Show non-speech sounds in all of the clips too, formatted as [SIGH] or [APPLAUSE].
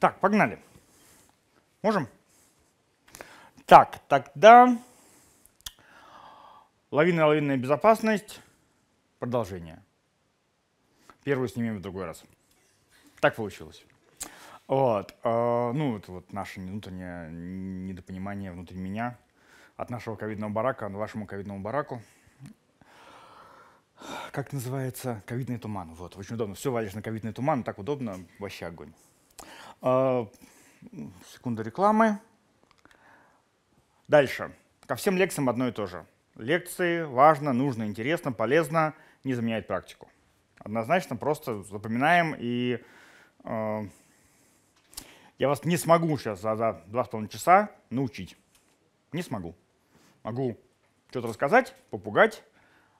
Так, погнали. Можем? Так, тогда лавинная-лавинная безопасность. Продолжение. Первую снимем в другой раз. Так получилось. Вот. А, ну, это вот наше внутреннее недопонимание внутри меня от нашего ковидного барака к вашему ковидному бараку. Как называется? Ковидный туман. Вот, очень удобно. Все валишь на ковидный туман, так удобно, вообще огонь. А, секунда рекламы. Дальше. Ко всем лекциям одно и то же. Лекции важно, нужно, интересно, полезно, не заменяет практику. Однозначно просто запоминаем и э, я вас не смогу сейчас за, два с 2,5 часа научить. Не смогу. Могу что-то рассказать, попугать,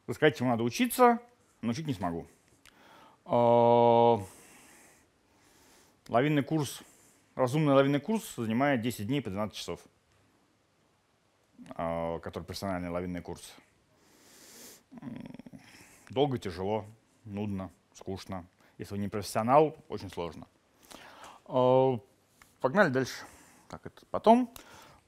рассказать, чему надо учиться, научить не смогу. Э, Лавинный курс, разумный лавинный курс занимает 10 дней по 12 часов, а, который персональный лавинный курс. Долго, тяжело, нудно, скучно. Если вы не профессионал, очень сложно. А, погнали дальше. Так, это потом.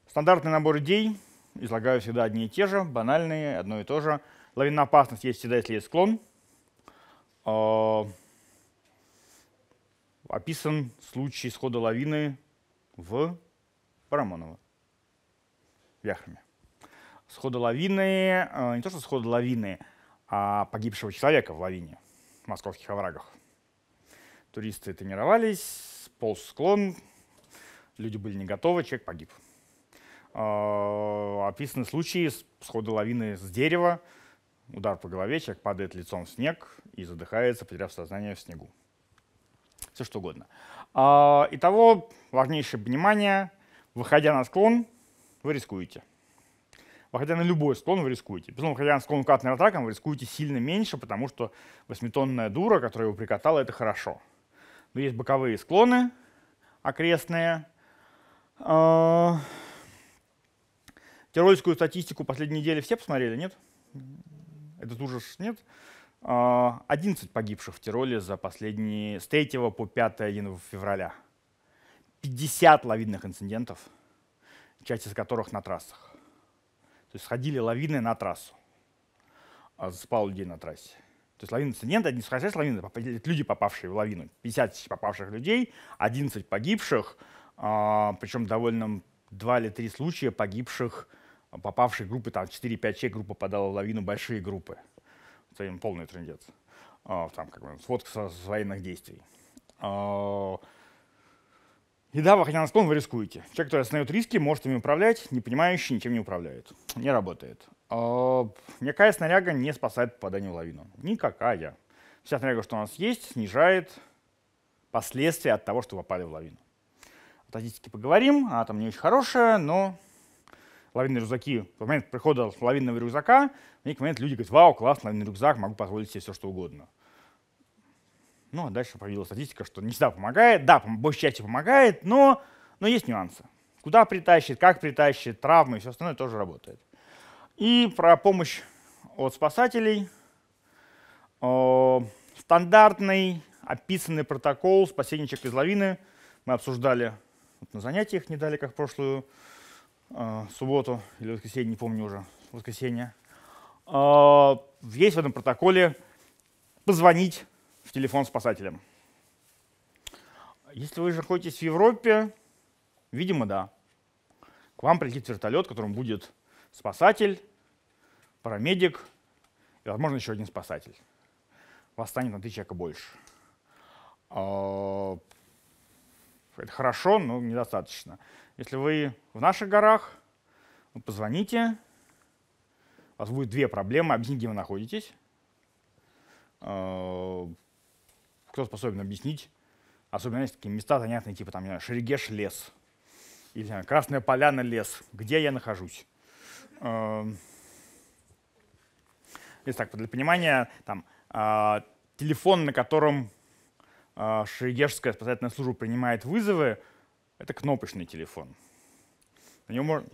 Стандартный набор идей. Излагаю всегда одни и те же, банальные, одно и то же. Лавинная опасность есть всегда, если есть склон. А, описан случай схода лавины в Парамоново, в Яхраме. Схода лавины, э, не то что схода лавины, а погибшего человека в лавине в московских оврагах. Туристы тренировались, полз склон, люди были не готовы, человек погиб. Э, описаны случаи схода лавины с дерева, удар по голове, человек падает лицом в снег и задыхается, потеряв сознание в снегу все что угодно. А, итого, важнейшее понимание, выходя на склон, вы рискуете. Выходя на любой склон, вы рискуете. Безусловно, выходя на склон катным атакам, вы рискуете сильно меньше, потому что восьмитонная дура, которая его прикатала, это хорошо. Но есть боковые склоны окрестные. А, Тирольскую статистику последней недели все посмотрели, нет? Этот ужас нет? 11 а, погибших в Тироле за последние с 3 по 5 февраля. 50 лавинных инцидентов, часть из которых на трассах. То есть сходили лавины на трассу. Засыпало людей на трассе. То есть лавинный инцидент, одни сходились лавины, люди, попавшие в лавину. 50 попавших людей, 11 погибших, а, причем довольно два или три случая погибших, а, попавших группы, там 4-5 человек группа попадала в лавину, большие группы это им полный трендец. А, там как бы сводка со, с военных действий. А, и да, выходя на склон, вы рискуете. Человек, который осознает риски, может ими управлять, не понимающий ничем не управляет. Не работает. А, никакая снаряга не спасает попадание в лавину. Никакая. Вся снаряга, что у нас есть, снижает последствия от того, что попали в лавину. О статистике поговорим, она там не очень хорошая, но лавинные рюкзаки, в момент прихода лавинного рюкзака в некий момент люди говорят, вау, классно, на рюкзак, могу позволить себе все, что угодно. Ну, а дальше появилась статистика, что не всегда помогает. Да, большей части помогает, но, но есть нюансы. Куда притащит, как притащит, травмы и все остальное тоже работает. И про помощь от спасателей. Э, стандартный описанный протокол спасения человека из лавины мы обсуждали вот на занятиях не дали как прошлую э, субботу или воскресенье, не помню уже, воскресенье. А, есть в этом протоколе позвонить в телефон спасателям. Если вы же находитесь в Европе, видимо, да. К вам прилетит вертолет, в котором будет спасатель, парамедик и, возможно, еще один спасатель. Вас станет на тысячу человека больше. А, это хорошо, но недостаточно. Если вы в наших горах, позвоните, у вас будет две проблемы. Объясните, где вы находитесь. Э, кто способен объяснить? Особенно, знаете, такие места занятные, типа там, не Шерегеш лес. Или знаю, Красная Поляна лес. Где я нахожусь? Э, если так, для понимания, там, э, телефон, на котором Шерегешская спасательная служба принимает вызовы, это кнопочный телефон. На него, можно,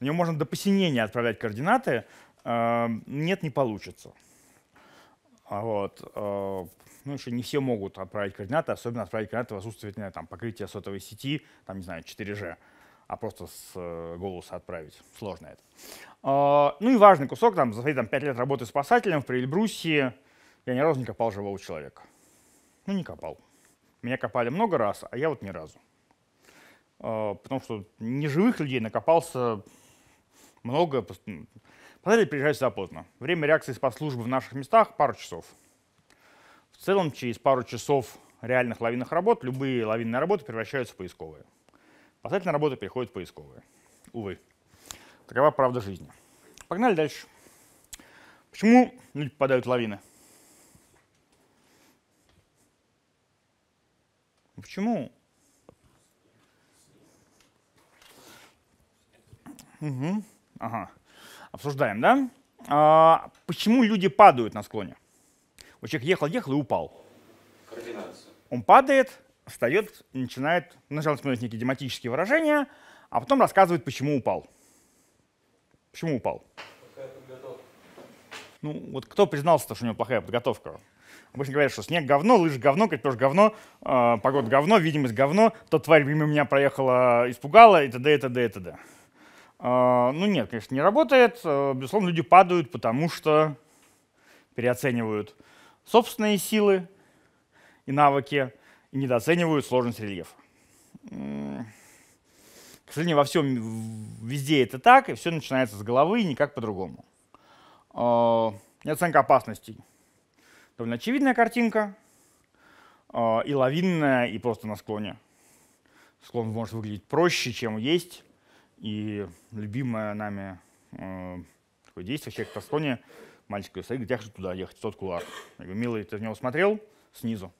на него можно до посинения отправлять координаты, Эм, нет, не получится. А вот. Э, ну, еще не все могут отправить координаты, особенно отправить координаты в отсутствие не, там, покрытия сотовой сети, там, не знаю, 4G, а просто с э, голоса отправить. Сложно это. Э, ну и важный кусок, там, за свои там, 5 лет работы спасателем в Прельбрусе я ни разу не копал живого человека. Ну, не копал. Меня копали много раз, а я вот ни разу. Потому что неживых людей накопался много, Посмотрите, приезжают сюда поздно. Время реакции спецслужбы в наших местах – пару часов. В целом, через пару часов реальных лавинных работ любые лавинные работы превращаются в поисковые. Спасательная работа переходит в поисковые. Увы. Такова правда жизни. Погнали дальше. Почему люди попадают в лавины? Почему? Угу. Ага обсуждаем, да? А, почему люди падают на склоне? Вот человек ехал-ехал и упал. Координация. Он падает, встает, начинает сначала смотреть некие тематические выражения, а потом рассказывает, почему упал. Почему упал? Ну, вот кто признался, что у него плохая подготовка? Обычно говорят, что снег говно, лыжи говно, крепеж говно, э, погода говно, видимость говно, то тварь мимо меня проехала, испугала и т.д. и т.д. и т.д. А, ну нет, конечно, не работает. А, безусловно, люди падают, потому что переоценивают собственные силы и навыки и недооценивают сложность рельефа. К сожалению, во всем везде это так, и все начинается с головы, и никак по-другому. Неоценка а, опасностей. Довольно очевидная картинка, и лавинная, и просто на склоне. Склон может выглядеть проще, чем есть и любимое нами э, такое действие, человек в Тостоне, мальчик говорит, смотри, где хочу туда ехать, тот кулар. Я говорю, милый, ты в него смотрел снизу?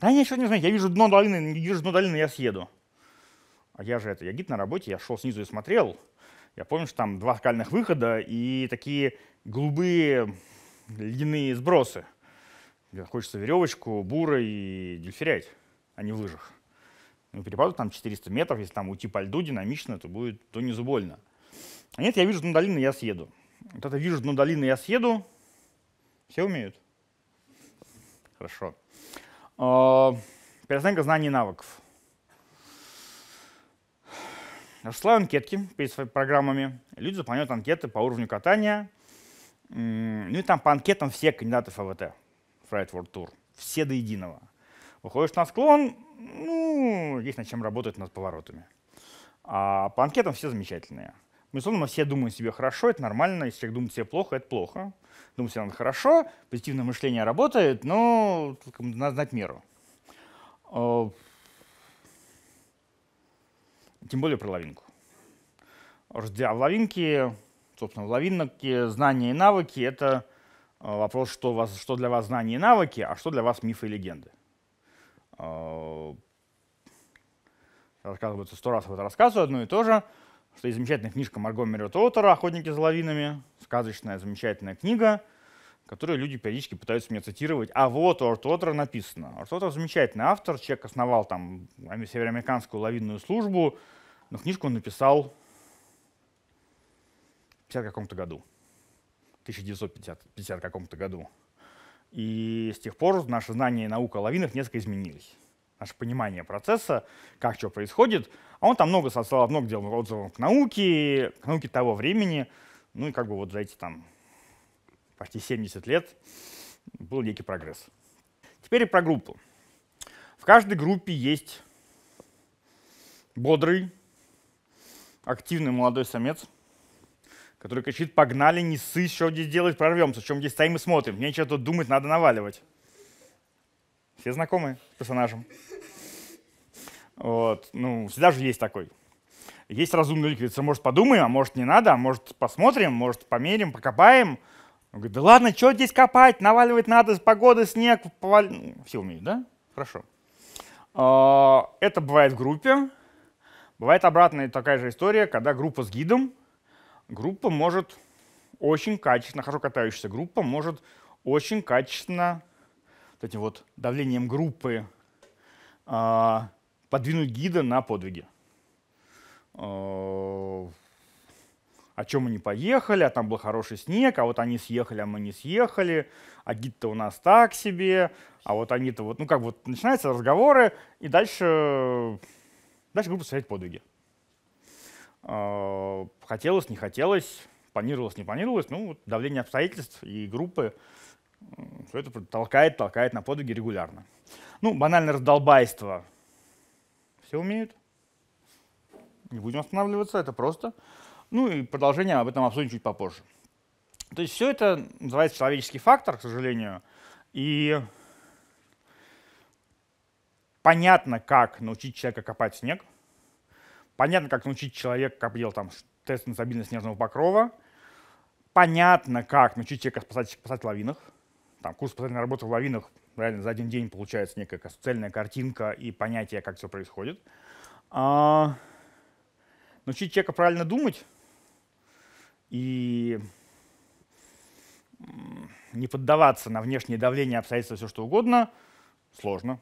Да я еще не знаю, я вижу дно долины, я вижу дно долины, я съеду. А я же это, я гид на работе, я шел снизу и смотрел. Я помню, что там два скальных выхода и такие голубые ледяные сбросы. Хочется веревочку, буры и дельфирять, а не в лыжах. Ну, перепаду там 400 метров, если там уйти по льду динамично, то будет то не больно. А нет, я вижу дну долины, я съеду. Вот это вижу дну долины, я съеду. Все умеют? Хорошо. А, переоценка знаний и навыков. Расслал анкетки перед своими программами. Люди заполняют анкеты по уровню катания. Ну и там по анкетам все кандидаты ФВТ, Freight World Tour. Все до единого. Выходишь на склон, ну, есть над чем работать над поворотами. А по анкетам все замечательные. Мы, мы все думаем себе хорошо, это нормально. Если человек думает себе плохо, это плохо. Думать себе надо хорошо, позитивное мышление работает, но надо знать меру. А, тем более про лавинку. А в лавинке, собственно, в лавинке знания и навыки — это а, вопрос, что, вас, что для вас знания и навыки, а что для вас мифы и легенды. Э, Рассказывается сто раз об этом рассказу, ну одно и то же, что есть замечательная книжка Маргомери Тоутера «Охотники за лавинами», сказочная, замечательная книга, которую люди периодически пытаются мне цитировать. А вот у Артотера написано. Артотер замечательный автор, человек основал там североамериканскую лавинную службу, но книжку он написал в 50 каком-то году. 1950 каком-то году. И с тех пор наши знания и наука о лавинах несколько изменились. Наше понимание процесса, как что происходит. А он там много сослал, много делал отзывов к науке, к науке того времени. Ну и как бы вот за эти там почти 70 лет был некий прогресс. Теперь и про группу. В каждой группе есть бодрый, активный молодой самец – который кричит «Погнали, не ссы, что здесь делать, прорвемся, чем здесь стоим и смотрим, мне нечего тут думать, надо наваливать». Все знакомы с персонажем? Вот. Ну, всегда же есть такой. Есть разумный ликвидация. Может, подумаем, а может, не надо, а может, посмотрим, может, померим, покопаем. Он говорит, да ладно, что здесь копать, наваливать надо, погода, снег, повал... Ну, все умеют, да? Хорошо. А, это бывает в группе. Бывает обратная такая же история, когда группа с гидом, группа может очень качественно, хорошо катающаяся группа может очень качественно вот этим вот давлением группы э, подвинуть гида на подвиги. Э, о чем они поехали, а там был хороший снег, а вот они съехали, а мы не съехали, а гид-то у нас так себе, а вот они-то вот, ну как вот начинаются разговоры, и дальше, дальше группа составляет подвиги. А, хотелось, не хотелось, планировалось, не планировалось. Ну, вот давление обстоятельств и группы все это толкает, толкает на подвиги регулярно. Ну, банальное раздолбайство все умеют. Не будем останавливаться, это просто. Ну и продолжение об этом обсудим чуть попозже. То есть все это называется человеческий фактор, к сожалению. И понятно, как научить человека копать снег – Понятно, как научить человека, как делать там тест на стабильность нервного покрова. Понятно, как научить человека спасать, спасать в лавинах. Там курс спасательной работы в лавинах реально за один день получается некая цельная картинка и понятие, как все происходит. А, научить человека правильно думать и не поддаваться на внешнее давление, обстоятельства, все что угодно, сложно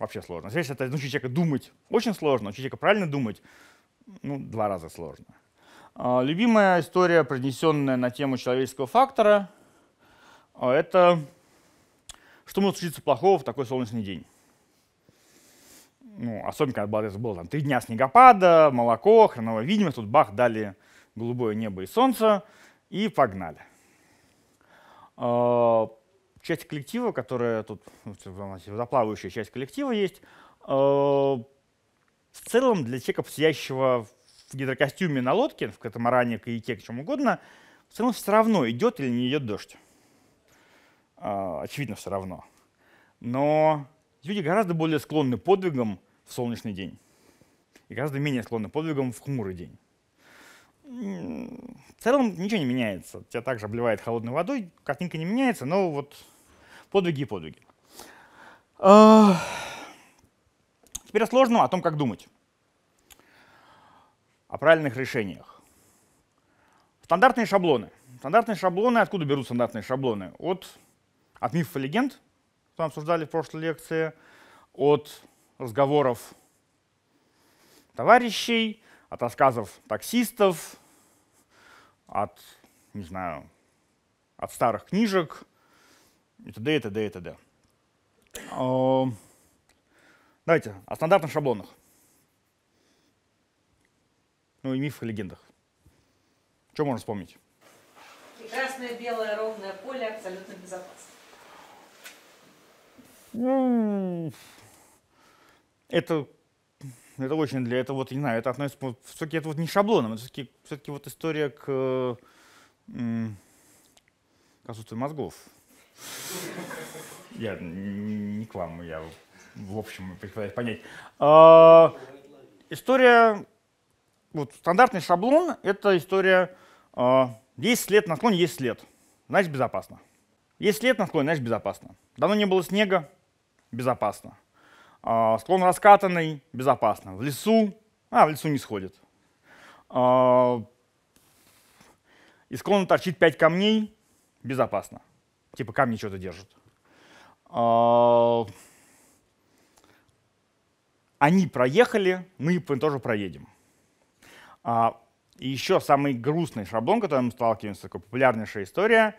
вообще сложно. Здесь это научить ну, человека думать очень сложно, научить человека правильно думать ну, два раза сложно. А, любимая история, произнесенная на тему человеческого фактора, а, это что может случиться плохого в такой солнечный день. Ну, особенно, когда было, было там три дня снегопада, молоко, хреновая видимость, тут бах, дали голубое небо и солнце и погнали. А, часть коллектива, которая тут, заплавающая ну, типа, часть коллектива есть, э, в целом для человека, сидящего в гидрокостюме на лодке, в катамаране, каяке, к чему угодно, в целом все равно, идет или не идет дождь. А, очевидно, все равно. Но люди гораздо более склонны подвигам в солнечный день и гораздо менее склонны подвигам в хмурый день в целом ничего не меняется. Тебя также обливает холодной водой, картинка не меняется, но вот подвиги и подвиги. А, теперь о сложном, о том, как думать. О правильных решениях. Стандартные шаблоны. Стандартные шаблоны, откуда берут стандартные шаблоны? От, от мифов и легенд, что мы обсуждали в прошлой лекции, от разговоров товарищей, от рассказов таксистов, от, не знаю, от старых книжек и т.д. и т.д. и т.д. А, давайте о стандартных шаблонах. Ну и мифах и легендах. Что можно вспомнить? прекрасное белое, ровное поле абсолютно безопасно. Ну, это это очень для этого, вот, не знаю, это относится, все-таки это вот не шаблоном, это все-таки все, -таки, вот история к, к отсутствию мозгов. Я не к вам, я в общем пытаюсь понять. А, история, вот стандартный шаблон — это история а, 10 лет на склоне, есть след, значит безопасно. Есть след на склоне, значит безопасно. Давно не было снега, безопасно. А, склон раскатанный, безопасно. В лесу, а, в лесу не сходит. А, из склона торчит 5 камней, безопасно. Типа камни что-то держат. А, они проехали, мы тоже проедем. И еще самый грустный шаблон, который мы сталкиваемся, такая популярнейшая история,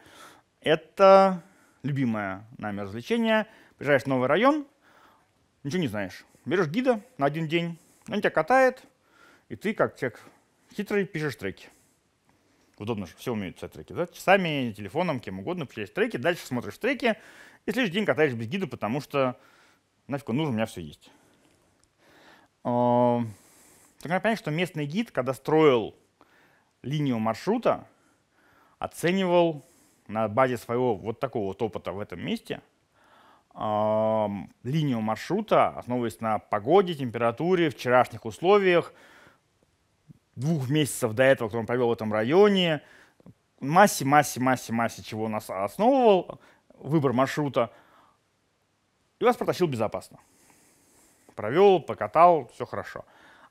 это любимое нами развлечение. Приезжаешь в новый район, ничего не знаешь. Берешь гида на один день, он тебя катает, и ты, как человек хитрый, пишешь треки. Удобно же, все умеют писать треки. Да? Часами, телефоном, кем угодно пишешь треки, дальше смотришь треки, и следующий день катаешь без гида, потому что нафиг он нужен, у меня все есть. А, так надо понять, что местный гид, когда строил линию маршрута, оценивал на базе своего вот такого вот опыта в этом месте – линию маршрута, основываясь на погоде, температуре, вчерашних условиях, двух месяцев до этого, кто он провел в этом районе, массе, массе, массе, массе чего нас основывал, выбор маршрута, и вас протащил безопасно. Провел, покатал, все хорошо.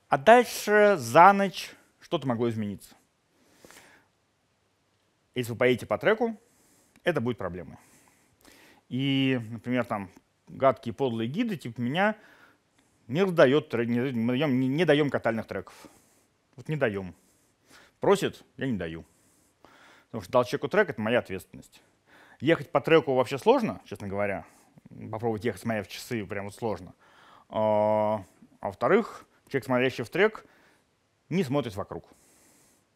А дальше за ночь что-то могло измениться. Если вы поедете по треку, это будет проблемой. И, например, там гадкие подлые гиды типа меня не дает, не, мы даем, не, не даем катальных треков. Вот не даем. Просит, я не даю. Потому что дал человеку трек — это моя ответственность. Ехать по треку вообще сложно, честно говоря. Попробовать ехать, с моей в часы, прям вот сложно. А, а во-вторых, человек, смотрящий в трек, не смотрит вокруг.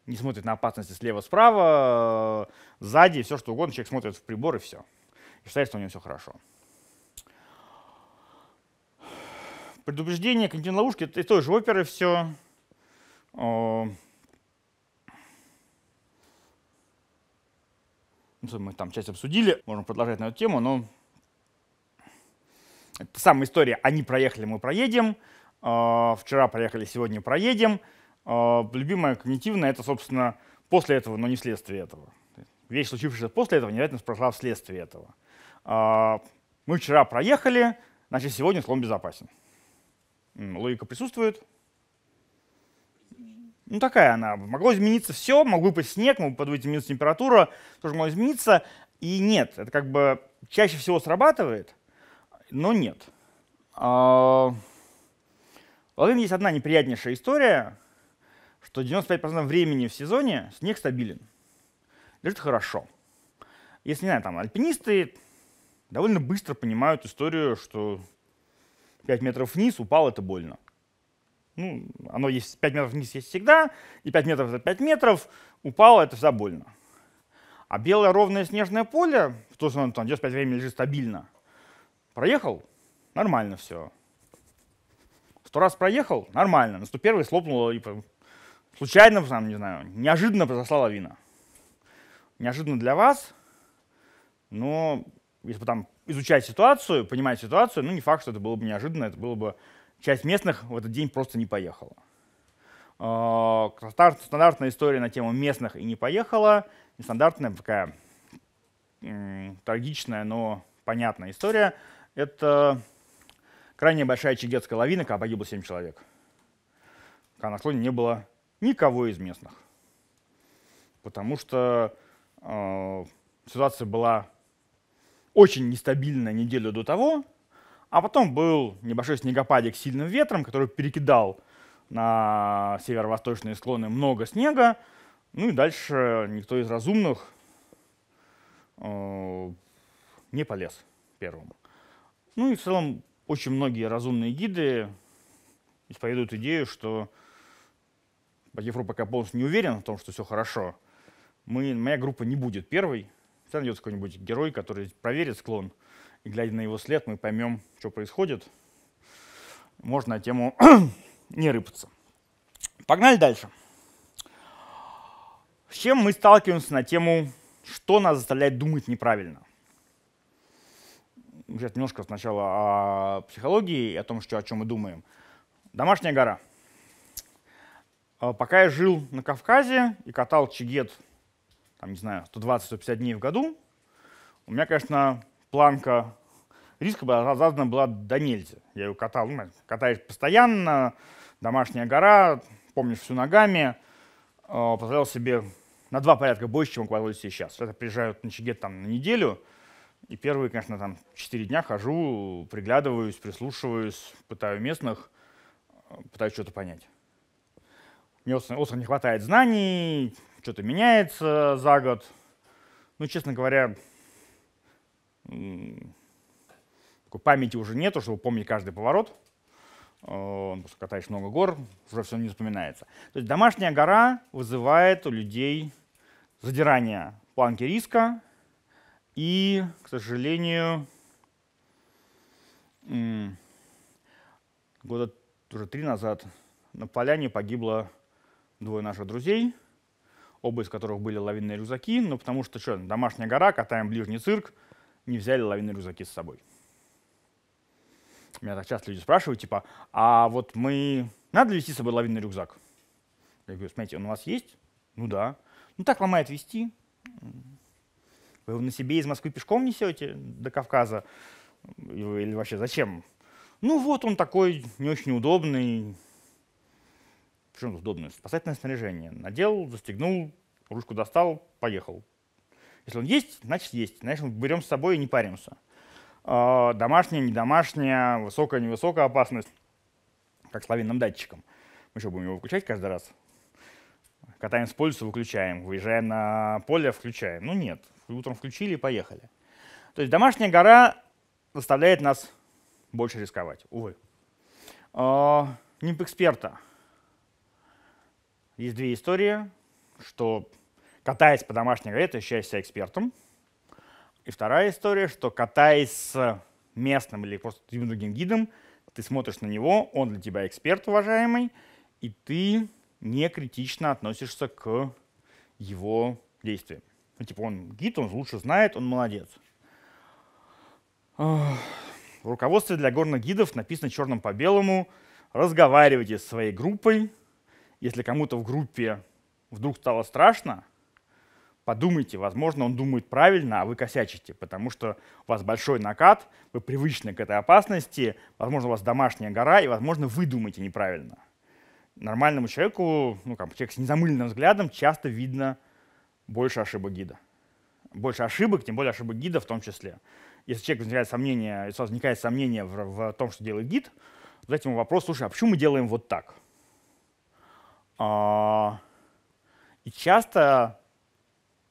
Не смотрит на опасности слева-справа, сзади, все что угодно. Человек смотрит в прибор и все и считает, что у него все хорошо. Предупреждение, континент ловушки, это из же оперы все. Ну, мы там часть обсудили, можем продолжать на эту тему, но это самая история. Они проехали, мы проедем. Э, вчера проехали, сегодня проедем. Э, любимая когнитивная — это, собственно, после этого, но не вследствие этого. Вещь, случившаяся после этого, невероятно прошла вследствие этого. А, мы вчера проехали, значит, сегодня слон безопасен. Логика присутствует. Ну, такая она. Могло измениться все, мог выпасть снег, мог подвыть минус температура, тоже могло измениться. И нет, это как бы чаще всего срабатывает, но нет. У а, Лавин есть одна неприятнейшая история, что 95% времени в сезоне снег стабилен. Лежит хорошо. Если, не знаю, там альпинисты довольно быстро понимают историю, что 5 метров вниз упал, это больно. Ну, оно есть, 5 метров вниз есть всегда, и 5 метров это 5 метров, упало, это всегда больно. А белое ровное снежное поле, в то, что оно там 95 времени лежит стабильно, проехал, нормально все. Сто раз проехал, нормально. На 101 слопнуло, и случайно, там, не знаю, неожиданно произошла лавина. Неожиданно для вас, но если бы там изучать ситуацию, понимать ситуацию, ну не факт, что это было бы неожиданно, это было бы часть местных в этот день просто не поехала. А, стандартная история на тему местных и не поехала, нестандартная такая трагичная, но понятная история. Это крайне большая чигетская лавина, когда погибло 7 человек. Когда на склоне не было никого из местных. Потому что э, ситуация была очень нестабильная неделя до того, а потом был небольшой снегопадик с сильным ветром, который перекидал на северо-восточные склоны много снега. Ну и дальше никто из разумных э, не полез первым. Ну и в целом очень многие разумные гиды исповедуют идею, что Евро пока полностью не уверен в том, что все хорошо. Мы, моя группа не будет первой, Всегда найдется какой-нибудь герой, который проверит склон, и глядя на его след, мы поймем, что происходит. Можно на тему [CLEARS THROAT] не рыпаться. Погнали дальше. С чем мы сталкиваемся на тему, что нас заставляет думать неправильно? Сейчас немножко сначала о психологии и о том, что, о чем мы думаем. Домашняя гора. А, пока я жил на Кавказе и катал чигет там, не знаю, 120-150 дней в году, у меня, конечно, планка риска была, задана была до нельзя. Я ее катал, ну, катаюсь постоянно, домашняя гора, помнишь, всю ногами. Э, позволял себе на два порядка больше, чем себе сейчас. Это приезжают на чигет там на неделю, и первые, конечно, там четыре дня хожу, приглядываюсь, прислушиваюсь, пытаю местных, а, пытаюсь что-то понять. Мне остро, остро не хватает знаний, что-то меняется за год. Ну, честно говоря, такой памяти уже нету, чтобы помнить каждый поворот. Потому э, ну, что катаешь много гор, уже все не запоминается. То есть домашняя гора вызывает у людей задирание планки риска и, к сожалению, года уже три назад на поляне погибло двое наших друзей – оба из которых были лавинные рюкзаки, но ну, потому что, что, домашняя гора, катаем ближний цирк, не взяли лавинные рюкзаки с собой. Меня так часто люди спрашивают, типа, а вот мы... Надо ли вести с собой лавинный рюкзак? Я говорю, смотрите, он у вас есть? Ну да. Ну так ломает вести. Вы его на себе из Москвы пешком несете до Кавказа? Или вообще зачем? Ну вот он такой не очень удобный, причем удобное спасательное снаряжение. Надел, застегнул, ручку достал, поехал. Если он есть, значит есть. Значит, мы берем с собой и не паримся. А, домашняя, не домашняя, высокая, невысокая опасность, как с лавинным датчиком. Мы что, будем его выключать каждый раз? Катаемся с лесу, выключаем. Выезжаем на поле, включаем. Ну нет, утром включили и поехали. То есть домашняя гора заставляет нас больше рисковать, увы. А, не эксперта. Есть две истории, что катаясь по домашней горе, ты ощущаешь экспертом. И вторая история, что катаясь с местным или просто другим гидом, ты смотришь на него, он для тебя эксперт, уважаемый, и ты не критично относишься к его действиям. Ну, типа, он гид, он лучше знает, он молодец. В руководстве для горных гидов написано черным по белому «Разговаривайте со своей группой, если кому-то в группе вдруг стало страшно, подумайте, возможно, он думает правильно, а вы косячите, потому что у вас большой накат, вы привычны к этой опасности, возможно, у вас домашняя гора, и, возможно, вы думаете неправильно. Нормальному человеку, ну, как человек с незамыленным взглядом, часто видно больше ошибок гида. Больше ошибок, тем более ошибок гида в том числе. Если человек возникает сомнение, если возникает сомнение в, в том, что делает гид, задайте ему вопрос, слушай, а почему мы делаем вот так? А, и часто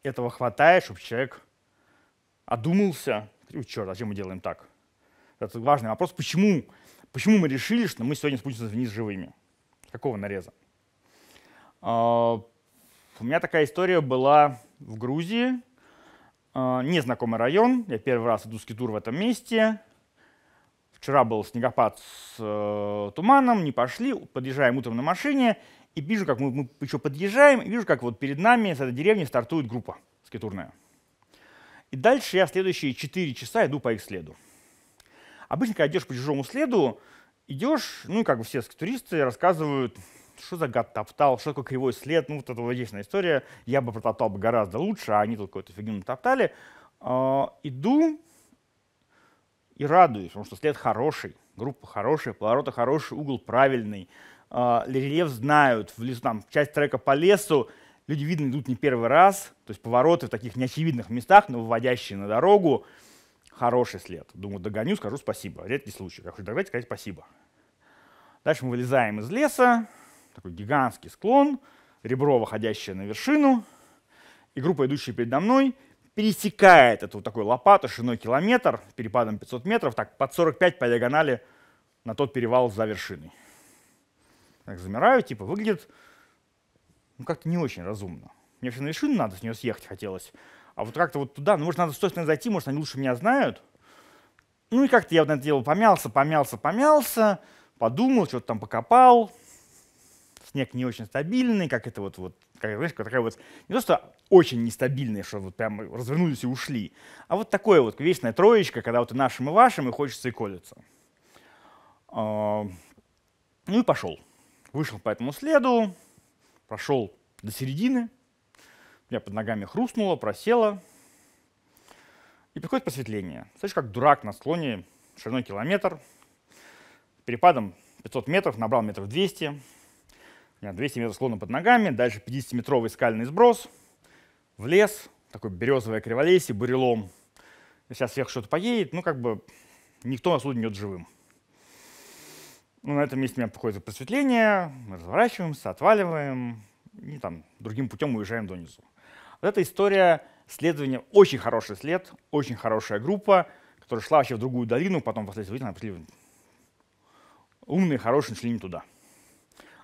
этого хватает, чтобы человек одумался. Черт, а зачем мы делаем так? Это важный вопрос. Почему? Почему мы решили, что мы сегодня спустимся вниз живыми? Какого нареза? А, у меня такая история была в Грузии. Незнакомый район. Я первый раз иду скитур в этом месте. Вчера был снегопад с э, туманом, не пошли. Подъезжаем утром на машине, и вижу, как мы, мы еще подъезжаем, и вижу, как вот перед нами с этой деревни стартует группа скитурная. И дальше я следующие 4 часа иду по их следу. Обычно, когда идешь по чужому следу, идешь, ну, и как бы все туристы рассказывают, что за гад топтал, что такое кривой след, ну, вот это логичная история, я бы протоптал бы гораздо лучше, а они тут какую-то фигню топтали. А, иду и радуюсь, потому что след хороший, группа хорошая, повороты хорошие, угол правильный, э, а, рельеф знают. В лесу, там, часть трека по лесу, люди, видно, идут не первый раз, то есть повороты в таких неочевидных местах, но выводящие на дорогу. Хороший след. Думаю, догоню, скажу спасибо. Редкий случай. Я хочу догнать, сказать спасибо. Дальше мы вылезаем из леса, такой гигантский склон, ребро, выходящее на вершину, и группа, идущая передо мной, пересекает эту вот такой лопату шиной километр, перепадом 500 метров, так под 45 по диагонали на тот перевал за вершиной. Так замираю, типа, выглядит ну, как-то не очень разумно. Мне вообще на вершину надо, с нее съехать хотелось. А вот как-то вот туда, ну, может, надо с той стороны зайти, может, они лучше меня знают. Ну и как-то я вот на это дело помялся, помялся, помялся, подумал, что-то там покопал. Снег не очень стабильный, как это вот, вот как, знаешь, такая вот, не то что очень нестабильная, что вот прям развернулись и ушли, а вот такое вот вечная троечка, когда вот и нашим, и вашим, и хочется и колется. А, ну и пошел. Вышел по этому следу, прошел до середины, у меня под ногами хрустнуло, просело, и приходит просветление. Слышишь, как дурак на склоне шириной километр, перепадом 500 метров, набрал метров 200, у меня 200 метров склона под ногами, дальше 50-метровый скальный сброс, в лес, такой березовое криволесье, бурелом. Сейчас всех что-то поедет, ну как бы никто нас не идет живым. Ну, на этом месте у меня проходит просветление, мы разворачиваемся, отваливаем и там другим путем уезжаем донизу. Вот эта история следования, очень хороший след, очень хорошая группа, которая шла вообще в другую долину, потом последовательно пришли умные, хорошие, шли не туда.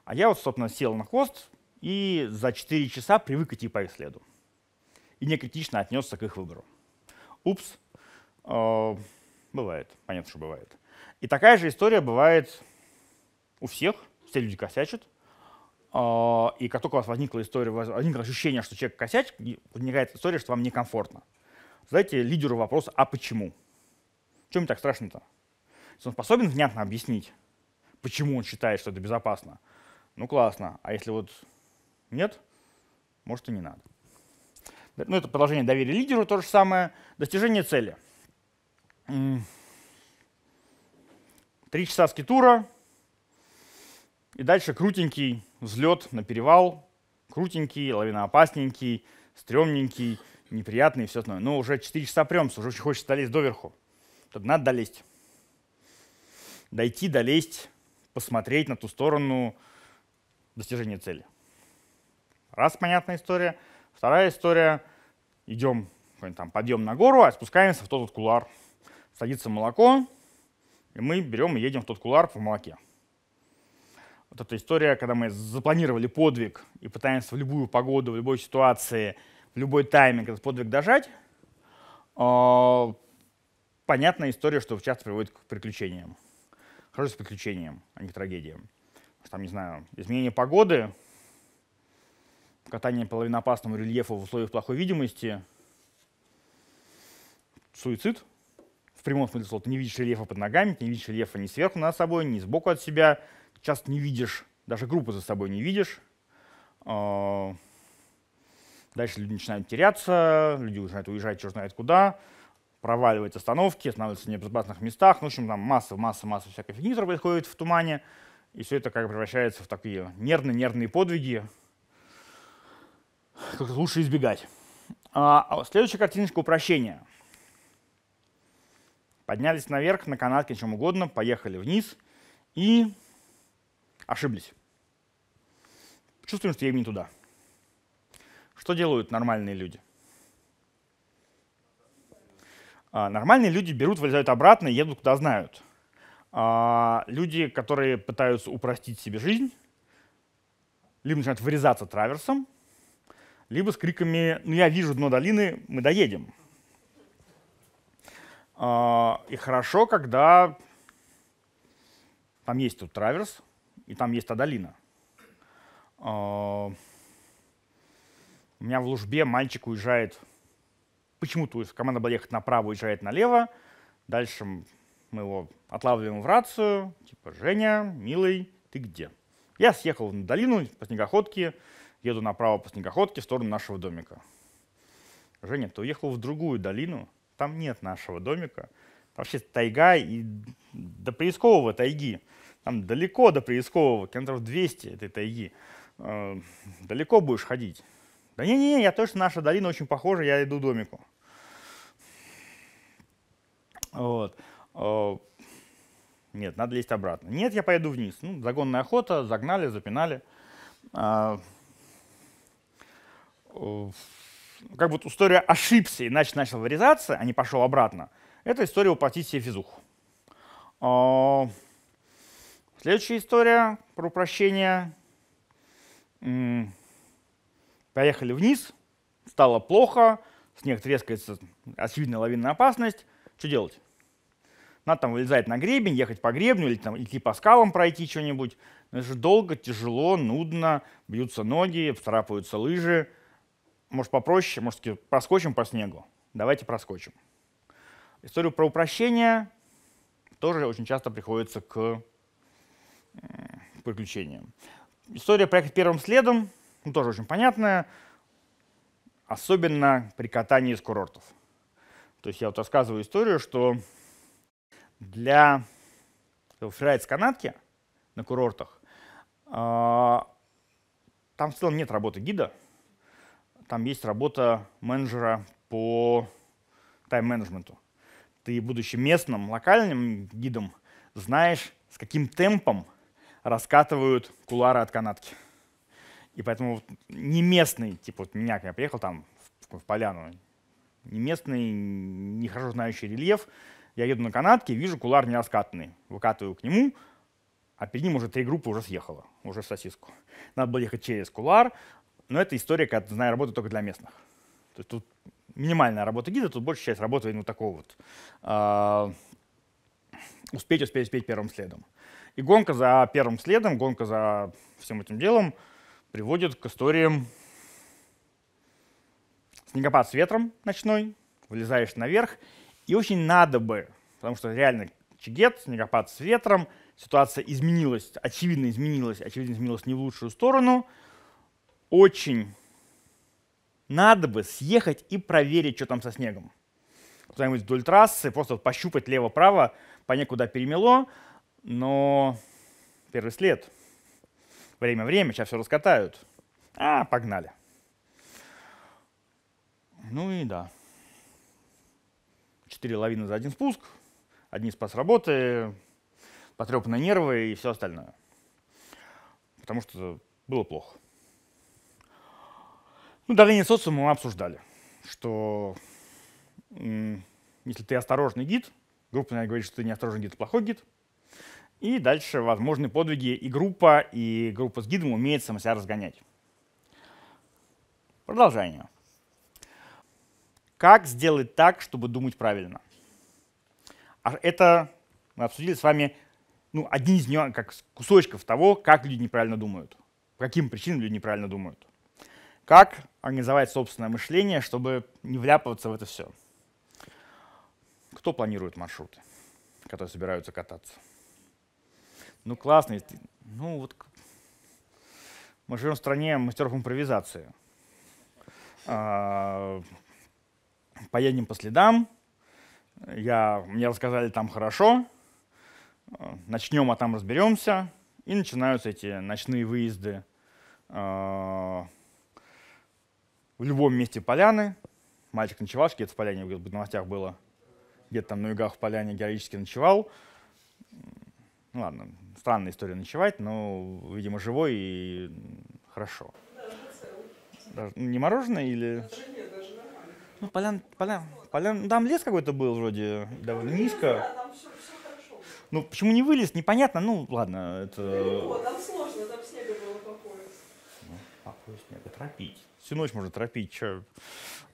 А я вот, собственно, сел на хвост и за 4 часа привык идти по их следу. И некритично отнесся к их выбору. Упс, э, бывает, понятно, что бывает. И такая же история бывает у всех, все люди косячат. А, и как только у вас возникла история, возникло ощущение, что человек косячит, возникает история, что вам некомфортно. Задайте лидеру вопрос, а почему? Чем так страшно-то? Если он способен внятно объяснить, почему он считает, что это безопасно, ну классно. А если вот нет, может и не надо. Ну, это продолжение доверия лидеру, то же самое. Достижение цели. Три часа скитура, и дальше крутенький взлет на перевал, крутенький, лавиноопасненький, стрёмненький, неприятный и все остальное. Но уже 4 часа премс, уже очень хочется долезть доверху. Тут надо долезть. Дойти, долезть, посмотреть на ту сторону достижения цели. Раз понятная история. Вторая история. Идем там подъем на гору, а спускаемся в тот, тот кулар. Садится молоко, и мы берем и едем в тот кулар в молоке. Вот эта история, когда мы запланировали подвиг и пытаемся в любую погоду, в любой ситуации, в любой тайминг этот подвиг дожать, а, понятная история, что часто приводит к приключениям. Хорошо с приключением, а не к трагедиям. Потому что там, не знаю, изменение погоды, катание по лавиноопасному рельефу в условиях плохой видимости, суицид. В прямом смысле слова, ты не видишь рельефа под ногами, ты не видишь рельефа ни сверху над собой, ни сбоку от себя – часто не видишь, даже группы за собой не видишь. А, дальше люди начинают теряться, люди начинают уезжать, черт знает куда, проваливают остановки, становятся в небезопасных местах. Ну, в общем, там масса, масса, масса всякой фигни, происходит в тумане. И все это как бы превращается в такие нервные-нервные подвиги. Как лучше избегать. А, а следующая картиночка упрощения. Поднялись наверх на канатке, чем угодно, поехали вниз. И ошиблись. Чувствуем, что едем не туда. Что делают нормальные люди? А, нормальные люди берут, вылезают обратно и едут, куда знают. А, люди, которые пытаются упростить себе жизнь, либо начинают вырезаться траверсом, либо с криками «Ну я вижу дно долины, мы доедем». А, и хорошо, когда там есть тут траверс, и там есть Адалина. А, у меня в Лужбе мальчик уезжает, почему-то команда была ехать направо, уезжает налево. Дальше мы его отлавливаем в рацию, типа, Женя, милый, ты где? Я съехал на долину по снегоходке, еду направо по снегоходке в сторону нашего домика. Женя, ты уехал в другую долину, там нет нашего домика. вообще тайга и до поискового тайги. Там далеко до приискового, километров 200 этой тайги. Э, далеко будешь ходить. Да не-не, я точно, наша долина очень похожа, я иду домику. Вот. Э, нет, надо лезть обратно. Нет, я поеду вниз. Ну, загонная охота, загнали, запинали. А, э, как вот история ошибся, иначе начал вырезаться, а не пошел обратно, эта история уплатить себе физуху. Э, Следующая история про упрощение. Поехали вниз, стало плохо, снег трескается, очевидная лавинная опасность. Что делать? Надо там вылезать на гребень, ехать по гребню или там идти по скалам пройти что-нибудь. Но это же долго, тяжело, нудно, бьются ноги, царапаются лыжи. Может попроще, может проскочим по снегу? Давайте проскочим. Историю про упрощение тоже очень часто приходится к Э, приключениям. История проекта первым следом ну, тоже очень понятная, особенно при катании из курортов. То есть я вот рассказываю историю, что для фрирайд с канатки на курортах э там в целом нет работы гида, там есть работа менеджера по тайм-менеджменту. Ты, будучи местным, локальным гидом, знаешь, с каким темпом раскатывают кулары от канатки. И поэтому не местный, типа вот меня, когда я приехал там в, в поляну, не местный, не хорошо знающий рельеф, я еду на канатке, вижу кулар не раскатанный, выкатываю к нему, а перед ним уже три группы уже съехала, уже в сосиску. Надо было ехать через кулар, но это история, когда, знаешь, работа только для местных. То есть тут минимальная работа гида, тут большая часть работы ну, такого вот. Э, успеть, успеть, успеть первым следом. И гонка за первым следом, гонка за всем этим делом приводит к историям снегопад с ветром ночной, вылезаешь наверх, и очень надо бы, потому что реально чигет, снегопад с ветром, ситуация изменилась, очевидно изменилась, очевидно изменилась не в лучшую сторону, очень надо бы съехать и проверить, что там со снегом. Куда-нибудь вдоль трассы, просто пощупать лево-право, понять, куда перемело, но первый след. Время-время, сейчас все раскатают. А, погнали. Ну и да. Четыре лавины за один спуск, одни спас работы, потрепанные нервы и все остальное. Потому что было плохо. Ну, давление социума мы обсуждали, что если ты осторожный гид, группа, наверное, говорит, что ты неосторожный гид, плохой гид – и дальше возможны подвиги и группа, и группа с гидом умеет сама себя разгонять. Продолжение. Как сделать так, чтобы думать правильно? А это мы обсудили с вами ну, один из нюансов, как кусочков того, как люди неправильно думают, по каким причинам люди неправильно думают. Как организовать собственное мышление, чтобы не вляпываться в это все. Кто планирует маршруты, которые собираются кататься? ну классно, ну вот мы живем в стране мастеров импровизации. А, Поедем по следам, я, мне рассказали там хорошо, а, начнем, а там разберемся, и начинаются эти ночные выезды а, в любом месте поляны. Мальчик ночевал, где-то в поляне, в новостях было, где-то там на югах в поляне героически ночевал. Ну ладно, странная история ночевать, но, видимо, живой и хорошо. Даже, не мороженое или... Ну, полян, полян, полян, ну, там лес какой-то был вроде, довольно низко. Ну, почему не вылез, непонятно, ну, ладно, это... Далеко, ну, снега было ну, Всю ночь можно торопить, чё?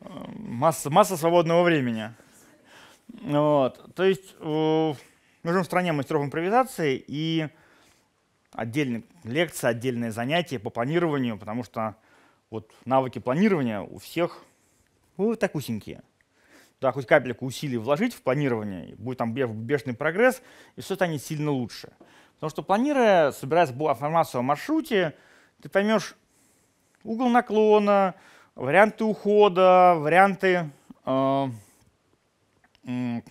Эм, масса, масса свободного времени. Вот, то есть... Э, мы живем в стране мастеров импровизации, и отдельные лекции, отдельные занятия по планированию, потому что вот навыки планирования у всех ну, вот так усенькие. Да хоть капельку усилий вложить в планирование, будет там бешеный прогресс, и все станет сильно лучше. Потому что планируя, собирая информацию о маршруте, ты поймешь угол наклона, варианты ухода, варианты э, э,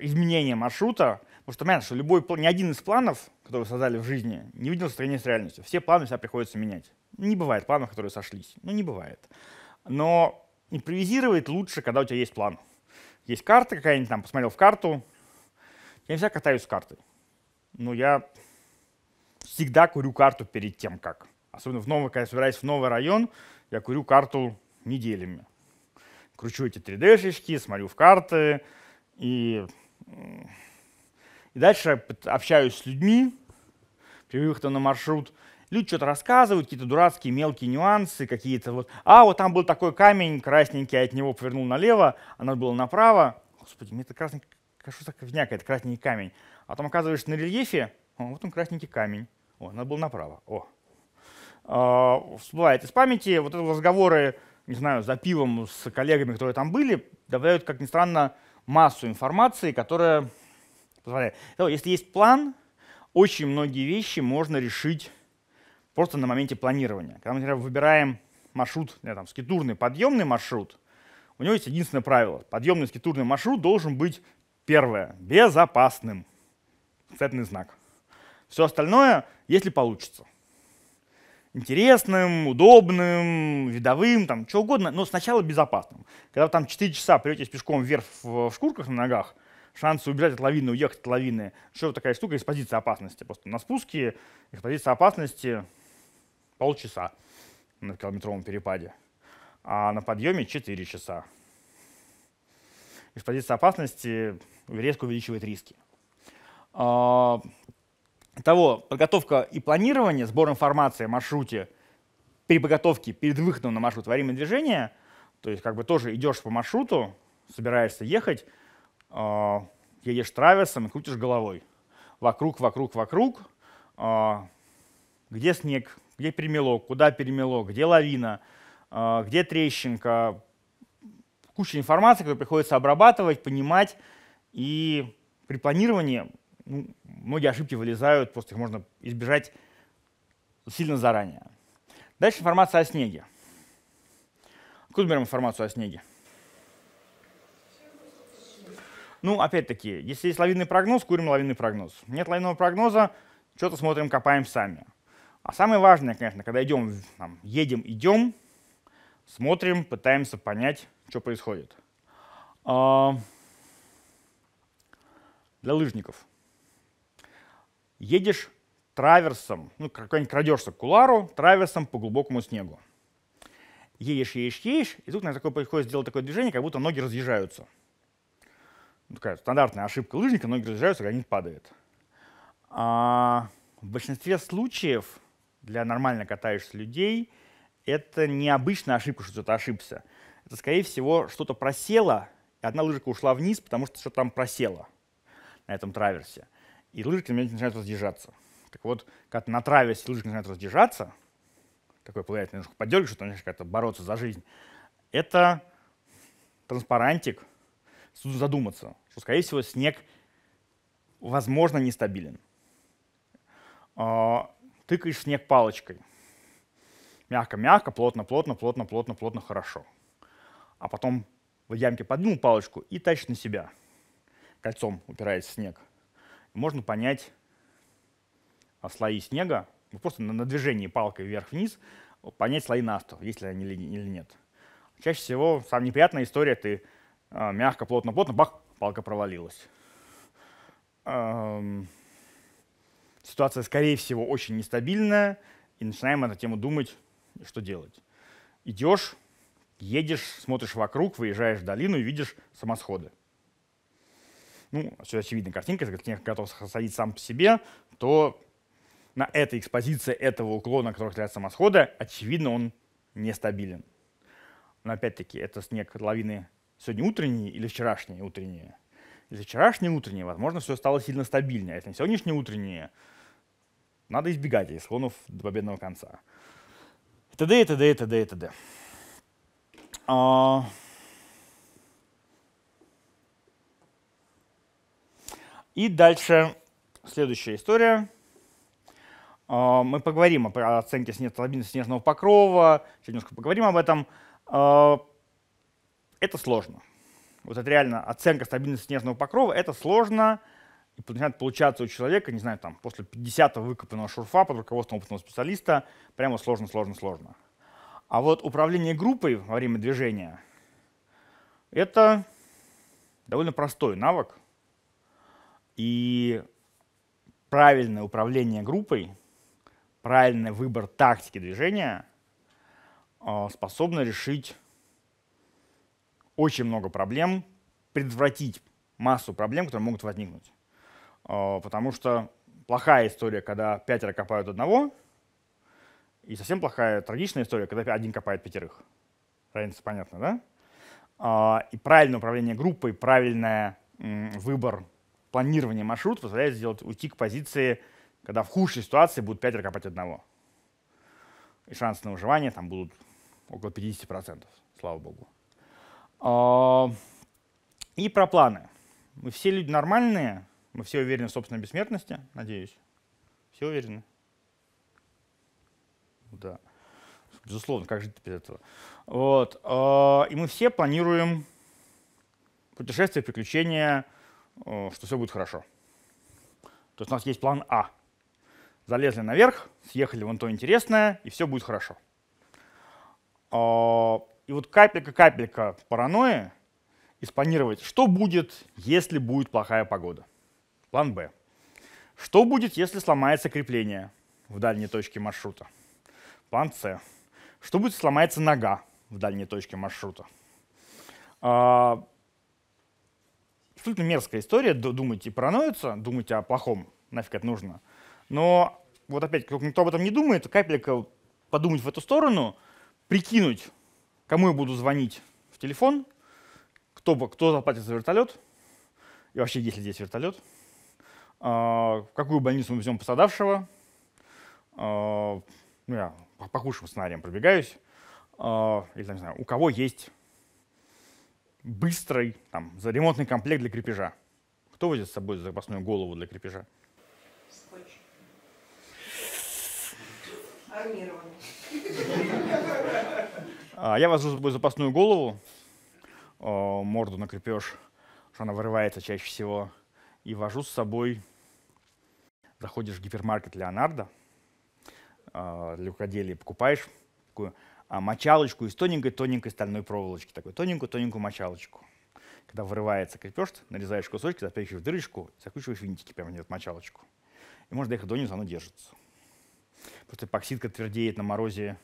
изменение маршрута, потому что понятно, что любой, ни один из планов, которые вы создали в жизни, не видел строение с реальностью. Все планы себя приходится менять. Не бывает планов, которые сошлись. Ну, не бывает. Но импровизировать лучше, когда у тебя есть план. Есть карта какая-нибудь, там, посмотрел в карту. Я всегда катаюсь с картой. Но я всегда курю карту перед тем, как. Особенно в новый, когда я собираюсь в новый район, я курю карту неделями. Кручу эти 3D-шечки, смотрю в карты, и и дальше общаюсь с людьми при выходе на маршрут. Люди что-то рассказывают, какие-то дурацкие мелкие нюансы, какие-то вот. А, вот там был такой камень красненький, я а от него повернул налево, а надо было направо. Господи, мне это красный, что за ковняк, это красненький камень. А там оказываешься на рельефе, о, вот он красненький камень. О, надо было направо. О. А, всплывает из памяти вот эти разговоры, не знаю, за пивом с коллегами, которые там были, добавляют, как ни странно, массу информации, которая позволяет. Если есть план, очень многие вещи можно решить просто на моменте планирования. Когда мы, например, выбираем маршрут, там, скитурный, подъемный маршрут, у него есть единственное правило. Подъемный скитурный маршрут должен быть, первое, безопасным. Цветный знак. Все остальное, если получится интересным, удобным, видовым, там, что угодно, но сначала безопасным. Когда вы там 4 часа претесь пешком вверх в, в шкурках на ногах, шансы убежать от лавины, уехать от лавины, что вот такая штука, экспозиция опасности. Просто на спуске экспозиция опасности полчаса на километровом перепаде, а на подъеме 4 часа. Экспозиция опасности резко увеличивает риски. А, того, подготовка и планирование, сбор информации о маршруте, подготовке перед выходом на маршрут во время движения, то есть как бы тоже идешь по маршруту, собираешься ехать, э, едешь траверсом и крутишь головой. Вокруг, вокруг, вокруг. Э, где снег, где перемело, куда перемело, где лавина, э, где трещинка. Куча информации, которую приходится обрабатывать, понимать. И при планировании ну, многие ошибки вылезают, просто их можно избежать сильно заранее. Дальше информация о снеге. Откуда берем информацию о снеге? Ну, опять-таки, если есть лавинный прогноз, курим лавинный прогноз. Нет лавинного прогноза, что-то смотрим, копаем сами. А самое важное, конечно, когда идем, там, едем, идем, смотрим, пытаемся понять, что происходит. А, для лыжников – едешь траверсом, ну, какой-нибудь крадешься к кулару, траверсом по глубокому снегу. Едешь, едешь, едешь, и тут на такое приходится сделать такое движение, как будто ноги разъезжаются. Ну, такая стандартная ошибка лыжника, ноги разъезжаются, гранит падает. А в большинстве случаев для нормально катающихся людей это необычная ошибка, что ты ошибся. Это, скорее всего, что-то просело, и одна лыжика ушла вниз, потому что что-то там просело на этом траверсе и лыжки на меня начинают разъезжаться. Так вот, когда на траве, если лыжки начинают разъезжаться, такой плавательный лыжку Подергивает, что начинаешь как-то бороться за жизнь, это транспарантик, задуматься, что, скорее всего, снег, возможно, нестабилен. А, тыкаешь снег палочкой. Мягко-мягко, плотно-плотно, плотно-плотно, плотно, хорошо. А потом в ямке подвинул палочку и тащит на себя. Кольцом упираясь в снег можно понять а слои снега, ну просто на, движении палкой вверх-вниз, понять слои настов, есть ли они или нет. Чаще всего самая неприятная история, ты а, мягко, плотно-плотно, бах, палка провалилась. ситуация, скорее всего, очень нестабильная, и начинаем на эту тему думать, что делать. Идешь, едешь, смотришь вокруг, выезжаешь в долину и видишь самосходы ну, все очевидная картинка, если снег готов садить сам по себе, то на этой экспозиции этого уклона, который для самосхода, очевидно, он нестабилен. Но опять-таки, это снег лавины сегодня утренние или вчерашние утренние? Если вчерашние утренние, возможно, все стало сильно стабильнее. А если сегодняшние утренние, надо избегать этих склонов до победного конца. И т.д. и т.д. и а, т.д. и т.д. И дальше следующая история. А, мы поговорим о оценке снежного покрова, еще немножко поговорим об этом. А, это сложно. Вот это реально оценка стабильности снежного покрова, это сложно. И начинает получаться у человека, не знаю, там, после 50 выкопанного шурфа под руководством опытного специалиста, прямо сложно, сложно, сложно. А вот управление группой во время движения — это довольно простой навык, и правильное управление группой, правильный выбор тактики движения а, способно решить очень много проблем, предотвратить массу проблем, которые могут возникнуть. А, потому что плохая история, когда пятеро копают одного, и совсем плохая, трагичная история, когда один копает пятерых. Разница понятна, да? А, и правильное управление группой, правильный выбор планирование маршрута позволяет сделать, уйти к позиции, когда в худшей ситуации будут пятеро копать одного. И шансы на выживание там будут около 50%, слава богу. А, и про планы. Мы все люди нормальные, мы все уверены в собственной бессмертности, надеюсь. Все уверены? Да. Безусловно, как жить без этого? Вот. А, и мы все планируем путешествия, приключения, Э, что все будет хорошо. То есть у нас есть план А. Залезли наверх, съехали вон то интересное, и все будет хорошо. А, и вот капелька-капелька паранойи и спланировать, что будет, если будет плохая погода. План Б. Что будет, если сломается крепление в дальней точке маршрута? План С. Что будет, если сломается нога в дальней точке маршрута? А, абсолютно мерзкая история, думайте параноиться, думайте о плохом, нафиг это нужно. Но вот опять, как никто об этом не думает, капелька подумать в эту сторону, прикинуть, кому я буду звонить в телефон, кто, кто заплатит за вертолет, и вообще, если здесь вертолет, а, в какую больницу мы везем пострадавшего, а, ну, я по, по худшим сценариям пробегаюсь, а, или, там, не знаю, у кого есть быстрый там, за ремонтный комплект для крепежа. Кто возит с собой запасную голову для крепежа? А, я возьму с собой запасную голову, а, морду на крепеж, что она вырывается чаще всего, и вожу с собой, заходишь в гипермаркет Леонардо, а, для рукоделия покупаешь такую а, мочалочку из тоненькой-тоненькой стальной проволочки, такой тоненькую-тоненькую мочалочку. Когда вырывается крепеж, нарезаешь кусочки, запихиваешь в дырочку, закручиваешь винтики прямо в мочалочку. И можно доехать до низу, оно держится. Просто эпоксидка твердеет на морозе,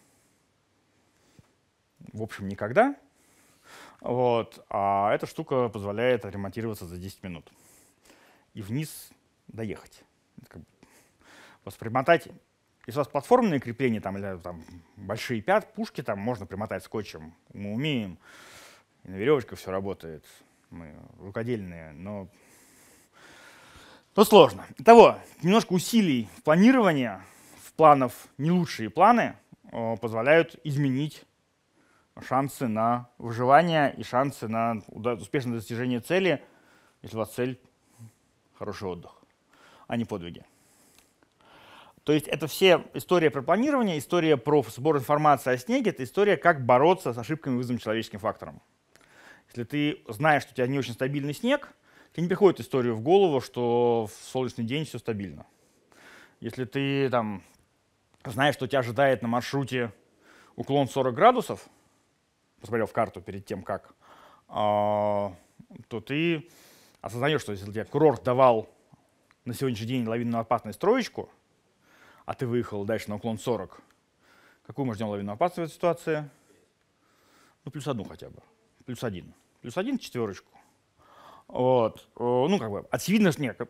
в общем, никогда. Вот. А эта штука позволяет отремонтироваться за 10 минут. И вниз доехать. Как бы. Просто примотать если у вас платформенные крепления там, или там, большие пят, пушки, там можно примотать скотчем. Мы умеем. И на веревочках все работает. Мы рукодельные, но то сложно. Итого, немножко усилий в планировании, в планов не лучшие планы э, позволяют изменить шансы на выживание и шансы на успешное достижение цели, если у вас цель — хороший отдых, а не подвиги. То есть это все история про планирование, история про сбор информации о снеге, это история, как бороться с ошибками, вызванными человеческим фактором. Если ты знаешь, что у тебя не очень стабильный снег, тебе не приходит историю в голову, что в солнечный день все стабильно. Если ты там знаешь, что тебя ожидает на маршруте уклон 40 градусов, посмотрел в карту перед тем, как, а, то ты осознаешь, что если тебе курорт давал на сегодняшний день лавинно-опасную строечку — а ты выехал дальше на уклон 40, какую мы ждем лавину опасности в этой ситуации? Ну, плюс одну хотя бы. Плюс один. Плюс один четверочку. Вот. Э, ну, как бы, очевидно, нет,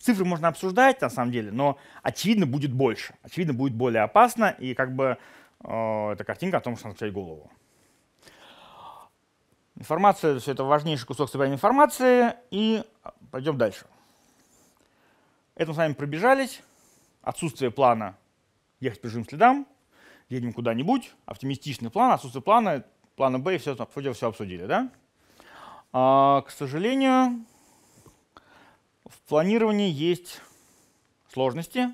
цифры можно обсуждать, на самом деле, но очевидно будет больше. Очевидно, будет более опасно, и как бы э, это картинка о том, что надо включать голову. Информация, все это важнейший кусок собрания информации, и пойдем дальше. Это мы с вами пробежались отсутствие плана ехать по чужим следам, едем куда-нибудь, оптимистичный план, отсутствие плана, плана Б, и все, все, все обсудили, да? А, к сожалению, в планировании есть сложности.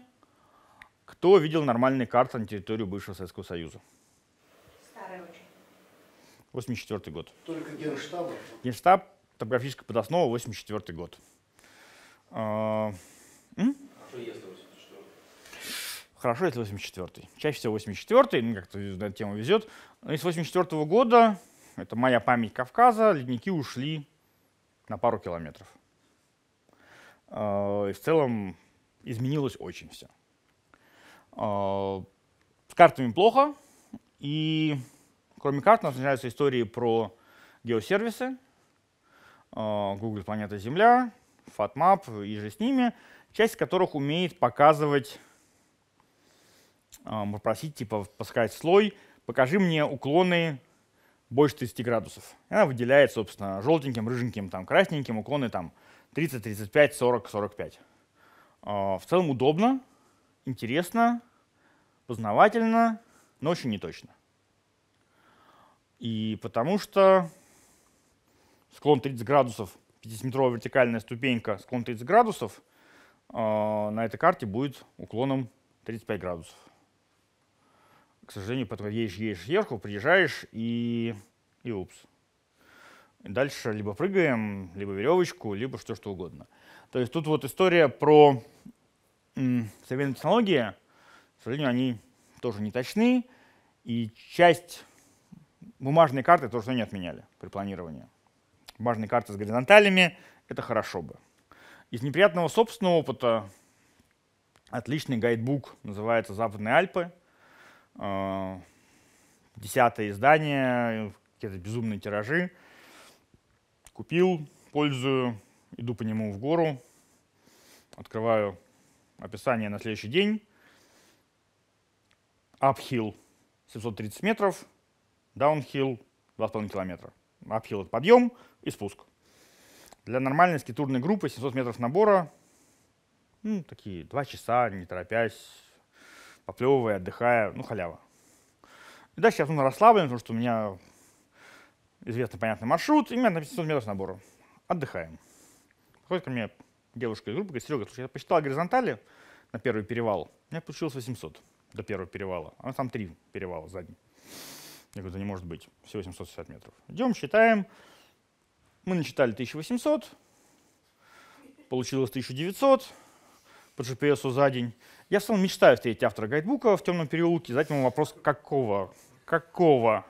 Кто видел нормальные карты на территорию бывшего Советского Союза? Старая очень. 84 год. Только генштаб? Генштаб, топографическая подоснова, 84 год. А, м? а что если хорошо, если 84-й. Чаще всего 84-й, ну как-то на эту тему везет. Но из 84 -го года, это моя память Кавказа, ледники ушли на пару километров. А, и в целом изменилось очень все. А, с картами плохо, и кроме карт у нас начинаются истории про геосервисы, а, Google Планета Земля, FatMap и же с ними, часть которых умеет показывать а, попросить, типа, пускать слой, покажи мне уклоны больше 30 градусов. И она выделяет, собственно, желтеньким, рыженьким, там, красненьким уклоны там 30, 35, 40, 45. В целом удобно, интересно, познавательно, но очень неточно. И потому что склон 30 градусов, 50-метровая вертикальная ступенька, склон 30 градусов, а, на этой карте будет уклоном 35 градусов к сожалению, потом едешь, едешь сверху, приезжаешь и, и упс. Дальше либо прыгаем, либо веревочку, либо что что угодно. То есть тут вот история про современные технологии, к сожалению, они тоже не точны, и часть бумажной карты тоже не отменяли при планировании. Бумажные карты с горизонталями — это хорошо бы. Из неприятного собственного опыта отличный гайдбук называется «Западные Альпы», Э, десятое издание, какие-то безумные тиражи. Купил, пользую, иду по нему в гору, открываю описание на следующий день. Uphill 730 метров, downhill 2,5 километра. Uphill — это подъем и спуск. Для нормальной скитурной группы 700 метров набора, ну, такие 2 часа, не торопясь, поплевывая, отдыхая, ну, халява. И дальше я абсолютно расслаблен, потому что у меня известный понятный маршрут, и у меня на 500 метров набора. Отдыхаем. Приходит ко мне девушка из группы, говорит, Серега, слушай, я посчитал горизонтали на первый перевал, у меня получилось 800 до первого перевала, а там три перевала задние. Я говорю, да не может быть, всего 860 метров. Идем, считаем. Мы начитали 1800, получилось 1900, по GPS за день. Я в целом мечтаю встретить автора гайдбука в темном переулке, задать ему вопрос, какого? Какого?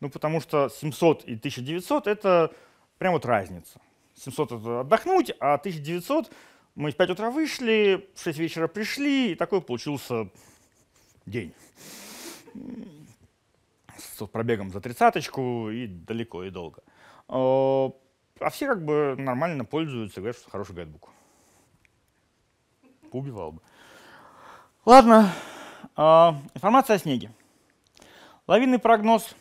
Ну, потому что 700 и 1900 — это прям вот разница. 700 — это отдохнуть, а 1900 — мы в 5 утра вышли, в 6 вечера пришли, и такой получился день. С пробегом за тридцаточку и далеко, и долго. А, а все как бы нормально пользуются, говорят, что хороший гайдбук поубивал бы. Ладно, а, информация о снеге. Лавинный прогноз.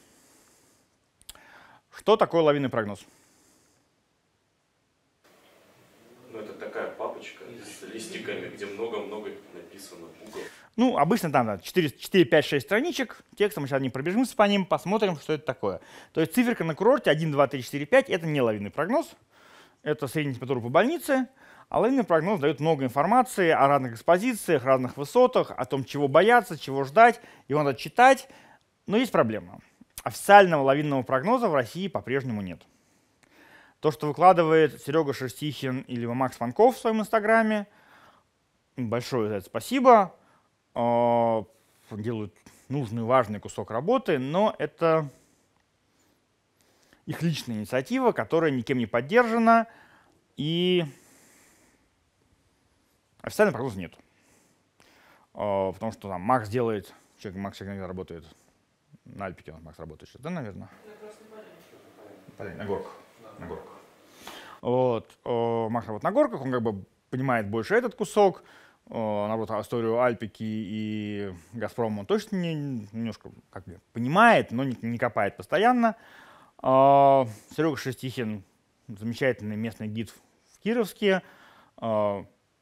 Что такое лавинный прогноз? Ну, это такая папочка с листиками, где много-много написано букв. Ну, обычно там да, 4, 4, 5, 6 страничек текстом, сейчас не пробежимся по ним, посмотрим, что это такое. То есть циферка на курорте 1, 2, 3, 4, 5 — это не лавинный прогноз, это средняя температура по больнице, а лондинный прогноз дает много информации о разных экспозициях, разных высотах, о том, чего бояться, чего ждать, его надо читать. Но есть проблема. Официального лавинного прогноза в России по-прежнему нет. То, что выкладывает Серега Шерстихин или Макс Фанков в своем инстаграме, большое за это спасибо. А, делают нужный, важный кусок работы, но это их личная инициатива, которая никем не поддержана, и Официального прогноза нет. А, потому что там Макс делает, человек Макс иногда работает. На Альпике у Макс работает сейчас, да, наверное? Парень, на горках. На горках. Вот. А, Макс работает на горках, он как бы понимает больше этот кусок. А, наоборот историю Альпики и Газпрома он точно не, немножко как бы понимает, но не, не копает постоянно. Серега Шестихин замечательный местный гид в Кировске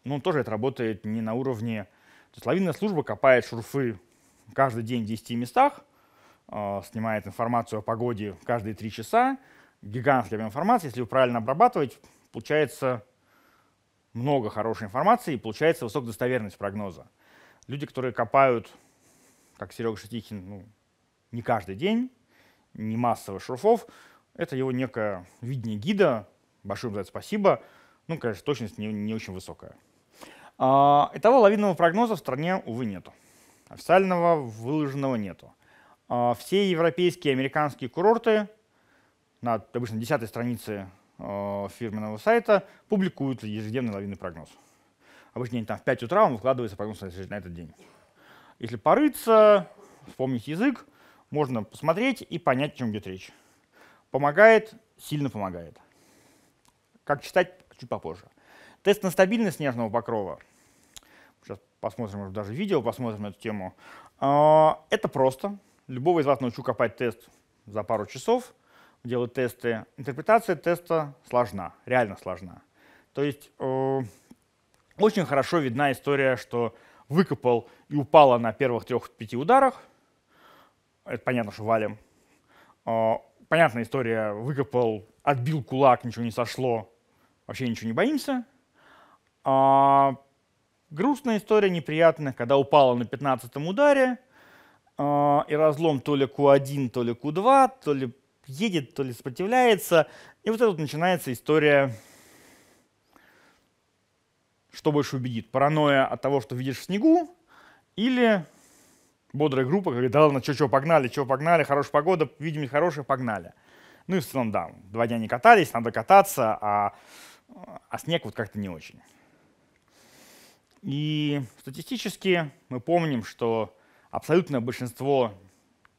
ну, тоже это работает не на уровне... То есть лавинная служба копает шурфы каждый день в 10 местах, э, снимает информацию о погоде каждые 3 часа, Гигантская информация, если ее правильно обрабатывать, получается много хорошей информации и получается высокая достоверность прогноза. Люди, которые копают, как Серега Шатихин, ну, не каждый день, не массово шурфов, это его некое видение гида, большое им за это спасибо, ну, конечно, точность не, не очень высокая. А, итого лавинного прогноза в стране, увы, нету. Официального выложенного нету. А, все европейские и американские курорты на обычно 10 странице а, фирменного сайта публикуют ежедневный лавинный прогноз. Обычно там в 5 утра он выкладывается прогноз на этот день. Если порыться, вспомнить язык, можно посмотреть и понять, о чем идет речь. Помогает, сильно помогает. Как читать, чуть попозже. Тест на стабильность снежного покрова. Сейчас посмотрим, может, даже видео посмотрим на эту тему. А, это просто. Любого из вас научу копать тест за пару часов, делать тесты. Интерпретация теста сложна, реально сложна. То есть э, очень хорошо видна история, что выкопал и упала на первых трех-пяти ударах. Это понятно, что валим. А, понятная история, выкопал, отбил кулак, ничего не сошло, вообще ничего не боимся. А, грустная история, неприятная, когда упала на 15 ударе, а, и разлом то ли Q1, то ли Q2, то ли едет, то ли сопротивляется. И вот тут начинается история, что больше убедит. Паранойя от того, что видишь в снегу, или бодрая группа говорит, да ладно, что-что, погнали, что погнали, хорошая погода, видимость хорошая, погнали. Ну и в целом, да, два дня не катались, надо кататься, а, а снег вот как-то не очень. И статистически мы помним, что абсолютное большинство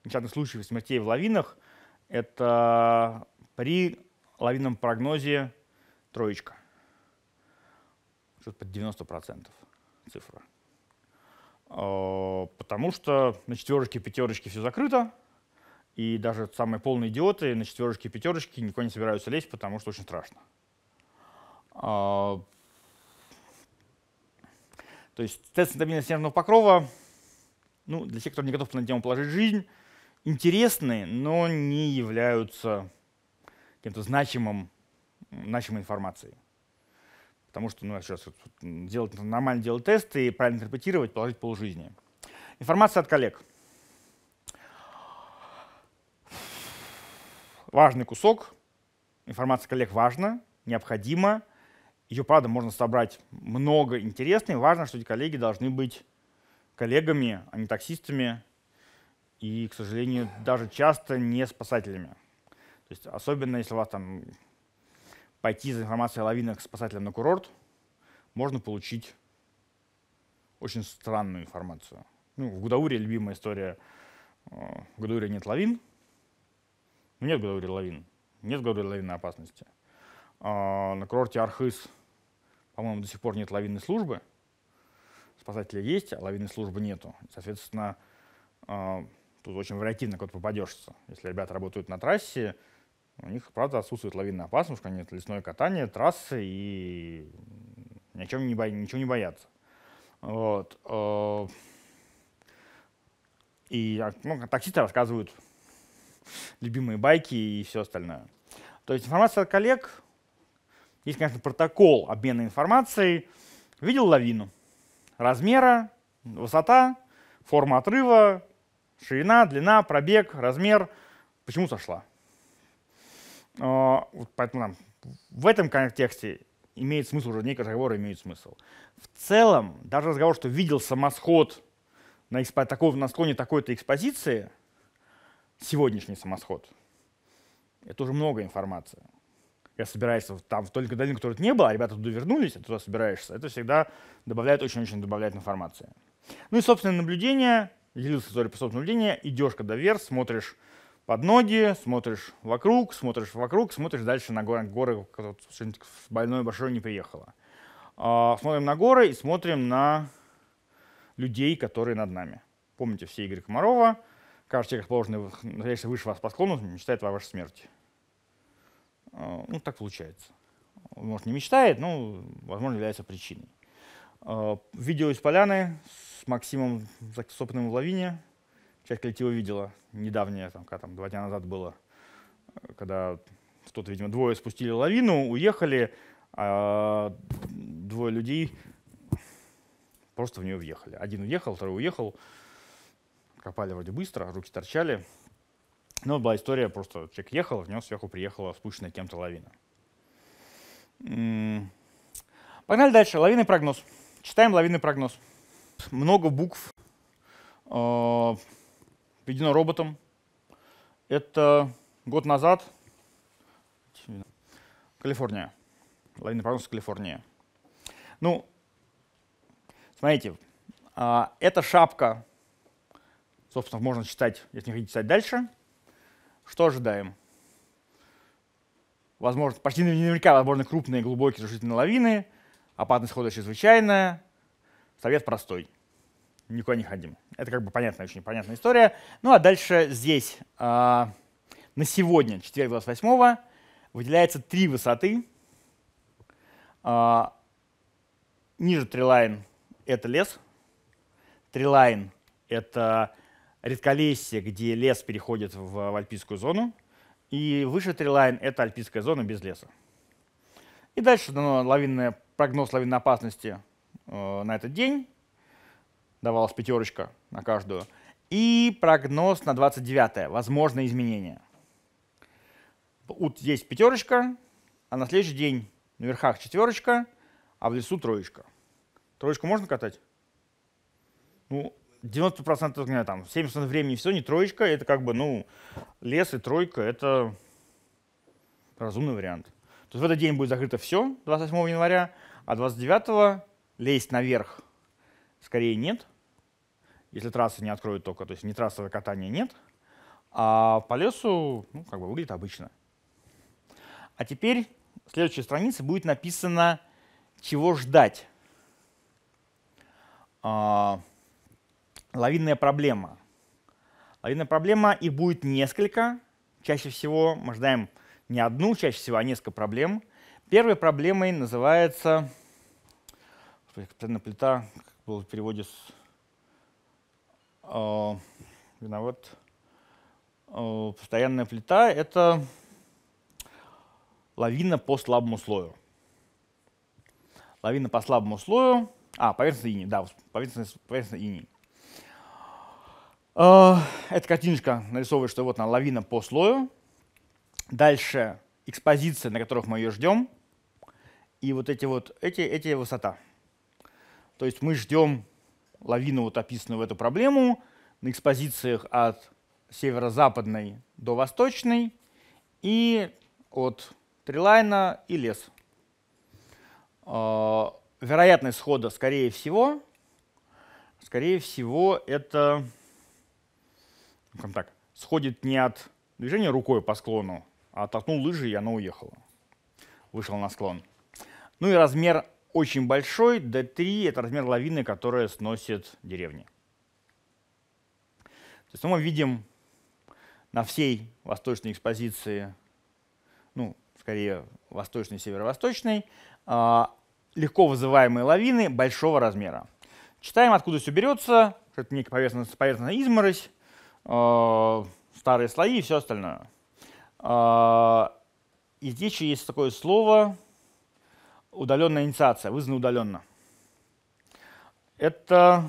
несчастных случаев смертей в лавинах – это при лавинном прогнозе троечка. Что-то под 90% цифра. А, потому что на четверочке и пятерочке все закрыто, и даже самые полные идиоты на четверочке и пятерочке никуда не собираются лезть, потому что очень страшно. А, то есть тест стабильности нервного покрова, ну, для тех, кто не готов на тему положить жизнь, интересны, но не являются каким-то значимым, значимой информацией. Потому что, ну, сейчас делать, нормально делать тесты и правильно интерпретировать, положить полжизни. Информация от коллег. Важный кусок. Информация коллег важна, необходима. Ее, правда, можно собрать много интересной. Важно, что эти коллеги должны быть коллегами, а не таксистами и, к сожалению, даже часто не спасателями. То есть особенно если у вас там пойти за информацией о лавинах спасателям на курорт, можно получить очень странную информацию. Ну, в Гудауре любимая история. Э, в Гудауре нет лавин. Ну, нет в Гудауре лавин. Нет в Гудауре лавинной опасности. А, на курорте Архыз по-моему, до сих пор нет лавинной службы. Спасатели есть, а лавинной службы нету. Соответственно, э, тут очень вариативно куда попадешься. Если ребята работают на трассе, у них, правда, отсутствует лавинная опасность, потому что нет лесное катание, трассы и ни о чем не, бо... ничего не боятся. Вот. Э, и ну, таксисты рассказывают любимые байки и все остальное. То есть информация от коллег есть, конечно, протокол обмена информацией. Видел лавину. Размера, высота, форма отрыва, ширина, длина, пробег, размер. Почему сошла? А, поэтому нам в этом контексте имеет смысл, уже некоторые разговоры имеют смысл. В целом, даже разговор, что видел самосход на, экспо, такого, на склоне такой-то экспозиции, сегодняшний самосход, это уже много информации. Я собираюсь там в той долине, которой не было, а ребята туда вернулись, а туда собираешься, это всегда добавляет, очень-очень добавляет информации. Ну и собственно наблюдение, делился историей по собственному наблюдению, идешь когда вверх, смотришь под ноги, смотришь вокруг, смотришь вокруг, смотришь дальше на горы, горы что-нибудь больное большое не приехало. А, смотрим на горы и смотрим на людей, которые над нами. Помните все игры Комарова, каждый человек, расположенный, находящийся выше вас по склону, мечтает о вашей смерти. А, ну, так получается. Может, не мечтает, но, возможно, является причиной. А, видео из поляны с Максимом Сопиным в лавине. Часть коллектива видела. Недавнее, там, когда, там, два дня назад было, когда кто-то, видимо, двое спустили лавину, уехали, а двое людей просто в нее въехали. Один уехал, второй уехал. Копали вроде быстро, руки торчали. Ну, была история, просто человек ехал, в сверху приехала спущенная кем-то лавина. Погнали дальше. Лавинный прогноз. Читаем лавинный прогноз. Много букв э, введено роботом. Это год назад. Калифорния. Лавинный прогноз Калифорния. Ну, смотрите, а, эта шапка, собственно, можно читать, если не хотите читать дальше. Что ожидаем? Возможно, почти наверняка, возможно, крупные глубокие разрушительные лавины, опасность хода чрезвычайная. Совет простой. Никуда не ходим. Это как бы понятная, очень понятная история. Ну а дальше здесь э, на сегодня, четверг 28 выделяется три высоты. Э, ниже трилайн — это лес. Трилайн — это редколесье, где лес переходит в, э, в альпийскую зону, и выше трилайн — это альпийская зона без леса. И дальше ну, лавинная, прогноз лавинной опасности э, на этот день давалась пятерочка на каждую. И прогноз на 29-е, возможные изменения. Вот здесь пятерочка, а на следующий день на верхах четверочка, а в лесу троечка. Троечку можно катать? Ну, 90% не там, 70% времени все, не троечка, это как бы, ну, лес и тройка, это разумный вариант. То есть в этот день будет закрыто все, 28 января, а 29 лезть наверх скорее нет, если трассы не откроют только, то есть не трассовое катание нет, а по лесу, ну, как бы выглядит обычно. А теперь следующая страница будет написано, чего ждать. А, лавинная проблема. Лавинная проблема, их будет несколько. Чаще всего мы ждаем не одну, чаще всего, а несколько проблем. Первой проблемой называется капитальная плита, как было в переводе с э, виноват, э, постоянная плита — это лавина по слабому слою. Лавина по слабому слою, а, поверхность ини, да, поверхность поверхность ини. Э, эта картиночка нарисовывает, что вот она лавина по слою. Дальше экспозиция, на которых мы ее ждем. И вот эти вот, эти, эти высота. То есть мы ждем лавину, вот описанную в эту проблему, на экспозициях от северо-западной до восточной и от трилайна и лес. Э, вероятность схода, скорее всего, скорее всего, это ну, так, сходит не от движения рукой по склону, а оттолкнул лыжи, и она уехала. Вышел на склон. Ну и размер очень большой, D3 — это размер лавины, которая сносит деревни. То есть ну, мы видим на всей восточной экспозиции, ну, скорее, восточной и северо-восточной, а, легко вызываемые лавины большого размера. Читаем, откуда все берется. Это некая поверхностная, поверхностная изморозь. Э, старые слои и все остальное. Э, и здесь еще есть такое слово удаленная инициация, вызвана удаленно. Это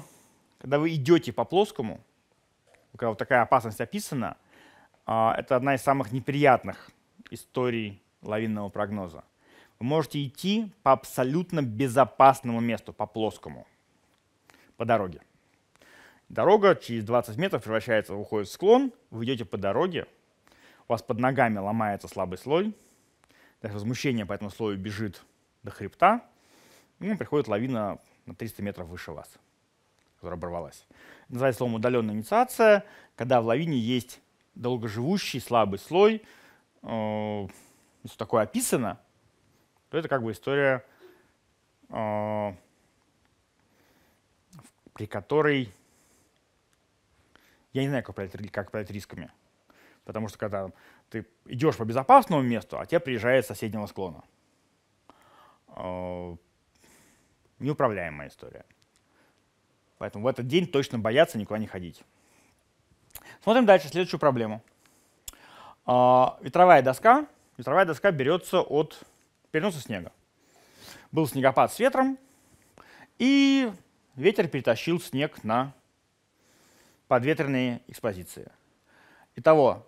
когда вы идете по плоскому, когда вот такая опасность описана, э, это одна из самых неприятных историй лавинного прогноза. Вы можете идти по абсолютно безопасному месту, по плоскому, по дороге. Дорога через 20 метров превращается, уходит в склон, вы идете по дороге, у вас под ногами ломается слабый слой, даже возмущение по этому слою бежит до хребта, и приходит лавина на 300 метров выше вас, которая оборвалась. называется словом удаленная инициация, когда в лавине есть долгоживущий слабый слой. Э, если такое описано, то это как бы история, э, при которой я не знаю, как управлять, как управлять рисками. Потому что когда ты идешь по безопасному месту, а тебе приезжает с соседнего склона. А, неуправляемая история. Поэтому в этот день точно бояться никуда не ходить. Смотрим дальше, следующую проблему. А, ветровая доска. Ветровая доска берется от переноса снега. Был снегопад с ветром, и ветер перетащил снег на подветренные экспозиции. Итого,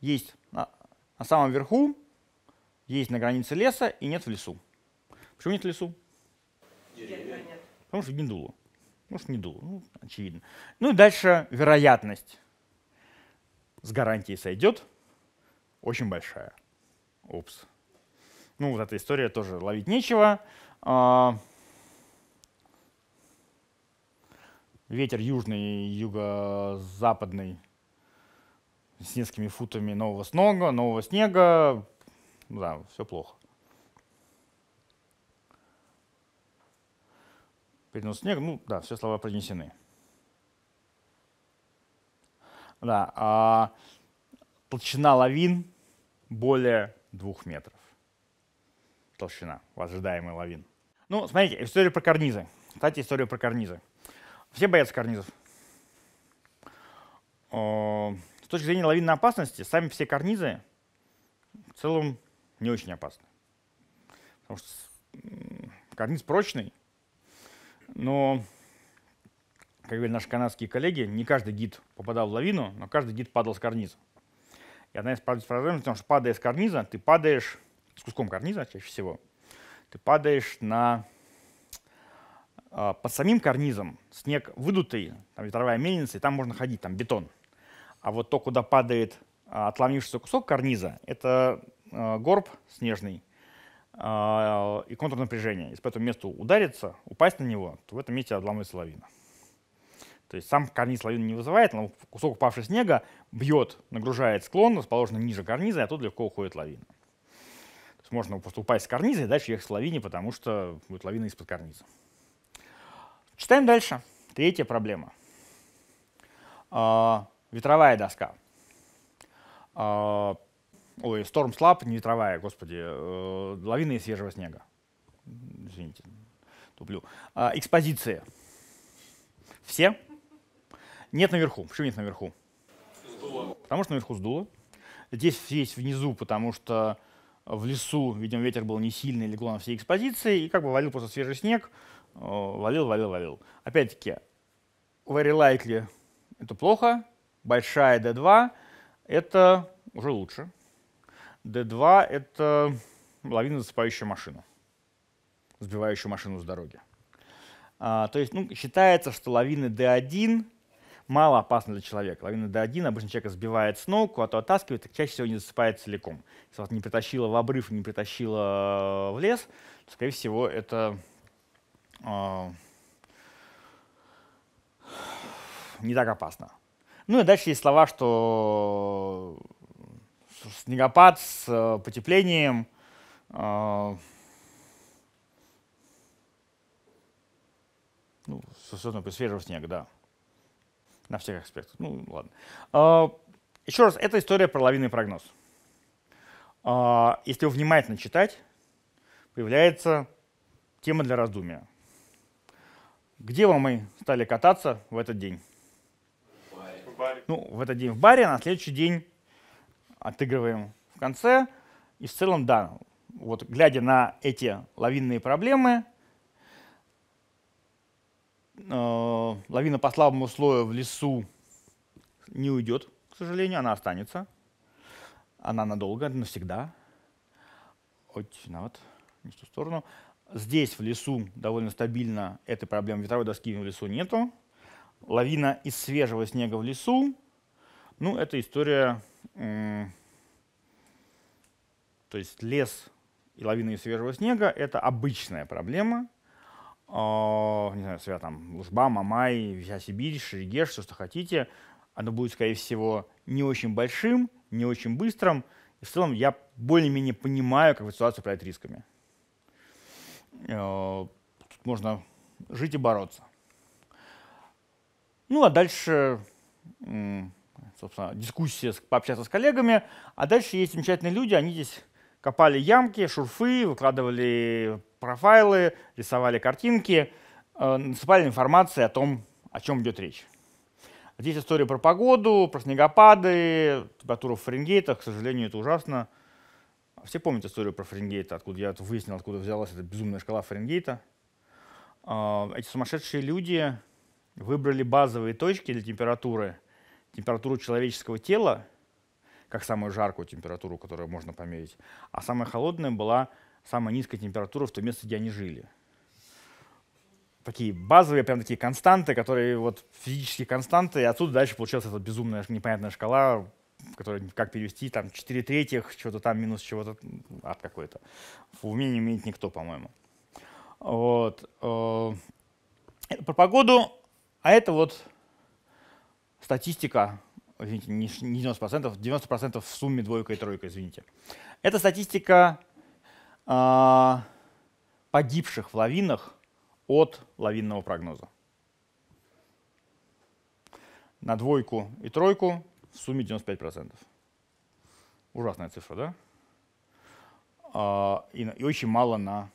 есть на, на самом верху, есть на границе леса и нет в лесу. Почему нет в лесу? Деревья Потому что не дуло. Потому что не дуло, ну, очевидно. Ну и дальше вероятность с гарантией сойдет очень большая. Упс. Ну, вот эта история тоже ловить нечего. А, Ветер южный, юго-западный с несколькими футами нового снега, нового снега. Да, все плохо. Перенос снега, ну да, все слова произнесены. Да, а, толщина лавин более двух метров. Толщина ожидаемый лавин. Ну, смотрите, история про карнизы. Кстати, история про карнизы. Все боятся карнизов. С точки зрения лавинной опасности, сами все карнизы в целом не очень опасны. Потому что карниз прочный, но, как говорили наши канадские коллеги, не каждый гид попадал в лавину, но каждый гид падал с карниза. И одна из проблем в том, что падая с карниза, ты падаешь с куском карниза чаще всего, ты падаешь на а, под самим карнизом снег выдутый, там ветровая мельница, и там можно ходить, там бетон. А вот то, куда падает а, отломившийся кусок карниза, это а, горб снежный и контрнапряжение. Если по этому месту удариться, упасть на него, то в этом месте отломается лавина. То есть сам карниз лавины не вызывает, но кусок упавшего снега бьет, нагружает склон, расположенный ниже карниза, и оттуда легко уходит лавина. То есть можно просто упасть с карниза и дальше ехать с лавине, потому что будет лавина из-под карниза. Читаем дальше. Третья проблема. А, ветровая доска. А, ой, Storm Slab, не ветровая, господи, э, лавина из свежего снега. Извините, туплю. А, экспозиции. Все? Нет наверху. Почему нет наверху? Сдуло. Потому что наверху сдуло. Здесь есть внизу, потому что в лесу, видимо, ветер был не сильный, легло на все экспозиции, и как бы валил просто свежий снег валил, валил, валил. Опять-таки, very likely – это плохо, большая D2 – это уже лучше. D2 – это лавина, засыпающая машину, сбивающая машину с дороги. А, то есть ну, считается, что лавины D1 мало опасны для человека. Лавина D1 обычно человека сбивает с ног, куда-то оттаскивает, и чаще всего не засыпает целиком. Если вас не притащило в обрыв, не притащило э, в лес, то, скорее всего, это а, не так опасно. Ну и дальше есть слова, что снегопад с э, потеплением а, ну, собственно, при свежем снега, да. На всех аспектах. Ну, ладно. А, Еще раз, это история про лавинный прогноз. Если его внимательно читать, появляется тема для раздумия. Где вы мы стали кататься в этот день? В баре. Ну, в этот день в баре, а на следующий день отыгрываем в конце. И в целом, да, вот глядя на эти лавинные проблемы, э, лавина по слабому слою в лесу не уйдет, к сожалению, она останется. Она надолго, навсегда. Ой, на вот, не в ту сторону. Здесь в лесу довольно стабильно этой проблемы. Ветровой доски в лесу нету. Лавина из свежего снега в лесу. Ну, это история... То есть лес и лавина из свежего снега — это обычная проблема. А, не знаю, себя там Лужба, Мамай, вся Сибирь, Шерегеш, все, что хотите. Оно будет, скорее всего, не очень большим, не очень быстрым. И в целом я более-менее понимаю, как ситуацию управлять рисками. Э, тут можно жить и бороться. Ну, а дальше, собственно, дискуссия, пообщаться с коллегами. А дальше есть замечательные люди, они здесь копали ямки, шурфы, выкладывали профайлы, рисовали картинки, э, насыпали информации о том, о чем идет речь. Здесь история про погоду, про снегопады, температуру в Фаренгейтах, к сожалению, это ужасно. Все помнят историю про Фаренгейта, откуда я выяснил, откуда взялась эта безумная шкала Фаренгейта. А, эти сумасшедшие люди выбрали базовые точки для температуры, температуру человеческого тела, как самую жаркую температуру, которую можно померить, а самая холодная была самая низкая температура в том месте, где они жили. Такие базовые, прям такие константы, которые вот физические константы, и отсюда дальше получилась эта безумная непонятная шкала который как перевести, там 4 третьих, чего-то там минус чего-то, ад какой-то. В уме не имеет никто, по-моему. Вот. Э, это про погоду, а это вот статистика, извините, не 90%, 90% в сумме двойка и тройка, извините. Это статистика э, погибших в лавинах от лавинного прогноза. На двойку и тройку в сумме 95%. Ужасная цифра, да? А, и, и очень мало на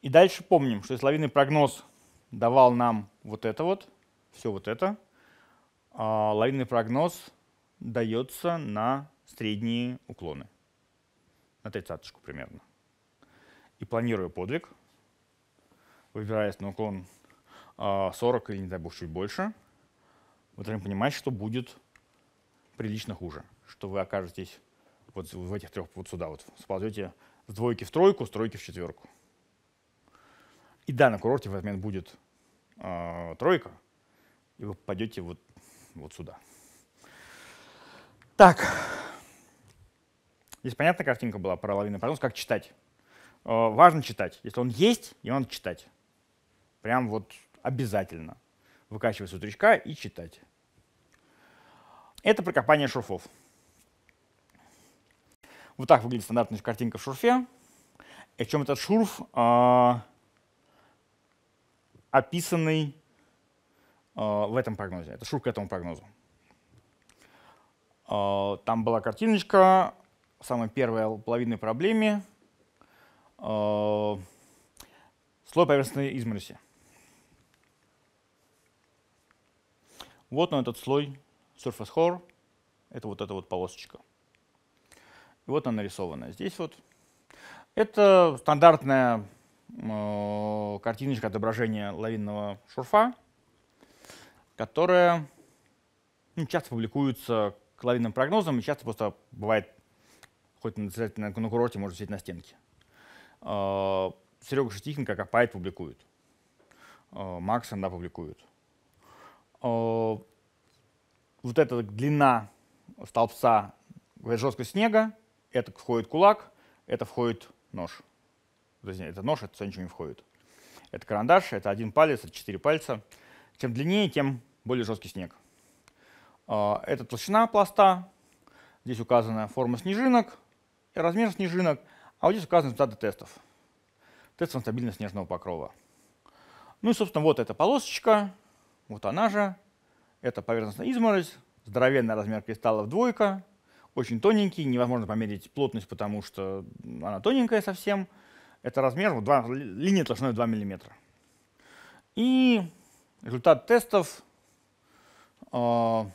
И дальше помним, что славиный прогноз давал нам вот это вот, все вот это. А лавинный прогноз дается на средние уклоны, на тридцаточку примерно. И планируя подвиг, выбираясь на уклон 40 а, или, не дай бог, чуть больше, вы должны понимать, что будет прилично хуже, что вы окажетесь вот в этих трех, вот сюда вот, сползете с двойки в тройку, с тройки в четверку. И да, на курорте в этот момент будет э, тройка, и вы попадете вот, вот сюда. Так, здесь понятная картинка была про лавинный прогноз, как читать. Э, важно читать. Если он есть, его надо читать. Прям вот Обязательно выкачивать с утречка и читать. Это про копание шурфов. Вот так выглядит стандартная картинка в шурфе. И в чем этот шурф, а, описанный а, в этом прогнозе. Это шурф к этому прогнозу. А, там была картиночка, самая первая половина проблемы, а, слой поверхностной изморози. Вот он этот слой Surface Core, это вот эта вот полосочка. И вот она нарисована. Здесь вот это стандартная э, картиночка отображения лавинного шурфа, которая ну, часто публикуется к лавинным прогнозам, и часто просто бывает, хоть на, на, на курорте, может сидеть на стенке. Э, Серега Шестихин как опает публикует. Э, Макс иногда публикует вот эта длина столбца жесткость снега, это входит кулак, это входит нож. Это нож, это ничего не входит. Это карандаш, это один палец, это четыре пальца. Чем длиннее, тем более жесткий снег. А, это толщина пласта. Здесь указана форма снежинок, размер снежинок, а вот здесь указаны результаты тестов. Тест на стабильность снежного покрова. Ну и, собственно, вот эта полосочка, вот она же. Это поверхностная изморозь, здоровенный размер кристаллов двойка, очень тоненький, невозможно померить плотность, потому что она тоненькая совсем. Это размер, вот 2, линия толщиной 2 мм. И результат тестов, э, а,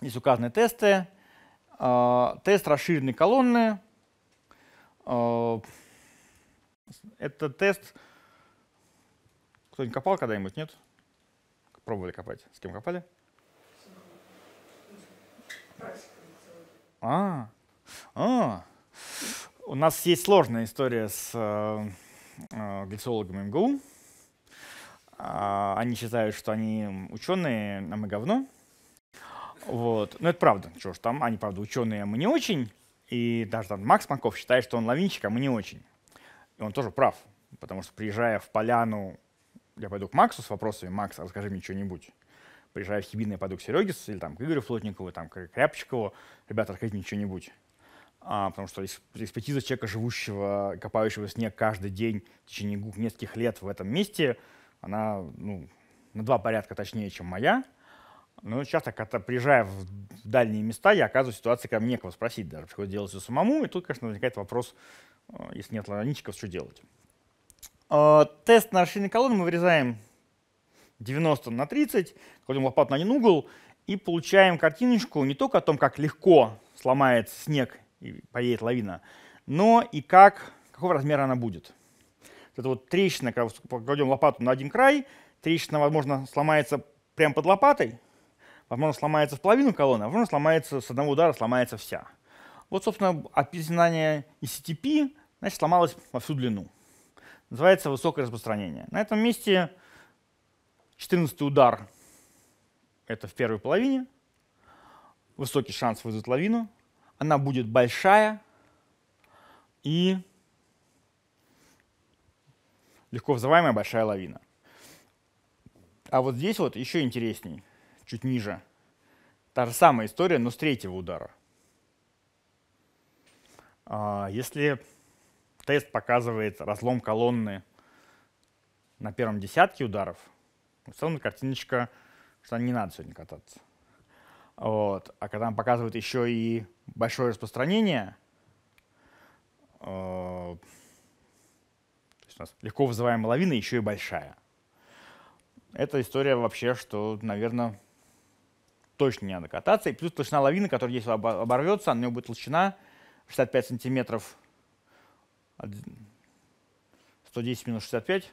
здесь указаны тесты, э, тест расширенной колонны, э, а, это тест, кто-нибудь копал когда-нибудь, нет? Пробовали копать. С кем копали? А, а. У нас есть сложная история с э, э глицеологами МГУ. А, они считают, что они ученые, а мы говно. Вот. Но это правда. что ж там, они, правда, ученые, а мы не очень. И даже там Макс Манков считает, что он лавинщик, а мы не очень. И он тоже прав, потому что приезжая в поляну я пойду к Максу с вопросами, Макс, а расскажи мне что-нибудь. Приезжаю в Хибин, я пойду к Сереге или там, к Игорю Флотникову, там, к Рябчикову, ребята, расскажите мне что-нибудь. А, потому что экспертиза человека, живущего, копающего снег каждый день в течение нескольких лет в этом месте, она ну, на два порядка точнее, чем моя. Но часто, когда приезжая в дальние места, я оказываюсь в ситуации, когда мне некого спросить даже. Приходится делать все самому, и тут, конечно, возникает вопрос, э, если нет ланичиков, что делать. А, тест на расширенной колонны мы вырезаем 90 на 30, кладем лопату на один угол и получаем картиночку не только о том, как легко сломает снег и поедет лавина, но и как, какого размера она будет. Это вот трещина, когда кладем лопату на один край, трещина, возможно, сломается прямо под лопатой, возможно, сломается в половину колонны, а возможно, сломается с одного удара, сломается вся. Вот, собственно, описание из CTP, значит, сломалось во всю длину. Называется высокое распространение. На этом месте 14 удар — это в первой половине. Высокий шанс вызвать лавину. Она будет большая и легко взрываемая большая лавина. А вот здесь вот еще интересней, чуть ниже. Та же самая история, но с третьего удара. А, если тест показывает разлом колонны на первом десятке ударов, в целом картиночка, что не надо сегодня кататься. Вот. А когда нам показывают еще и большое распространение, э, то есть у нас легко вызываемая лавина еще и большая. Это история вообще, что, наверное, точно не надо кататься. И плюс толщина лавины, которая, здесь оборвется, она у нее будет толщина 65 сантиметров 110 минус 65,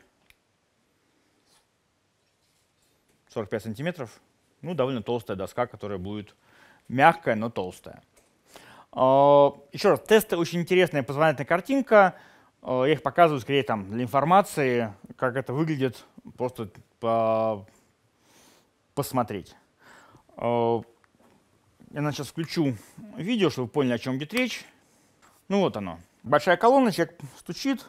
45 сантиметров. Ну, довольно толстая доска, которая будет мягкая, но толстая. А, Еще раз, тесты очень интересная позвонительная картинка. А, я их показываю скорее там для информации, как это выглядит, просто по посмотреть. А, я сейчас включу видео, чтобы вы поняли, о чем идет речь. Ну вот оно. Большая колонна, человек стучит,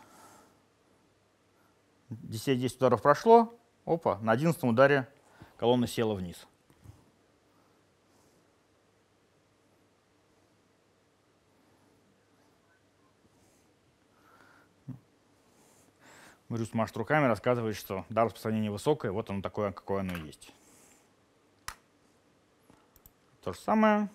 10-10 ударов прошло, опа, на 11 ударе колонна села вниз. Брюс машет руками, рассказывает, что да, распространение высокое, вот оно такое, какое оно есть. То же самое.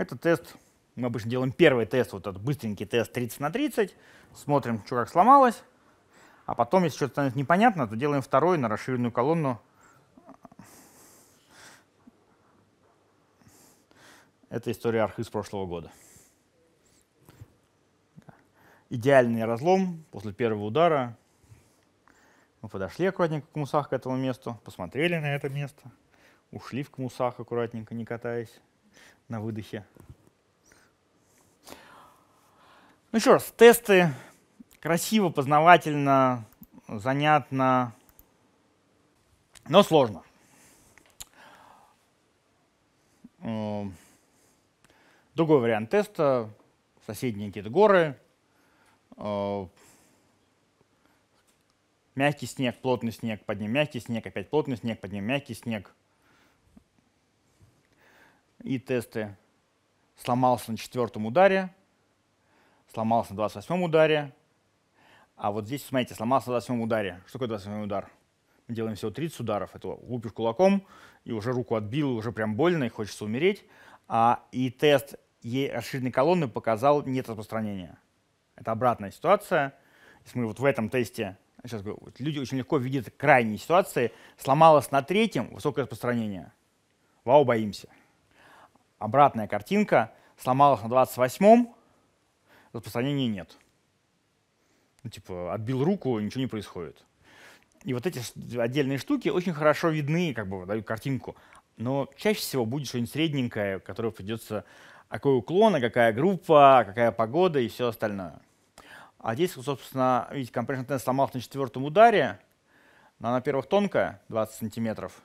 Это тест, мы обычно делаем первый тест, вот этот быстренький тест 30 на 30, смотрим, что как сломалось, а потом, если что-то станет непонятно, то делаем второй на расширенную колонну. Это история архи с прошлого года. Идеальный разлом после первого удара. Мы подошли аккуратненько к мусах к этому месту, посмотрели на это место, ушли в мусах аккуратненько, не катаясь на выдохе. Ну еще раз, тесты красиво, познавательно, занятно, но сложно. Другой вариант теста — соседние какие-то горы, э, мягкий снег, плотный снег, под ним мягкий снег, опять плотный снег, под ним мягкий снег и тесты. Сломался на четвертом ударе, сломался на 28 ударе. А вот здесь, смотрите, сломался на 28 ударе. Что такое 28 удар? Мы делаем всего 30 ударов. Это лупишь кулаком, и уже руку отбил, уже прям больно, и хочется умереть. А, и тест ей расширенной колонны показал нет распространения. Это обратная ситуация. Если мы вот в этом тесте, сейчас говорю, вот люди очень легко видят крайние ситуации, сломалось на третьем высокое распространение. Вау, боимся обратная картинка, сломалась на 28-м, распространения нет. Ну, типа, отбил руку, ничего не происходит. И вот эти отдельные штуки очень хорошо видны, как бы дают картинку. Но чаще всего будет что-нибудь средненькое, которое придется а какой уклон, а какая группа, а какая погода и все остальное. А здесь, собственно, видите, compression test сломался на четвертом ударе, но она, во-первых, тонкая, 20 сантиметров,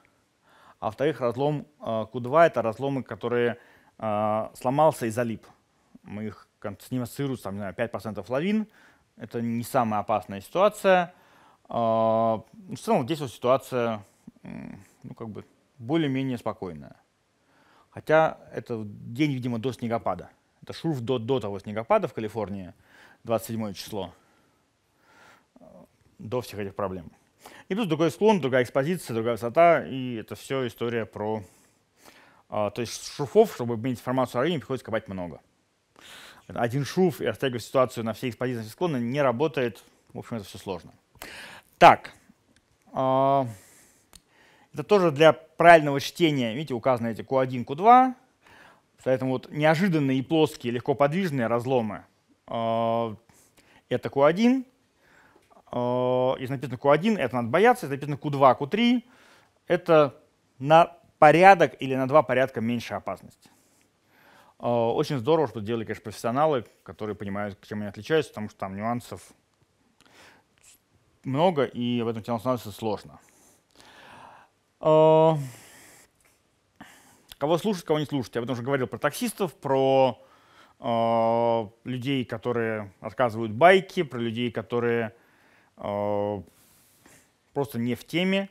а во-вторых, разлом Q2 э, — это разломы, которые э, сломался и залип. Мы их, с ним ассоциируются, там, не знаю, 5% лавин. Это не самая опасная ситуация. Э, в целом здесь вот ситуация ну, как бы более-менее спокойная. Хотя это день, видимо, до снегопада. Это шурф до, до того снегопада в Калифорнии, 27 число, до всех этих проблем. И плюс другой склон, другая экспозиция, другая высота, и это все история про... А, то есть шуфов, чтобы иметь информацию о районе, приходится копать много. Один шуф и растягивать ситуацию на все экспозиции, на все склоны не работает. В общем, это все сложно. Так. А, это тоже для правильного чтения, видите, указаны эти Q1, Q2. Поэтому вот неожиданные и плоские, легко подвижные разломы. А, это Q1, если э, написано Q1, это надо бояться. Если написано Q2, Q3, это на порядок или на два порядка меньше опасность. Э, очень здорово, что делали, конечно, профессионалы, которые понимают, чем они отличаются, потому что там нюансов много, и в этом тему становится сложно. Э, кого слушать, кого не слушать. Я об этом уже говорил про таксистов, про людей, которые отказывают байки, про людей, которые а, просто не в теме.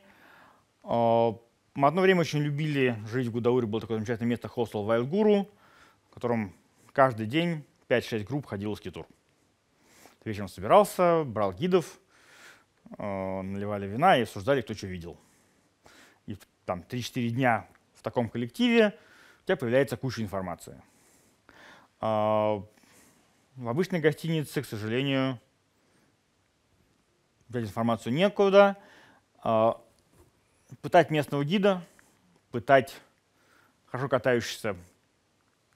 А, мы одно время очень любили жить в Гудауре, было такое замечательное место хостел Wild в котором каждый день 5-6 групп ходил скитур. вечером собирался, брал гидов, а, наливали вина и обсуждали, кто что видел. И там 3-4 дня в таком коллективе у тебя появляется куча информации. В обычной гостинице, к сожалению, взять информацию некуда, а, пытать местного гида, пытать хорошо катающуюся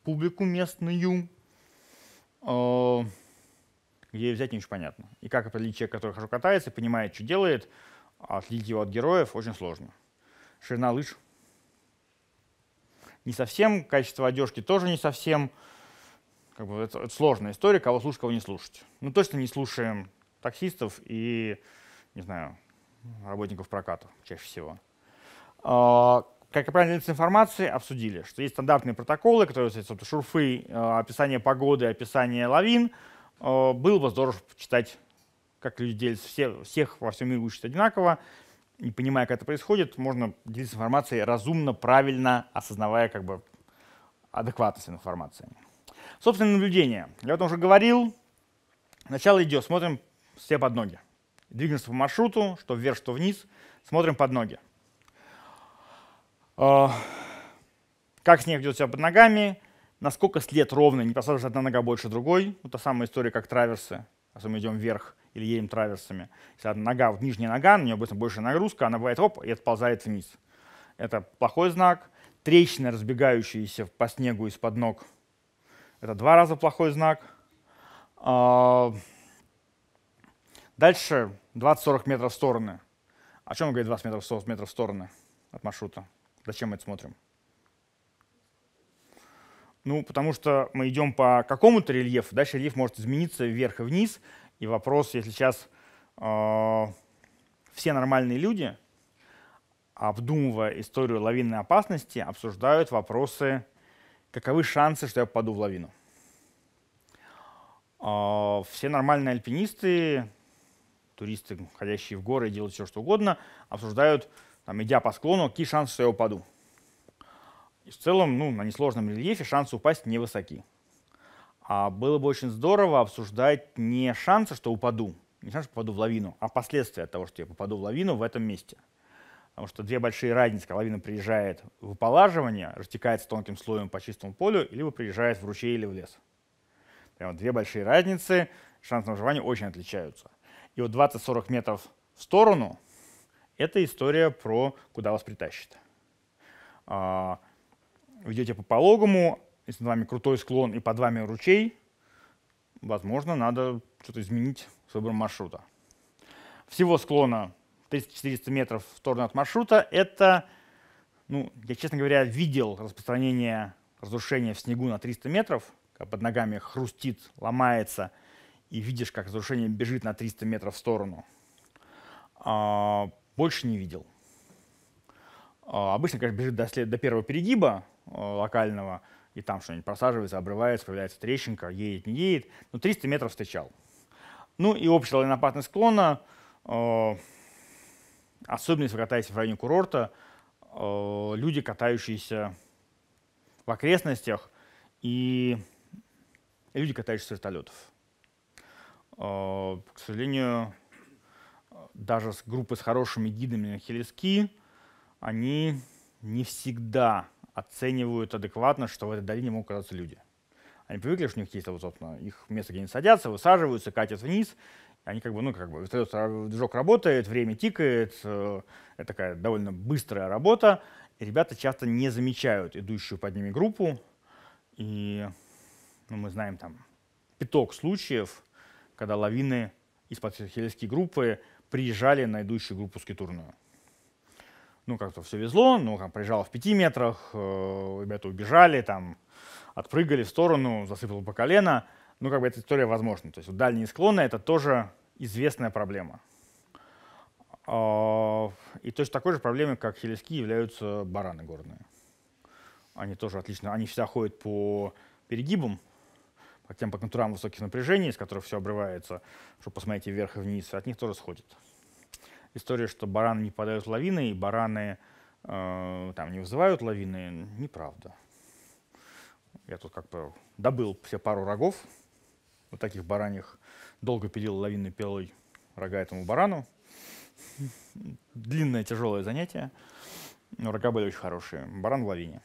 публику местную, а, где взять, не очень понятно. И как определить человека, который хорошо катается, понимает, что делает, а отличить его от героев, очень сложно. Ширина лыж не совсем, качество одежки тоже не совсем. Как бы это, это сложная история, кого слушать, кого не слушать. Мы ну, точно не слушаем таксистов и, не знаю, работников проката чаще всего. А, как и правильно делиться информацией обсудили, что есть стандартные протоколы, которые, собственно, шурфы, а, описание погоды, описание лавин. А, Было бы здорово читать, как люди делятся, все, всех во всем мире учат одинаково. не понимая, как это происходит, можно делиться информацией разумно, правильно, осознавая как бы адекватность информации. Собственно, наблюдение. Я об этом уже говорил. Сначала идет, смотрим все под ноги. Двигаемся по маршруту, что вверх, что вниз, смотрим под ноги. А, как снег ведет себя под ногами, насколько след ровный, не посаживается одна нога больше другой. Вот та самая история, как траверсы, если мы идем вверх или едем траверсами. Если одна нога, вот нижняя нога, на нее обычно больше нагрузка, она бывает оп, и отползает вниз. Это плохой знак. Трещины, разбегающиеся по снегу из-под ног, это два раза плохой знак. А, Дальше 20-40 метров в стороны. О чем говорит 20 метров, 40 метров в стороны от маршрута? Зачем мы это смотрим? Ну, потому что мы идем по какому-то рельефу, дальше рельеф может измениться вверх и вниз. И вопрос, если сейчас э, все нормальные люди, обдумывая историю лавинной опасности, обсуждают вопросы, каковы шансы, что я попаду в лавину. Э, все нормальные альпинисты туристы, ходящие в горы, делают все, что угодно, обсуждают, там, идя по склону, какие шансы, что я упаду. И в целом, ну, на несложном рельефе шансы упасть невысоки. А было бы очень здорово обсуждать не шансы, что упаду, не шансы, что попаду в лавину, а последствия того, что я попаду в лавину в этом месте. Потому что две большие разницы, когда лавина приезжает в ополаживание, растекается тонким слоем по чистому полю, либо приезжает в ручей или в лес. Прямо две большие разницы, шансы на выживание очень отличаются и вот 20-40 метров в сторону — это история про куда вас притащит. А, идете по пологому, если над вами крутой склон и под вами ручей, возможно, надо что-то изменить с выбором маршрута. Всего склона 300-400 метров в сторону от маршрута — это, ну, я, честно говоря, видел распространение разрушения в снегу на 300 метров, под ногами хрустит, ломается, и видишь, как разрушение бежит на 300 метров в сторону. А, больше не видел. А, обычно, конечно, бежит до, след... до первого перегиба э, локального, и там что-нибудь просаживается, обрывается, появляется трещинка, едет, не едет. Но 300 метров встречал. Ну и общая лайнопатность склона, а, особенно если вы катаетесь в районе курорта, э, люди, катающиеся в окрестностях, и люди, катающиеся с вертолетов. Э, к сожалению, даже с группы с хорошими гидами на Хелиски, они не всегда оценивают адекватно, что в этой долине могут оказаться люди. Они привыкли, что у них есть, а вот, собственно, их место, где они садятся, высаживаются, катят вниз. Они как бы, ну, как бы, а, движок работает, время тикает, э, это такая довольно быстрая работа. И ребята часто не замечают идущую под ними группу. И ну, мы знаем там пяток случаев, когда лавины из подхельские группы приезжали на идущую группу скитурную. Ну, как-то все везло, ну, там, приезжало в пяти метрах, э, ребята убежали, там, отпрыгали в сторону, засыпало по колено. Ну, как бы эта история возможна. То есть вот дальние склоны — это тоже известная проблема. А, и точно такой же проблемой, как хелески, являются бараны горные. Они тоже отлично, они всегда ходят по перегибам, по тем по контурам высоких напряжений, из которых все обрывается, что посмотрите вверх и вниз, от них тоже сходит. История, что бараны не падают в лавины, и бараны э, там не вызывают лавины, неправда. Я тут как бы добыл все пару рогов, вот таких бараньих, долго пилил лавинной пилой рога этому барану. Длинное, тяжелое занятие, но рога были очень хорошие. Баран в лавине.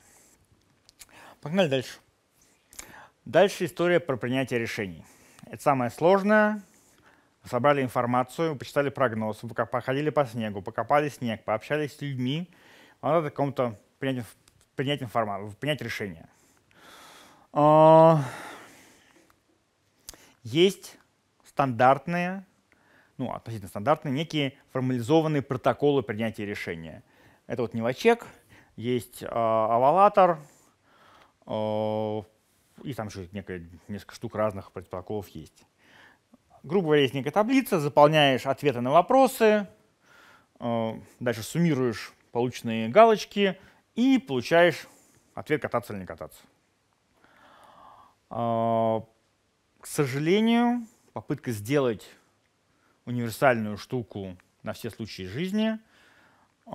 Погнали дальше. Дальше история про принятие решений. Это самое сложное. Собрали информацию, почитали прогноз, походили по снегу, покопали снег, пообщались с людьми. Вам надо кому-то принять, принять, информацию, принять решение. А, есть стандартные, ну, относительно стандартные, некие формализованные протоколы принятия решения. Это вот Нивочек, есть э, а, Авалатор, э, а, и там еще некое, несколько штук разных предпоколов есть. Грубо говоря, есть некая таблица, заполняешь ответы на вопросы, э, дальше суммируешь полученные галочки и получаешь ответ кататься или не кататься. А, к сожалению, попытка сделать универсальную штуку на все случаи жизни э,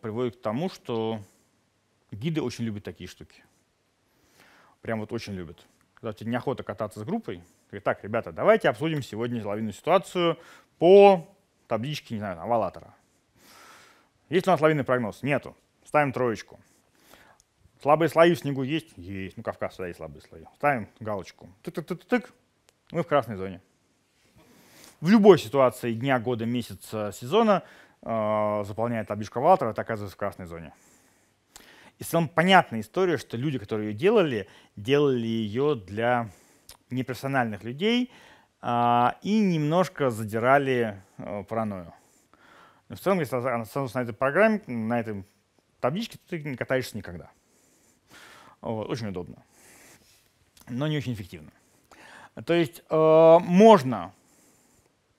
приводит к тому, что гиды очень любят такие штуки прям вот очень любят. Когда тебе неохота кататься с группой, говорит, так, ребята, давайте обсудим сегодня лавинную ситуацию по табличке, не знаю, авалатора. Есть ли у нас лавинный прогноз? Нету. Ставим троечку. Слабые слои в снегу есть? Есть. Ну, Кавказ всегда есть слабые слои. Ставим галочку. Тык-тык-тык-тык. Мы ну в красной зоне. В любой ситуации дня, года, месяца, сезона э, заполняет табличка Валатора, это оказывается в красной зоне. И в целом понятная история, что люди, которые ее делали, делали ее для непрофессиональных людей а, и немножко задирали а, паранойю. Но в целом, если останусь на этой программе, на этой табличке, то ты не катаешься никогда. Вот, очень удобно, но не очень эффективно. То есть э, можно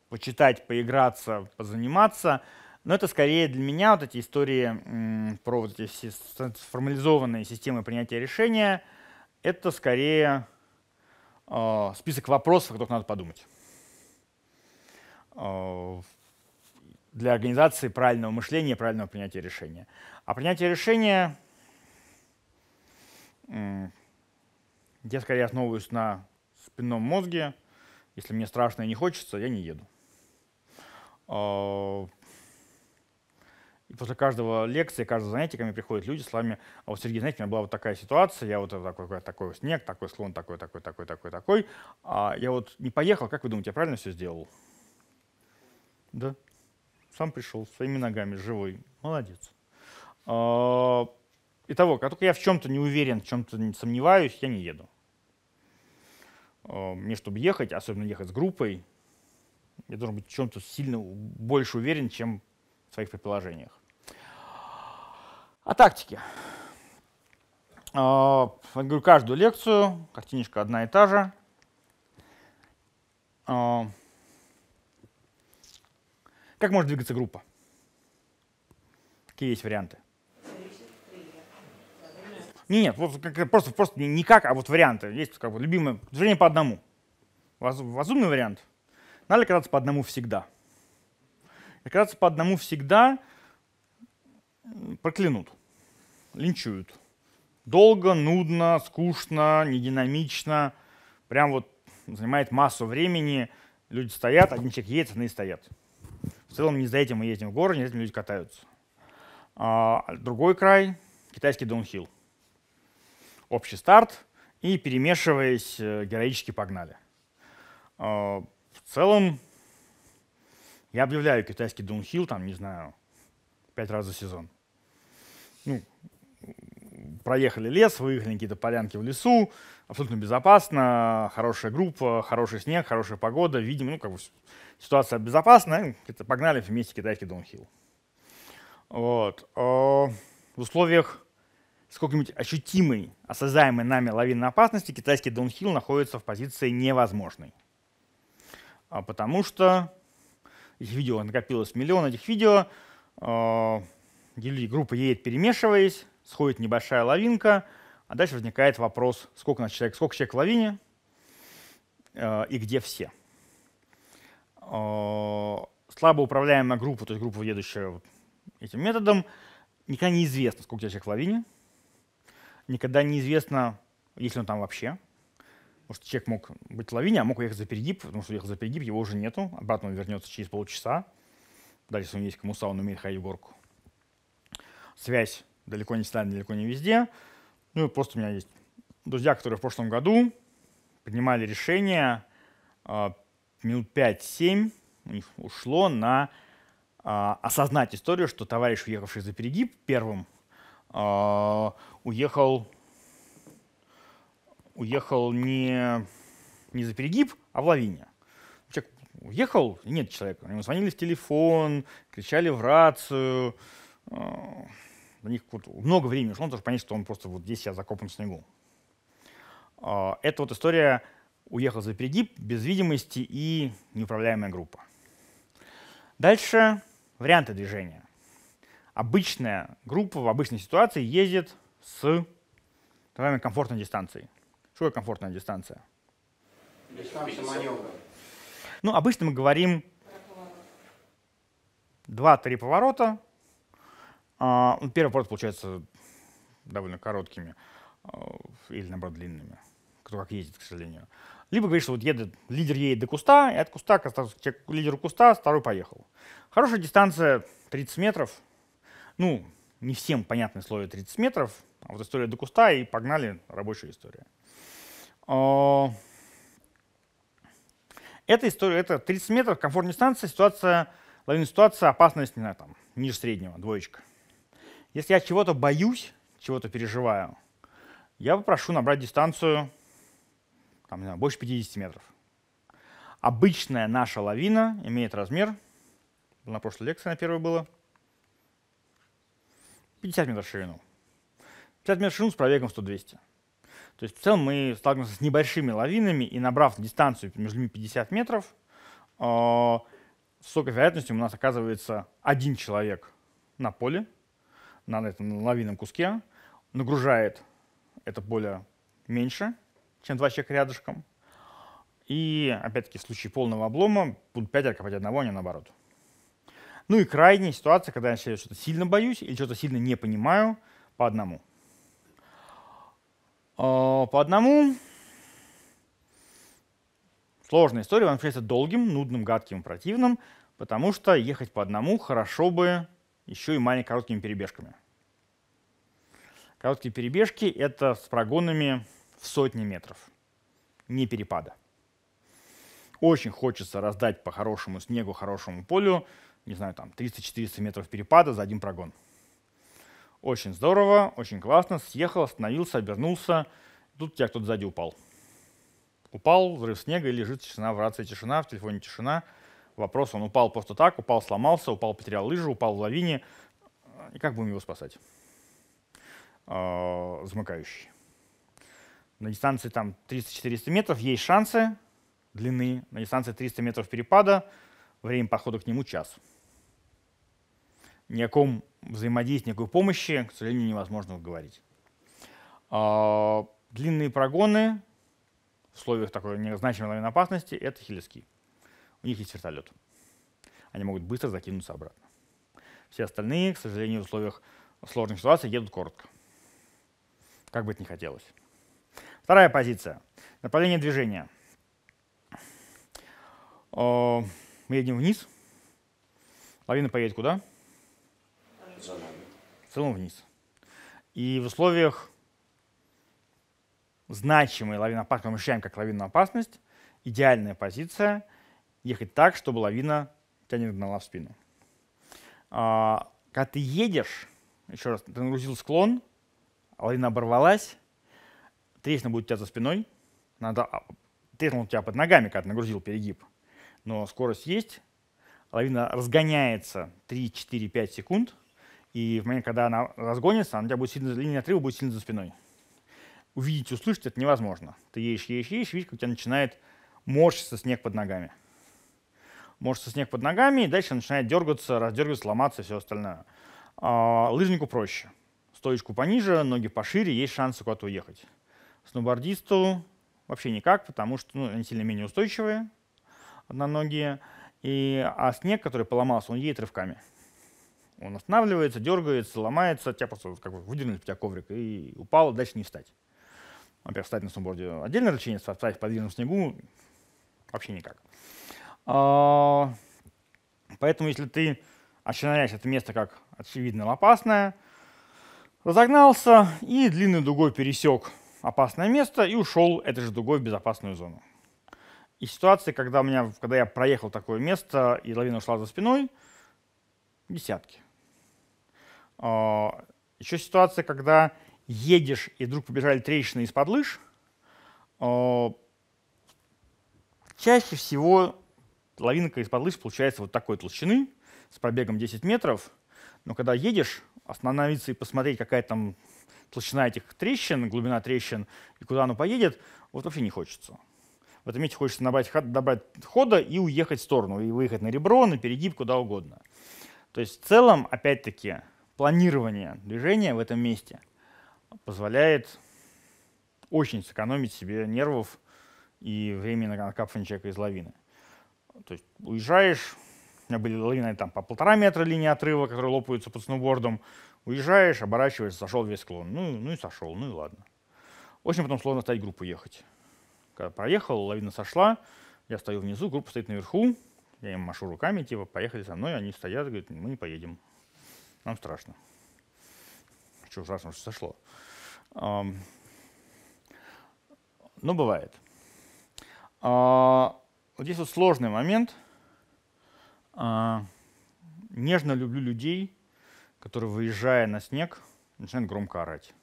почитать, поиграться, позаниматься – но это скорее для меня вот эти истории про вот эти сформализованные системы принятия решения, это скорее э, список вопросов, о которых надо подумать. А, для организации правильного мышления, правильного принятия решения. А принятие решения я скорее основываюсь на спинном мозге. Если мне страшно и не хочется, я не еду. А, после каждого лекции, каждого занятия ко мне приходят люди с вами, а вот, Сергей, знаете, у меня была вот такая ситуация, я вот такой, такой снег, такой слон, такой, такой, такой, такой, такой, а я вот не поехал, как вы думаете, я правильно все сделал? Да, сам пришел, своими ногами, живой, молодец. А, итого, как только я в чем-то не уверен, в чем-то сомневаюсь, я не еду. А, мне, чтобы ехать, особенно ехать с группой, я должен быть в чем-то сильно больше уверен, чем в своих предположениях. О тактике. А, я говорю, каждую лекцию, картиночка одна и та же. А, как может двигаться группа? Какие есть варианты? Не, нет, вот как, просто, просто никак, а вот варианты. Есть как бы любимое движение по одному. Разумный вариант. Надо кататься по одному всегда. кататься по одному всегда проклянут, линчуют. Долго, нудно, скучно, нединамично. Прям вот занимает массу времени. Люди стоят, один человек едет, остальные стоят. В целом не за этим мы ездим в горы, не за этим люди катаются. А, другой край – китайский даунхилл. Общий старт и, перемешиваясь, э, героически погнали. А, в целом я объявляю китайский даунхилл, там, не знаю, пять раз за сезон ну, проехали лес, выехали какие-то полянки в лесу, абсолютно безопасно, хорошая группа, хороший снег, хорошая погода, видимо, ну, как бы ситуация безопасная, погнали вместе китайский даунхилл. Вот. Э, в условиях сколько-нибудь ощутимой, осязаемой нами лавинной опасности китайский даунхилл находится в позиции невозможной. А потому что их видео накопилось миллион этих видео, э, гели группа едет, перемешиваясь, сходит небольшая лавинка, а дальше возникает вопрос, сколько у нас человек, сколько человек в лавине э, и где все. Э, слабо управляемая группа, то есть группа, едущая вот этим методом, никогда неизвестно, сколько человек в лавине, никогда неизвестно, есть ли он там вообще. Потому что человек мог быть в лавине, а мог уехать за перегиб, потому что уехал за перегиб, его уже нету, обратно он вернется через полчаса. Дальше, если он есть комуса, он умеет ходить в горку связь далеко не всегда, далеко не везде. Ну и просто у меня есть друзья, которые в прошлом году принимали решение э, минут 5-7 у них ушло на э, осознать историю, что товарищ, уехавший за перегиб первым, э, уехал, уехал не, не за перегиб, а в лавине. Человек уехал, нет человека. Ему звонили в телефон, кричали в рацию, на э, них вот много времени ушло, чтобы понять, что он просто вот здесь я закопан в снегу. Э, это вот история уехал за перегиб, без видимости и неуправляемая группа. Дальше варианты движения. Обычная группа в обычной ситуации ездит с так называемой комфортной дистанцией. Что такое комфортная дистанция? Дистанция маневра. Ну, обычно мы говорим 2-3 поворота, а, ну, первый порты получается довольно короткими а, или, наоборот, длинными. Кто как ездит, к сожалению. Либо говорит, что вот едет, лидер едет до куста, и от куста к лидеру куста второй поехал. Хорошая дистанция 30 метров. Ну, не всем понятное слово 30 метров, а вот история до куста, и погнали, рабочая история. А, эта история, это 30 метров, комфортная дистанция, ситуация, лавинная ситуация, опасность, не знаю, там, ниже среднего, двоечка. Если я чего-то боюсь, чего-то переживаю, я попрошу набрать дистанцию там, не знаю, больше 50 метров. Обычная наша лавина имеет размер, на прошлой лекции на первой было, 50 метров ширину. 50 метров ширину с пробегом 100-200. То есть в целом мы сталкиваемся с небольшими лавинами, и набрав дистанцию между ними 50 метров, э, с высокой вероятностью у нас оказывается один человек на поле, на этом лавинном куске, нагружает это поле меньше, чем два человека рядышком. И, опять-таки, в случае полного облома будут пятеро копать одного, а не наоборот. Ну и крайняя ситуация, когда я что-то сильно боюсь или что-то сильно не понимаю, по одному. А, по одному сложная история, вам считается долгим, нудным, гадким, противным, потому что ехать по одному хорошо бы еще и маленькими короткими перебежками. Короткие перебежки — это с прогонами в сотни метров, не перепада. Очень хочется раздать по хорошему снегу, хорошему полю, не знаю, там 300-400 метров перепада за один прогон. Очень здорово, очень классно, съехал, остановился, обернулся, тут тебя кто-то сзади упал. Упал, взрыв снега, и лежит тишина в рации, тишина, в телефоне тишина — вопрос, он упал просто так, упал, сломался, упал, потерял лыжу, упал в лавине. И как будем его спасать? А, замыкающий. На дистанции там 300-400 метров есть шансы длины. На дистанции 300 метров перепада время подхода к нему час. Ни о ком взаимодействии, никакой помощи, к сожалению, невозможно говорить. А, длинные прогоны в условиях такой незначимой лавинной опасности — это хелиски у них есть вертолет. Они могут быстро закинуться обратно. Все остальные, к сожалению, в условиях сложных ситуаций едут коротко. Как бы это ни хотелось. Вторая позиция. Направление движения. Э, мы едем вниз. Лавина поедет куда? За нами. В целом вниз. И в условиях значимой лавиноопасности, мы ощущаем как лавинную опасность, идеальная позиция ехать так, чтобы лавина тебя не нагнала в спину. А, когда ты едешь, еще раз, ты нагрузил склон, лавина оборвалась, трещина будет у тебя за спиной, надо а, треснул тебя под ногами, когда ты нагрузил перегиб, но скорость есть, лавина разгоняется 3-4-5 секунд, и в момент, когда она разгонится, она у тебя будет сильно, линия отрыва будет сильно за спиной. Увидеть, услышать это невозможно. Ты едешь, едешь, едешь, видишь, как у тебя начинает морщиться снег под ногами. Может, снег под ногами, и дальше начинает дергаться, раздергиваться, ломаться и все остальное. А, лыжнику проще. Стоечку пониже, ноги пошире, есть шансы куда-то уехать. Сноубордисту вообще никак, потому что ну, они сильно менее устойчивые на ноги. И, а снег, который поломался, он едет рывками. Он останавливается, дергается, ломается, тебя просто как бы выдернули тебя коврик и упал, дальше не встать. Во-первых, встать на сноуборде отдельное развлечение, встать в подвижном снегу вообще никак. А, поэтому если ты ощущаешь это место как очевидно опасное, разогнался и длинной дугой пересек опасное место и ушел этой же дугой в безопасную зону. И ситуации, когда, у меня, когда я проехал такое место и лавина ушла за спиной, десятки. А, Еще ситуация, когда едешь и вдруг побежали трещины из-под лыж, а, чаще всего Лавинка из-под лыж получается вот такой толщины, с пробегом 10 метров. Но когда едешь, остановиться и посмотреть, какая там толщина этих трещин, глубина трещин и куда оно поедет, вот вообще не хочется. В этом месте хочется набрать, добрать хода и уехать в сторону, и выехать на ребро, на перегиб, куда угодно. То есть в целом, опять-таки, планирование движения в этом месте позволяет очень сэкономить себе нервов и времени на накапливание человека из лавины. То есть уезжаешь, у меня были лавины там по полтора метра линии отрыва, которые лопаются под сноубордом. Уезжаешь, оборачиваешься, сошел весь склон. Ну, ну и сошел, ну и ладно. Очень потом сложно стать группу ехать. Когда проехал, лавина сошла, я стою внизу, группа стоит наверху, я им машу руками, типа, поехали со мной, они стоят, говорят, мы не поедем, нам страшно. Что ужасно, что сошло. Но ну, бывает. А, вот здесь вот сложный момент. А, нежно люблю людей, которые, выезжая на снег, начинают громко орать.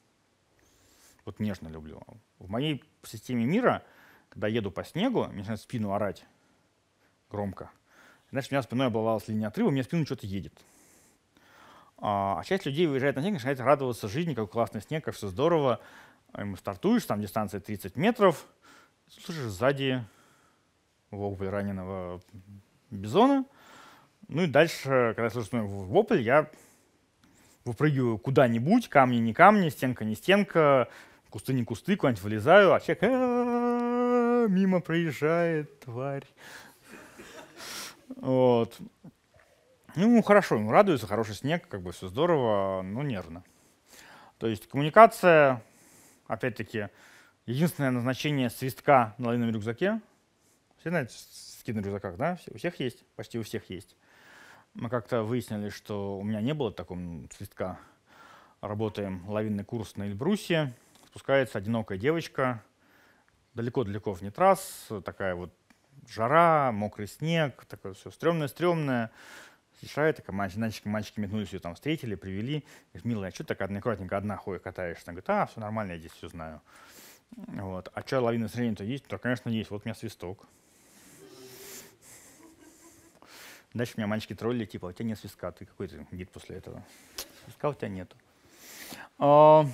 Вот нежно люблю. В моей системе мира, когда еду по снегу, мне начинают спину орать громко. Значит, у меня спиной обладалась линия отрыва, у меня спину что-то едет. А, а часть людей выезжает на снег, начинает радоваться жизни, как классный снег, как все здорово. И мы стартуешь, там дистанция 30 метров, слышишь сзади вопль раненого бизона. Ну и дальше, когда я слышу вопль, я выпрыгиваю куда-нибудь, камни не камни, стенка не стенка, кусты не кусты, куда-нибудь вылезаю, а человек мимо проезжает, тварь. Вот. Ну, хорошо, ему радуется, хороший снег, как бы все здорово, но нервно. То есть коммуникация, опять-таки, единственное назначение свистка на лыном рюкзаке все знаете скины в рюкзаках, да? У всех есть, почти у всех есть. Мы как-то выяснили, что у меня не было такого цветка. Работаем лавинный курс на Эльбрусе. Спускается одинокая девочка. Далеко-далеко вне трасс. Такая вот жара, мокрый снег. Такое все стрёмное-стрёмное. Решает, такая мальчики, мальчики, мальчики метнулись, ее там встретили, привели. Говорит, милая, а что ты такая однократненько одна ходишь, катаешься? Она говорит, а, все нормально, я здесь все знаю. Вот. А что, лавина средняя-то есть? Да, конечно, есть. Вот у меня свисток. Дальше меня мальчики троллили, типа, у тебя нет свистка, ты какой-то гид после этого. Свистка у тебя нету. А...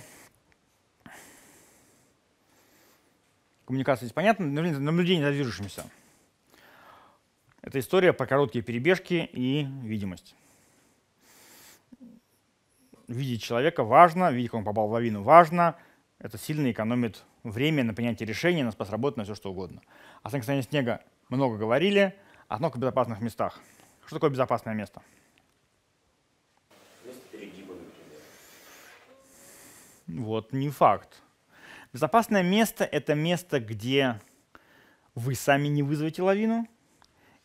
Коммуникация здесь понятна, ну, наблюдение за движущимся. Это история про короткие перебежки и видимость. Видеть человека важно, видеть, как он попал в лавину, важно. Это сильно экономит время на принятие решений, на спас работы, на все что угодно. О санкционе снега много говорили, одно в безопасных местах – что такое безопасное место? Место перегиба, например. Вот, не факт. Безопасное место — это место, где вы сами не вызовете лавину,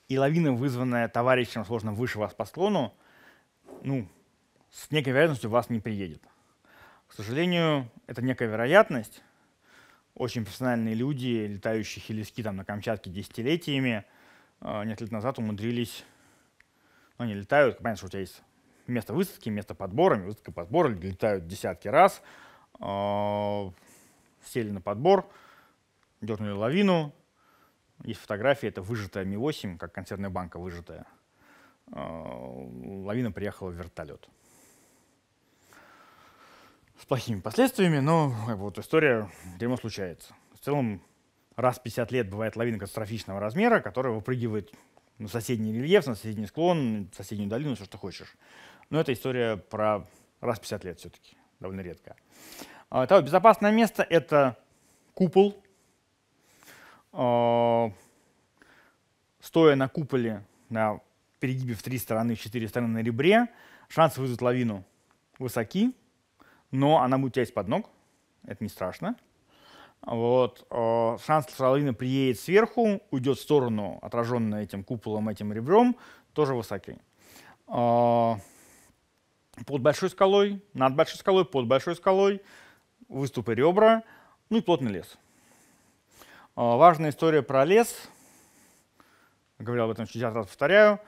и лавина, вызванная товарищем, сложно выше вас по склону, ну, с некой вероятностью вас не приедет. К сожалению, это некая вероятность. Очень профессиональные люди, летающие хелиски там на Камчатке десятилетиями, э, несколько лет назад умудрились они летают, понятно, что у тебя есть место высадки, место подбора, высадка а подбора, летают десятки раз, а, сели на подбор, дернули лавину, есть фотографии, это выжатая Ми-8, как консервная банка выжатая. А, лавина приехала в вертолет. С плохими последствиями, но вот история дерьмо случается. В целом раз в 50 лет бывает лавина катастрофичного размера, которая выпрыгивает на ну, соседний рельеф, на соседний склон, соседнюю долину, все, что хочешь. Но это история про раз в 50 лет все-таки, довольно редко. Второе, а, безопасное место — это купол. А, стоя на куполе, на перегибе в три стороны, в четыре стороны на ребре, шансы вызвать лавину высоки, но она будет у тебя из-под ног, это не страшно. Вот, а, шанс Саладина приедет сверху, уйдет в сторону, отраженная этим куполом, этим ребром, тоже высокий. А, под большой скалой, над большой скалой, под большой скалой, выступы ребра, ну и плотный лес. А, важная история про лес. Говорил об этом 60 раз, повторяю.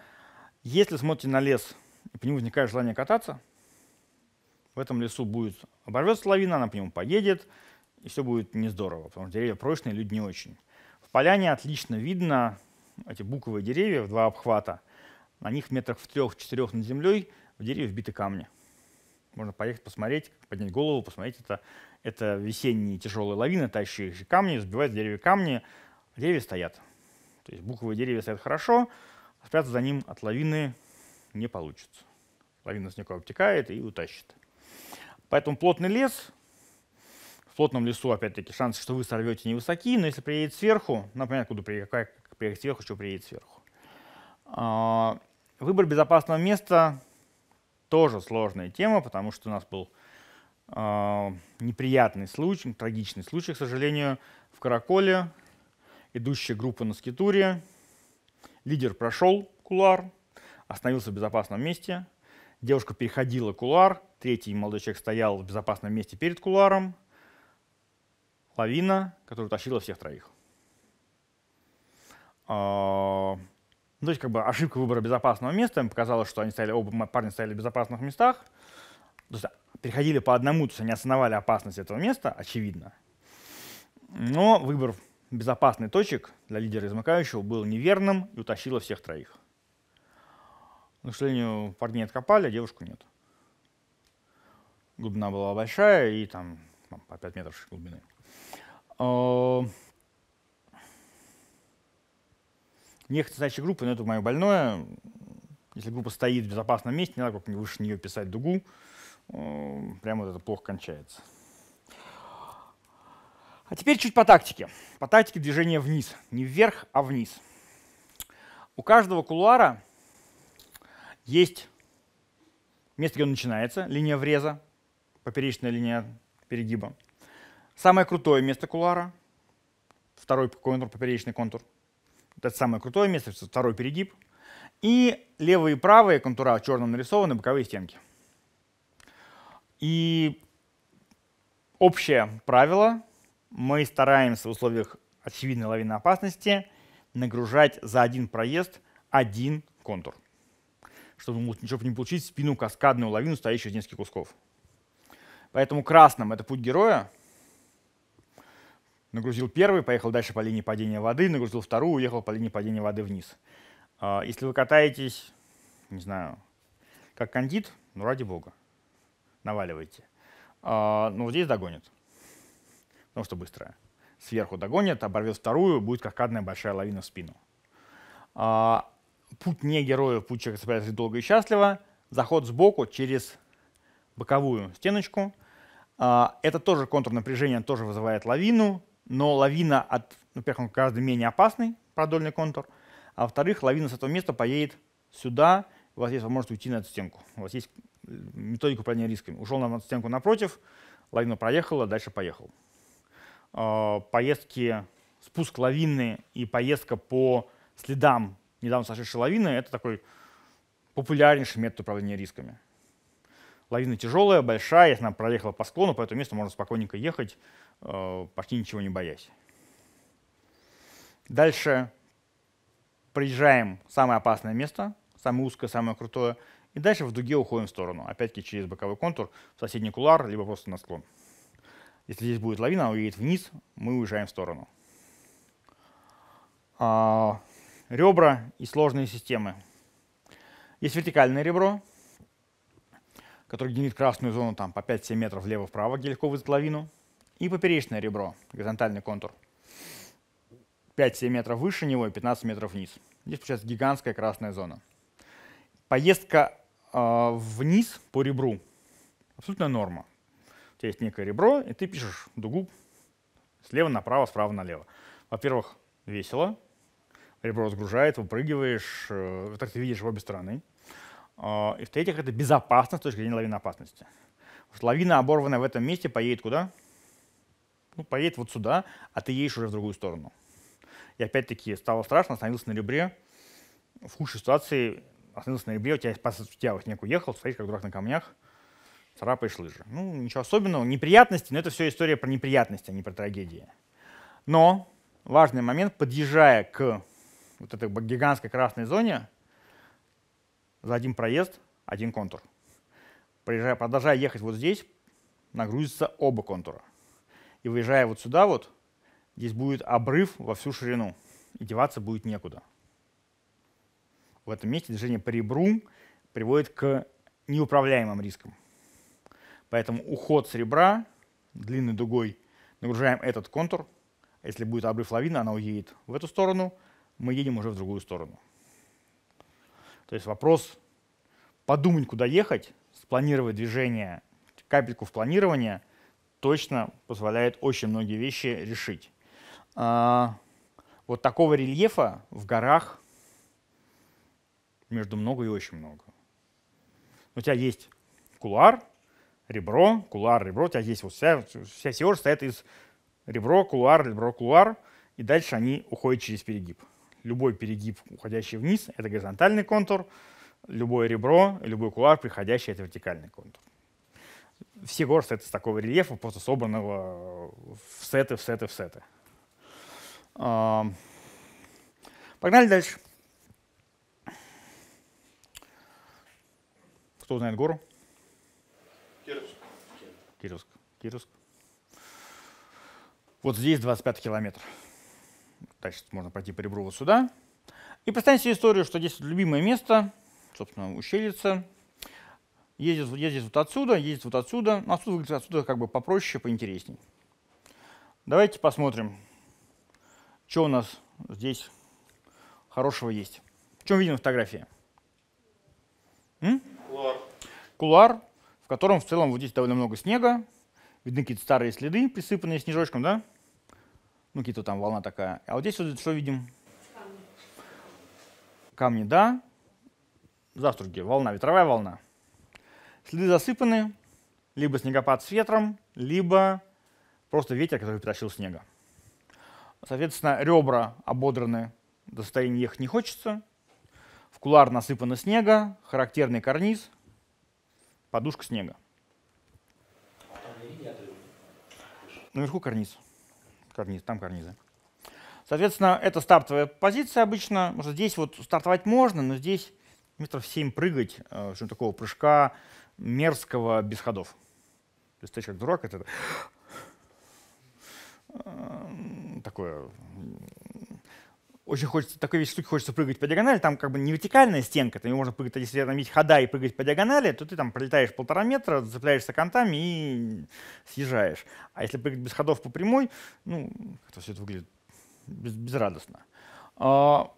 Если смотрите на лес, и по нему возникает желание кататься, в этом лесу будет оборвется лавина, она по нему поедет, и все будет не здорово, потому что деревья прочные, люди не очень. В поляне отлично видно эти буковые деревья в два обхвата. На них метрах в трех-четырех над землей в деревья вбиты камни. Можно поехать посмотреть, поднять голову, посмотреть. Это, это весенние тяжелые лавины, тащащие камни, сбивают деревья камни, деревья стоят. То есть буковые деревья стоят хорошо, а спрятаться за ним от лавины не получится. Лавина с обтекает и утащит. Поэтому плотный лес в плотном лесу, опять-таки, шансы, что вы сорвете, невысоки, но если приедет сверху, например, куда приехать, как приехать сверху, что приедет сверху. А, выбор безопасного места тоже сложная тема, потому что у нас был а, неприятный случай, трагичный случай, к сожалению, в Караколе, идущая группа на скитуре, лидер прошел кулар, остановился в безопасном месте, девушка переходила кулар, третий молодой человек стоял в безопасном месте перед куларом, лавина, которая утащила всех троих. А, ну, то есть, как бы ошибка выбора безопасного места им показала, что они стояли, оба парня стояли в безопасных местах. То есть, а, переходили по одному, то есть они осознавали опасность этого места, очевидно. Но выбор безопасных точек для лидера измыкающего был неверным и утащило всех троих. Но, к сожалению, парней откопали, а девушку нет. Глубина была большая и там, там по 5 метров глубины. А, Ехать задачи группы, но это мое больное. Если группа стоит в безопасном месте, не надо как выше нее писать дугу. А, прямо вот это плохо кончается. А теперь чуть по тактике. По тактике движения вниз. Не вверх, а вниз. У каждого кулуара есть место, где он начинается, линия вреза, поперечная линия перегиба. Самое крутое место кулара, второй контур, поперечный контур. Это самое крутое место, второй перегиб. И левые и правые контура черным нарисованы боковые стенки. И общее правило, мы стараемся в условиях очевидной лавины опасности нагружать за один проезд один контур, чтобы, ничего не получить спину каскадную лавину, стоящую из нескольких кусков. Поэтому красным — это путь героя — Нагрузил первый, поехал дальше по линии падения воды, нагрузил вторую, уехал по линии падения воды вниз. А, если вы катаетесь, не знаю, как кандид, ну ради бога, наваливайте. А, Но ну, здесь догонит, потому что быстрая. Сверху догонит, оборвет вторую, будет каскадная большая лавина в спину. А, путь не героя, путь человека цепляется долго и счастливо. Заход сбоку через боковую стеночку. Это тоже контрнапряжение, тоже вызывает лавину но лавина от, во-первых, он гораздо менее опасный, продольный контур, а во-вторых, лавина с этого места поедет сюда, у вас есть возможность уйти на эту стенку. У вас есть э, методика управления рисками. Ушел на эту стенку напротив, лавина проехала, дальше поехал. А, поездки, спуск лавины и поездка по следам недавно сошедшей лавины — это такой популярнейший метод управления рисками. Лавина тяжелая, большая, Если она проехала по склону, по этому месту можно спокойненько ехать, э, почти ничего не боясь. Дальше проезжаем самое опасное место, самое узкое, самое крутое, и дальше в дуге уходим в сторону, опять-таки через боковой контур, в соседний кулар, либо просто на склон. Если здесь будет лавина, она уедет вниз, мы уезжаем в сторону. А, ребра и сложные системы. Есть вертикальное ребро, который генерит красную зону там, по 5-7 метров влево-вправо геликовую затловину, и поперечное ребро, горизонтальный контур. 5-7 метров выше него и 15 метров вниз. Здесь получается гигантская красная зона. Поездка э, вниз по ребру — абсолютная норма. У тебя есть некое ребро, и ты пишешь дугу слева направо, справа налево. Во-первых, весело, ребро разгружает, выпрыгиваешь, э, так ты видишь в обе стороны. А, и в-третьих, это безопасно с точки зрения лавинной опасности. Потому лавина, оборванная в этом месте, поедет куда? Ну, поедет вот сюда, а ты едешь уже в другую сторону. И опять-таки стало страшно, остановился на ребре. В худшей ситуации остановился на ребре, у тебя есть пас снег уехал, стоишь как дурак на камнях, царапаешь лыжи. Ну, ничего особенного, неприятности, но это все история про неприятности, а не про трагедии. Но важный момент, подъезжая к вот этой гигантской красной зоне, за один проезд один контур. Приезжая, продолжая ехать вот здесь, нагрузится оба контура. И выезжая вот сюда вот, здесь будет обрыв во всю ширину, и деваться будет некуда. В этом месте движение по ребру приводит к неуправляемым рискам. Поэтому уход с ребра длинной дугой нагружаем этот контур. А если будет обрыв лавины, она уедет в эту сторону, мы едем уже в другую сторону. То есть вопрос подумать, куда ехать, спланировать движение, капельку в планирование точно позволяет очень многие вещи решить. А, вот такого рельефа в горах между много и очень много. У тебя есть кулар, ребро, кулар, ребро. У тебя есть вот вся, вся сеор состоит из ребро, кулар, ребро, кулар. И дальше они уходят через перегиб любой перегиб, уходящий вниз, это горизонтальный контур, любое ребро, любой кулак, приходящий, это вертикальный контур. Все горы – это с такого рельефа, просто собранного в сеты, в сеты, в сеты. А, погнали дальше. Кто знает гору? Кировск. Кировск. Кировск. Вот здесь 25 километров так, сейчас можно пойти по ребру вот сюда. И представьте себе историю, что здесь любимое место, собственно, ущельица. Ездит, ездит вот отсюда, ездит вот отсюда. Но ну, отсюда выглядит отсюда как бы попроще, поинтересней. Давайте посмотрим, что у нас здесь хорошего есть. В чем видим фотографии? М? Кулуар. Кулуар, в котором в целом вот здесь довольно много снега. Видны какие-то старые следы, присыпанные снежочком, да? ну, какие-то там волна такая. А вот здесь вот что видим? Камни, да. Завтраки, волна, ветровая волна. Следы засыпаны, либо снегопад с ветром, либо просто ветер, который притащил снега. Соответственно, ребра ободраны, до состояния ехать не хочется. В кулар насыпано снега, характерный карниз, подушка снега. Наверху карниз карниз, там карнизы. Соответственно, это стартовая позиция обычно. Потому что здесь вот стартовать можно, но здесь метров 7 прыгать, э, что такого прыжка мерзкого без ходов. То есть ты как дурак, это э, такое очень хочется, такой вещь штуки хочется прыгать по диагонали, там как бы не вертикальная стенка, там можно прыгать, а если там есть хода и прыгать по диагонали, то ты там пролетаешь полтора метра, зацепляешься контами и съезжаешь. А если прыгать без ходов по прямой, ну, это все это выглядит без, безрадостно. А,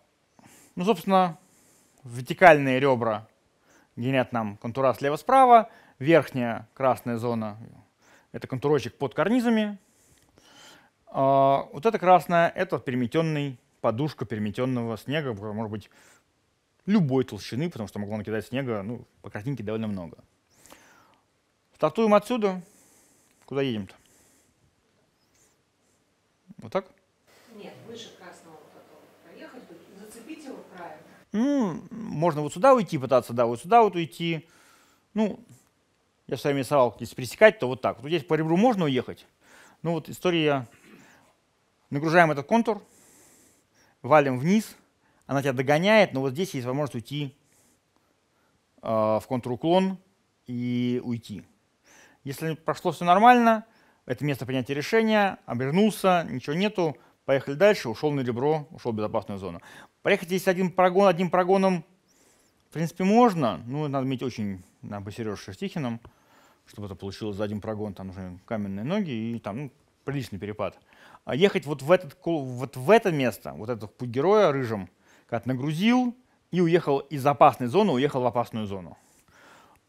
ну, собственно, вертикальные ребра генят нам контура слева-справа, верхняя красная зона — это контурочек под карнизами, а, вот это красная — это переметенный подушку переметенного снега, может быть, любой толщины, потому что могло накидать снега, ну, по картинке довольно много. Стартуем отсюда. Куда едем-то? Вот так? Нет, выше красного вот этого проехать, зацепить его правильно. Ну, можно вот сюда уйти, пытаться, да, вот сюда вот уйти. Ну, я с вами рисовал, если пересекать, то вот так. Вот здесь по ребру можно уехать. Ну вот история. Нагружаем этот контур валим вниз, она тебя догоняет, но вот здесь есть возможность уйти э, в контруклон и уйти. Если прошло все нормально, это место принятия решения, обернулся, ничего нету, поехали дальше, ушел на ребро, ушел в безопасную зону. Проехать здесь один прогон, одним прогоном, в принципе, можно, но надо иметь очень на посереж Шерстихином, чтобы это получилось за один прогон, там уже каменные ноги и там ну, приличный перепад. А ехать вот в, этот, вот в это место, вот этот путь героя рыжим, как нагрузил и уехал из опасной зоны, уехал в опасную зону.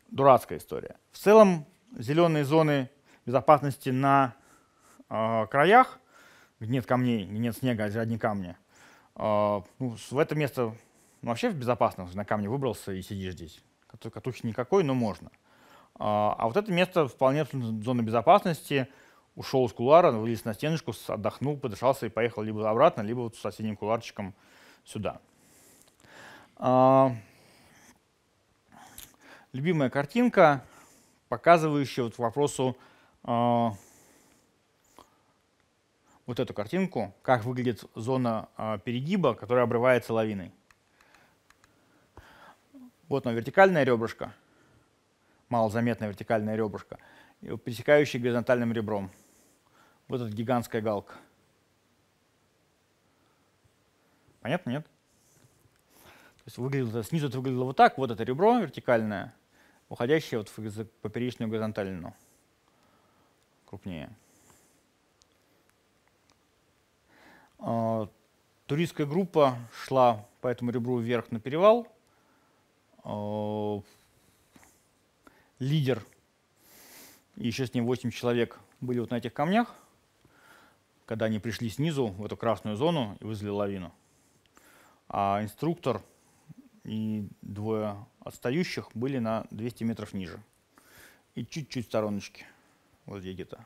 Дурацкая история. В целом зеленые зоны безопасности на э, краях, где нет камней, нет снега, а одни камни, э, ну, в это место ну, вообще в безопасном, на камне выбрался и сидишь здесь. Катухи никакой, но можно. Э, а вот это место вполне зона безопасности – ушел из кулара, вылез на стеночку, отдохнул, подышался и поехал либо обратно, либо вот с соседним куларчиком сюда. А, любимая картинка, показывающая вот вопросу а, вот эту картинку, как выглядит зона а, перегиба, которая обрывается лавиной. Вот оно, вертикальное ребрышко, малозаметное вертикальное ребрышко, пересекающее горизонтальным ребром вот эта гигантская галка. Понятно, нет? То есть выглядело, снизу это выглядело вот так, вот это ребро вертикальное, уходящее вот в поперечную горизонтальную, крупнее. А, туристская группа шла по этому ребру вверх на перевал. А, лидер и еще с ним 8 человек были вот на этих камнях когда они пришли снизу в эту красную зону и вызвали лавину. А инструктор и двое отстающих были на 200 метров ниже. И чуть-чуть стороночки. Вот здесь где-то.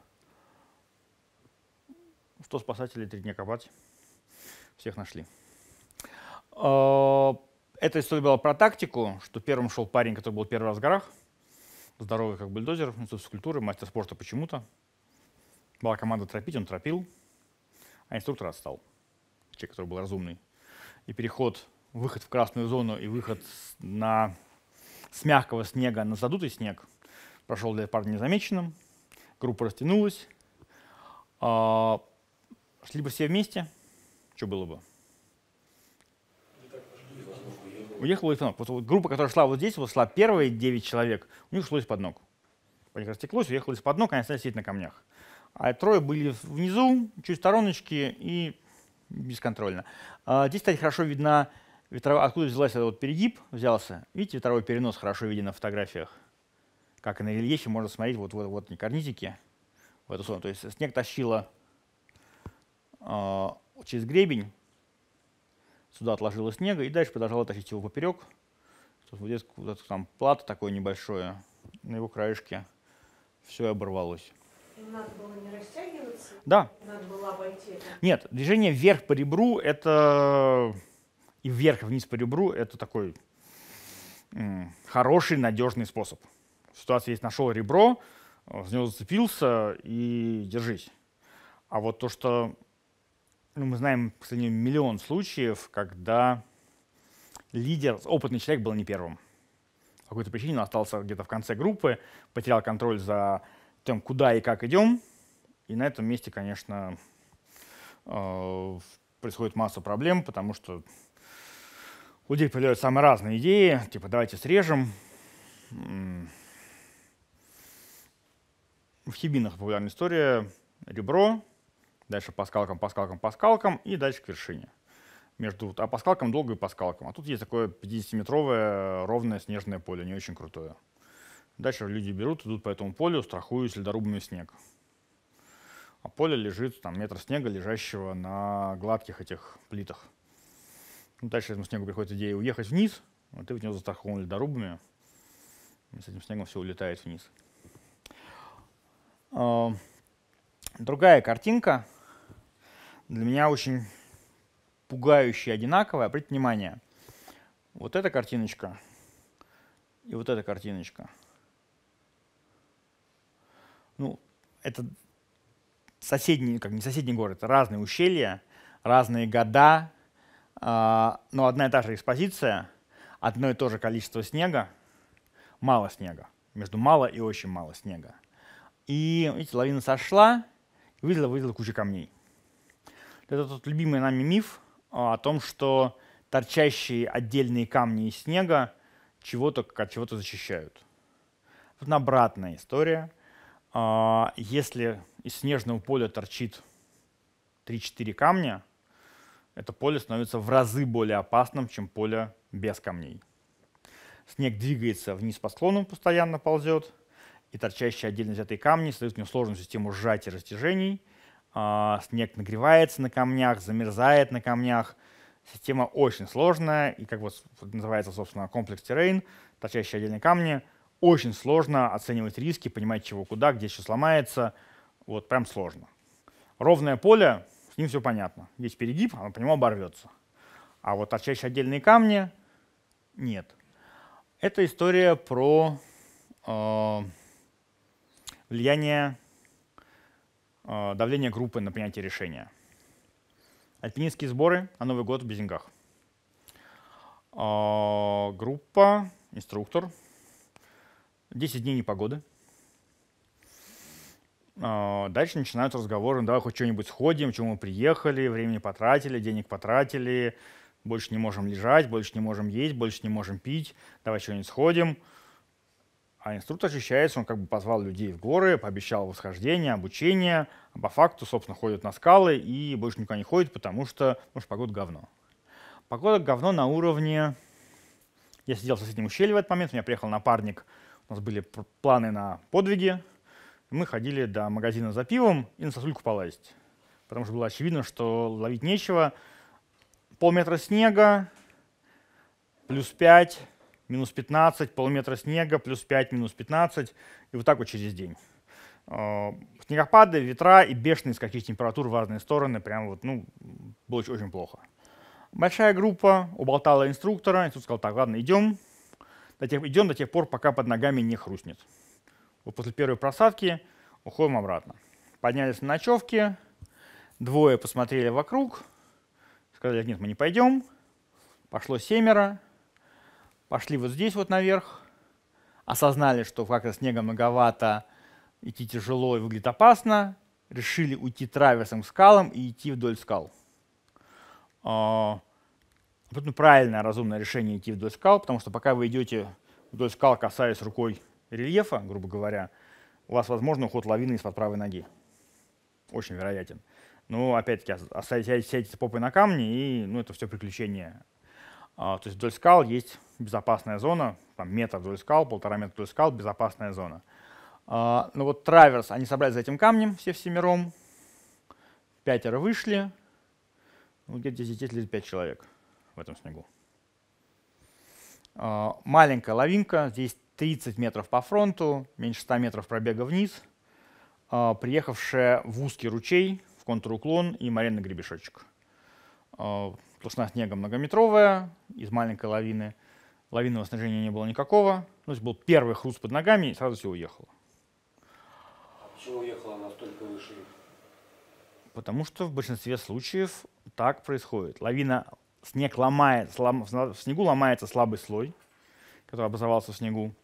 Что спасатели три дня копать. Всех нашли. А, эта история была про тактику, что первым шел парень, который был первый раз в горах. Здоровый, как бульдозер, институт физкультуры, мастер спорта почему-то. Была команда тропить, он тропил а инструктор отстал. Человек, который был разумный. И переход, выход в красную зону и выход на, с мягкого снега на задутый снег прошел для парня незамеченным. Группа растянулась. А, шли бы все вместе, что было бы? Уехала из-под ног. Вот, вот группа, которая шла вот здесь, вот шла первые 9 человек, у них шло из-под ног. У них растеклось, уехало из-под ног, они остались сидеть на камнях а трое были внизу, чуть стороночки и бесконтрольно. А, здесь, кстати, хорошо видно, ветров... откуда взялся этот вот перегиб, взялся. Видите, ветровой перенос хорошо виден на фотографиях. Как и на рельефе можно смотреть, вот, вот, вот карнизики в эту сторону. То есть снег тащило э, через гребень, сюда отложило снега и дальше продолжало тащить его поперек. Тут вот здесь вот, там плата такое небольшое, на его краешке все оборвалось. Да. Нет, движение вверх по ребру — это... И вверх, вниз по ребру — это такой хороший, надежный способ. Ситуация есть, нашел ребро, с э, него зацепился и держись. А вот то, что ну, мы знаем, к миллион случаев, когда лидер, опытный человек был не первым. По какой-то причине он остался где-то в конце группы, потерял контроль за тем, куда и как идем. И на этом месте, конечно, э, происходит масса проблем, потому что у людей появляются самые разные идеи, типа давайте срежем. В Хибинах популярная история ребро, дальше по скалкам, по скалкам, по скалкам и дальше к вершине. Между, а по скалкам долго и по скалкам. А тут есть такое 50-метровое ровное снежное поле, не очень крутое. Дальше люди берут, идут по этому полю, страхуют ледорубами снег. А поле лежит, там метр снега, лежащего на гладких этих плитах. Ну, дальше этому снегу приходит идея уехать вниз, а ты в него застрахован ледорубами. И с этим снегом все улетает вниз. А, другая картинка для меня очень пугающая, одинаковая. Обратите внимание, вот эта картиночка и вот эта картиночка – ну, это соседний, как не соседний город, это разные ущелья, разные года, э, но одна и та же экспозиция, одно и то же количество снега, мало снега, между мало и очень мало снега. И, видите, лавина сошла, выделила, выделила кучу камней. Это тот любимый нами миф а, о том, что торчащие отдельные камни из снега чего-то от чего-то защищают. Тут обратная история – а, если из снежного поля торчит 3-4 камня, это поле становится в разы более опасным, чем поле без камней. Снег двигается вниз по склону, постоянно ползет, и торчащие отдельно взятые камни создают у него сложную систему сжатия растяжений. А, снег нагревается на камнях, замерзает на камнях. Система очень сложная, и как вот называется, собственно, комплекс террейн, торчащие отдельные камни — очень сложно оценивать риски, понимать, чего куда, где что сломается. Вот прям сложно. Ровное поле, с ним все понятно. есть перегиб, оно по нему оборвется. А вот торчащие отдельные камни — нет. Это история про э, влияние э, давления группы на принятие решения. Альпинистские сборы на Новый год в Безингах. Э, группа, инструктор — 10 дней непогоды. А, дальше начинаются разговоры, давай хоть что-нибудь сходим, чему мы приехали, времени потратили, денег потратили, больше не можем лежать, больше не можем есть, больше не можем пить, давай что-нибудь сходим. А инструктор ощущается, он как бы позвал людей в горы, пообещал восхождение, обучение, а по факту, собственно, ходят на скалы и больше никуда не ходит, потому что, потому что погода говно. Погода говно на уровне... Я сидел в соседнем ущелье в этот момент, у меня приехал напарник, у нас были планы на подвиги. Мы ходили до магазина за пивом и на сосульку полазить. Потому что было очевидно, что ловить нечего. Полметра снега, плюс 5, минус 15, полметра снега, плюс 5, минус 15. И вот так вот через день. А, снегопады, ветра и бешеные скачки температур в разные стороны. Прям вот, ну, было очень плохо. Большая группа уболтала инструктора. Инструктор сказал, так, ладно, идем до тех, идем до тех пор, пока под ногами не хрустнет. Вот после первой просадки уходим обратно. Поднялись на ночевки, двое посмотрели вокруг, сказали, нет, мы не пойдем. Пошло семеро, пошли вот здесь вот наверх, осознали, что как-то снега многовато, идти тяжело и выглядит опасно, решили уйти траверсом к скалам и идти вдоль скал. А, абсолютно ну, правильное, разумное решение идти вдоль скал, потому что пока вы идете вдоль скал, касаясь рукой рельефа, грубо говоря, у вас, возможно, уход лавины из-под правой ноги. Очень вероятен. Но, опять-таки, сядете попой на камни, и ну, это все приключение. А, то есть вдоль скал есть безопасная зона, там метр вдоль скал, полтора метра вдоль скал, безопасная зона. А, ну вот траверс, они собрались за этим камнем, все всемиром, пятеро вышли, ну, где-то здесь, здесь лет пять человек в этом снегу. А, маленькая лавинка, здесь 30 метров по фронту, меньше 100 метров пробега вниз, а, приехавшая в узкий ручей, в контруклон и моренный гребешочек. А, толщина снега многометровая, из маленькой лавины. Лавинного снижения не было никакого. Ну, то есть был первый хруст под ногами и сразу все уехало. А почему уехала настолько выше? Потому что в большинстве случаев так происходит. Лавина снег ломает, слом, в снегу ломается слабый слой, который образовался в снегу.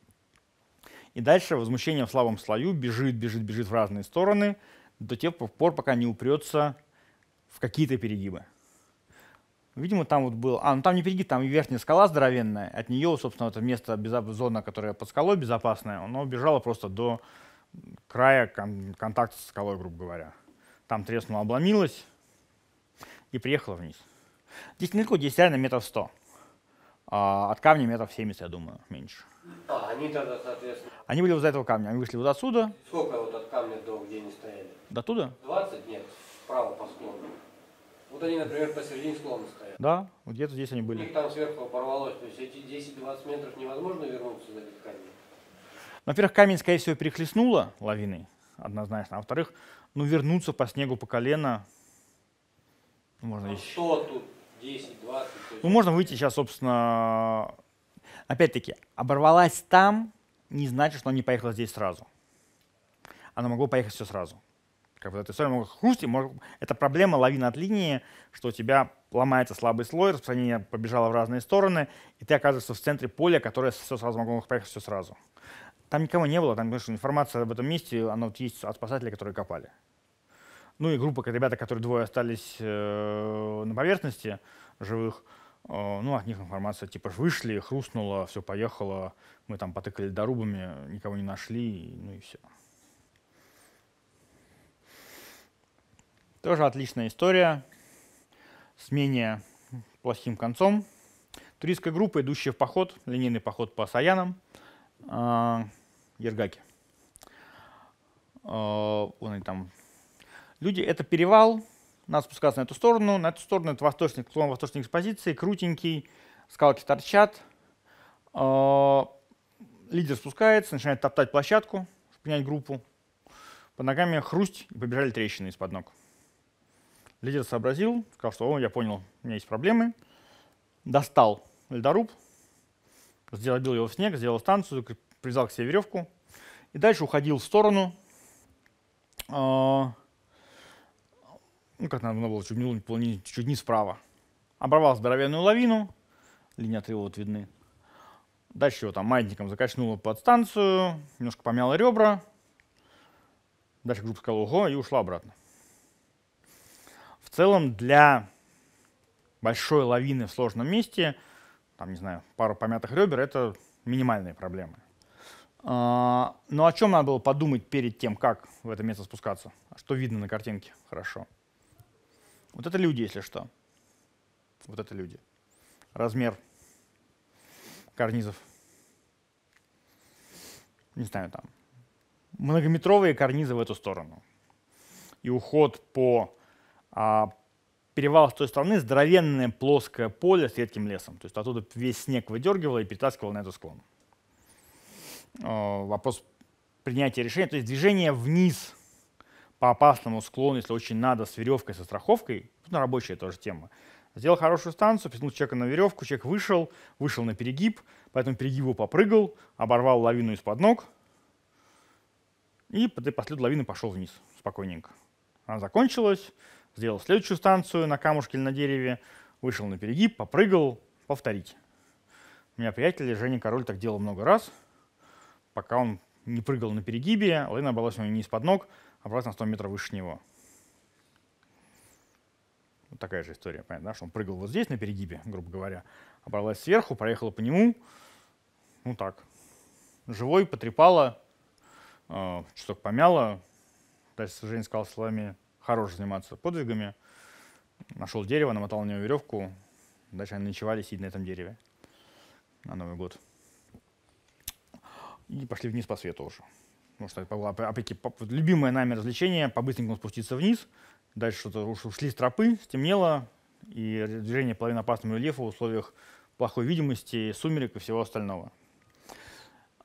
И дальше возмущение в слабом слою бежит, бежит, бежит в разные стороны до тех пор, пока не упрется в какие-то перегибы. Видимо, там вот был... А, ну там не перегиб, там верхняя скала здоровенная. От нее, собственно, это место, безо... зона, которая под скалой безопасная, она убежала просто до края кон... контакта с скалой, грубо говоря. Там треснула, обломилась и приехала вниз. Десятинку действительно метров сто, А от камня метров 70, я думаю, меньше. А, они тогда, соответственно... Они были вот за этого камня, они вышли вот отсюда. Сколько вот от камня до где они стояли? До туда? 20? Нет, вправо по склону. Вот они, например, посередине склона стоят. Да, где-то здесь они были. Их там сверху порвалось, то есть эти 10-20 метров невозможно вернуться за этот камень? Ну, во-первых, камень, скорее всего, перехлестнуло лавиной, однозначно. А во-вторых, ну, вернуться по снегу по колено можно ну, а еще. Что тут? 10, 20. Ну, можно выйти сейчас, собственно, опять-таки, оборвалась там, не значит, что она не поехала здесь сразу. Она могла поехать все сразу. Как вот эта история могла хрусть, и может... это проблема лавина от линии, что у тебя ломается слабый слой, распространение побежало в разные стороны, и ты оказываешься в центре поля, которое все сразу могло поехать все сразу. Там никого не было, там, конечно, информация об этом месте, она вот есть от спасателей, которые копали. Ну и группа ребята, которые двое остались э, на поверхности живых, э, ну, от них информация, типа, вышли, хрустнуло, все поехало, мы там потыкали дорубами, никого не нашли, ну и все. Тоже отличная история с менее плохим концом. Туристская группа, идущая в поход, линейный поход по Саянам, э, Ергаки. Э, он и там Люди, это перевал, надо спускаться на эту сторону, на эту сторону, это восточник, склон восточной экспозиции, крутенький, скалки торчат. А, лидер спускается, начинает топтать площадку, чтобы принять группу. Под ногами хрусть, и побежали трещины из-под ног. Лидер сообразил, сказал, что «О, я понял, у меня есть проблемы». Достал ледоруб, сделал его в снег, сделал станцию, привязал к себе веревку. И дальше уходил в сторону, а, ну как надо было, чуть, не, чуть не справа. Оборвал здоровенную лавину, линия отрыва вот видны. Дальше его там маятником закачнуло под станцию, немножко помяло ребра. Дальше группа сказала «Ого!» и ушла обратно. В целом для большой лавины в сложном месте, там, не знаю, пару помятых ребер — это минимальные проблемы. А, Но ну, о чем надо было подумать перед тем, как в это место спускаться? Что видно на картинке хорошо? Вот это люди, если что. Вот это люди. Размер карнизов. Не знаю, там многометровые карнизы в эту сторону. И уход по а, перевалу с той стороны здоровенное плоское поле с редким лесом. То есть оттуда весь снег выдергивало и перетаскивало на этот склон. О, э, вопрос принятия решения, то есть движение вниз по опасному склону, если очень надо, с веревкой, со страховкой, ну, на рабочая тоже тема. Сделал хорошую станцию, потянул человека на веревку, человек вышел, вышел на перегиб, поэтому перегибу попрыгал, оборвал лавину из-под ног, и по следу лавины пошел вниз спокойненько. Она закончилась, сделал следующую станцию на камушке или на дереве, вышел на перегиб, попрыгал, повторить. У меня приятель Женя Король так делал много раз, пока он не прыгал на перегибе, лавина оборвалась у него не из-под ног, обратно 100 метров выше него. Вот такая же история, понятно, да? что он прыгал вот здесь на перегибе, грубо говоря, оборвалась сверху, проехала по нему, ну так, живой, потрепала, э, чуток помяла. Дальше Женя сказал словами «хорош заниматься подвигами». Нашел дерево, намотал на него веревку. Дальше они ночевали, сидя на этом дереве на Новый год. И пошли вниз по свету уже ну, что это было, опять-таки, любимое нами развлечение, по-быстренькому спуститься вниз, дальше что-то ушли с тропы, стемнело, и движение половины опасного рельефа в условиях плохой видимости, сумерек и всего остального.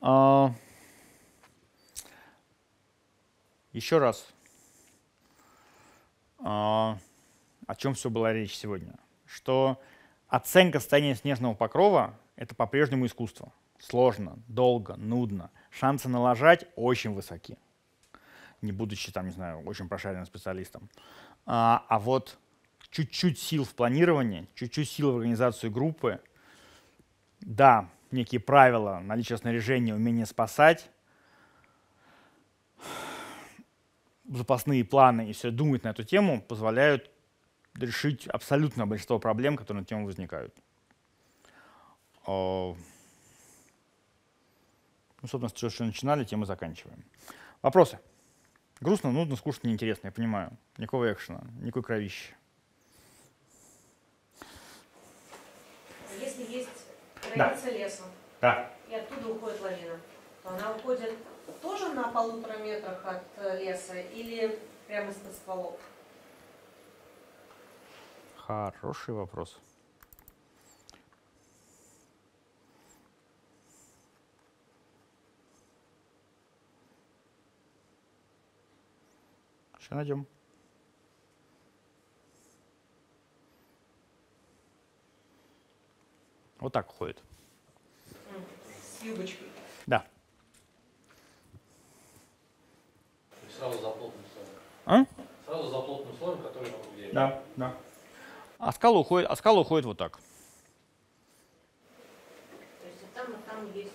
А... Еще раз, а... о чем все была речь сегодня, что оценка состояния снежного покрова — это по-прежнему искусство. Сложно, долго, нудно — шансы налажать очень высоки, не будучи там, не знаю, очень прошаренным специалистом. А, а вот чуть-чуть сил в планировании, чуть-чуть сил в организации группы, да, некие правила, наличие снаряжения, умение спасать, запасные планы и все думать на эту тему позволяют решить абсолютно большинство проблем, которые на тему возникают. А, ну, собственно, с чего что начинали, тем и заканчиваем. Вопросы? Грустно, нудно, скучно, неинтересно, я понимаю. Никакого экшена, никакой кровищи. А если есть граница да. леса, да. и оттуда уходит лавина, то она уходит тоже на полутора метрах от э, леса или прямо из-под стволов? Хороший вопрос. Все найдем. Вот так ходит. С юбочкой. Да. Сразу за плотным слоем. А? Сразу за плотным слоем, который вокруг Да, да. А скала уходит, а скала уходит вот так там, и а там есть.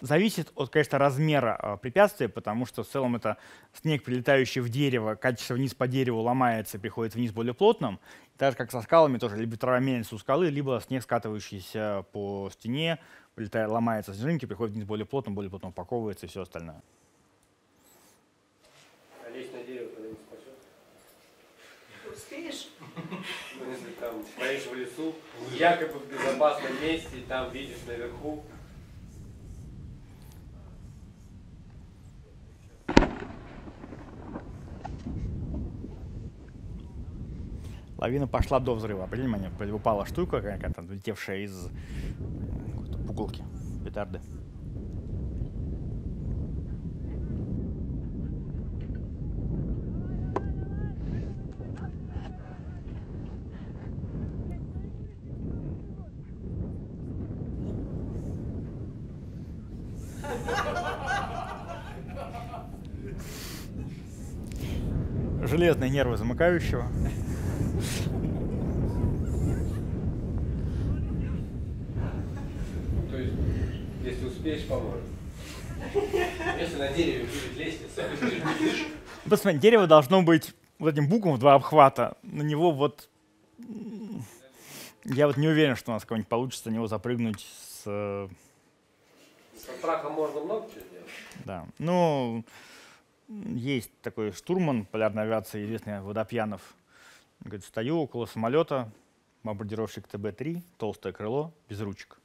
Зависит от, конечно, размера а, препятствия, потому что в целом это снег, прилетающий в дерево, катится вниз по дереву, ломается, приходит вниз более плотным. И так же, как со скалами, тоже либо трава мельница у скалы, либо снег, скатывающийся по стене, прилетает, ломается снежинки, приходит вниз более плотно, более плотно упаковывается и все остальное. А лезть на дерево когда не спасет? Успеешь? Ну, если там стоишь в лесу, якобы в безопасном месте, и там видишь наверху лавина пошла до взрыва. Блин, мне упала штука какая-то, летевшая из пугалки, петарды. Железные нервы замыкающего. на дереве будет лестница, ну, Посмотри, дерево должно быть вот этим буком в два обхвата. На него вот... Я вот не уверен, что у нас кого-нибудь получится на него запрыгнуть с... С прахом можно много чего сделать. Да. Ну, есть такой штурман полярной авиации, известный Водопьянов. Он говорит, стою около самолета, бомбардировщик ТБ-3, толстое крыло, без ручек.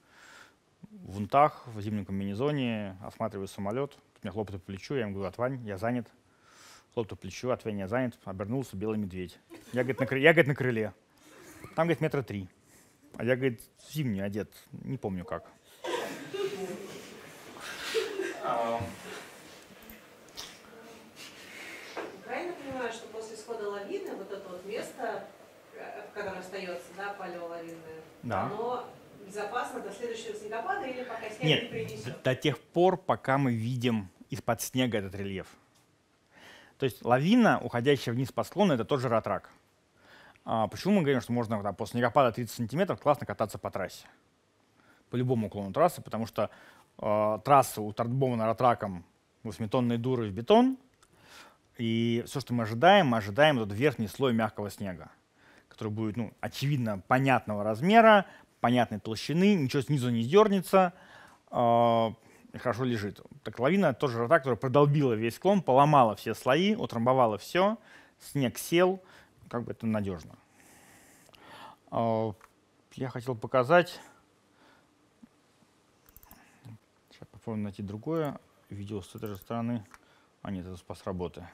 В унтах, в зимнем комбинезоне, осматриваю самолет, меня хлопают по плечу, я им говорю, отвань, я занят. Хлопаю по плечу, отвань, я занят. Обернулся белый медведь. Я, говорит, на, я, говорит, на крыле. Там, говорит, метра три. А я, говорит, зимний одет, не помню как. Правильно понимаю, что после исхода лавины вот это вот место, в э, котором остается, да, палеолавинное, да. оно безопасно до следующего снегопада или пока снег Нет, не принесет? до тех пор, пока мы видим из-под снега этот рельеф. То есть лавина, уходящая вниз по склону, это тоже ратрак. А почему мы говорим, что можно да, после снегопада 30 сантиметров классно кататься по трассе? По любому уклону трассы, потому что э, трасса утрамбована ратраком восьмитонной дуры в бетон, и все, что мы ожидаем, мы ожидаем этот верхний слой мягкого снега, который будет, ну, очевидно, понятного размера, понятной толщины, ничего снизу не дернется, э, а, хорошо лежит. Так лавина тоже рота, которая продолбила весь склон, поломала все слои, утрамбовала все, снег сел, как бы это надежно. А, я хотел показать, сейчас попробуем найти другое видео с этой же стороны, а нет, это спас работы.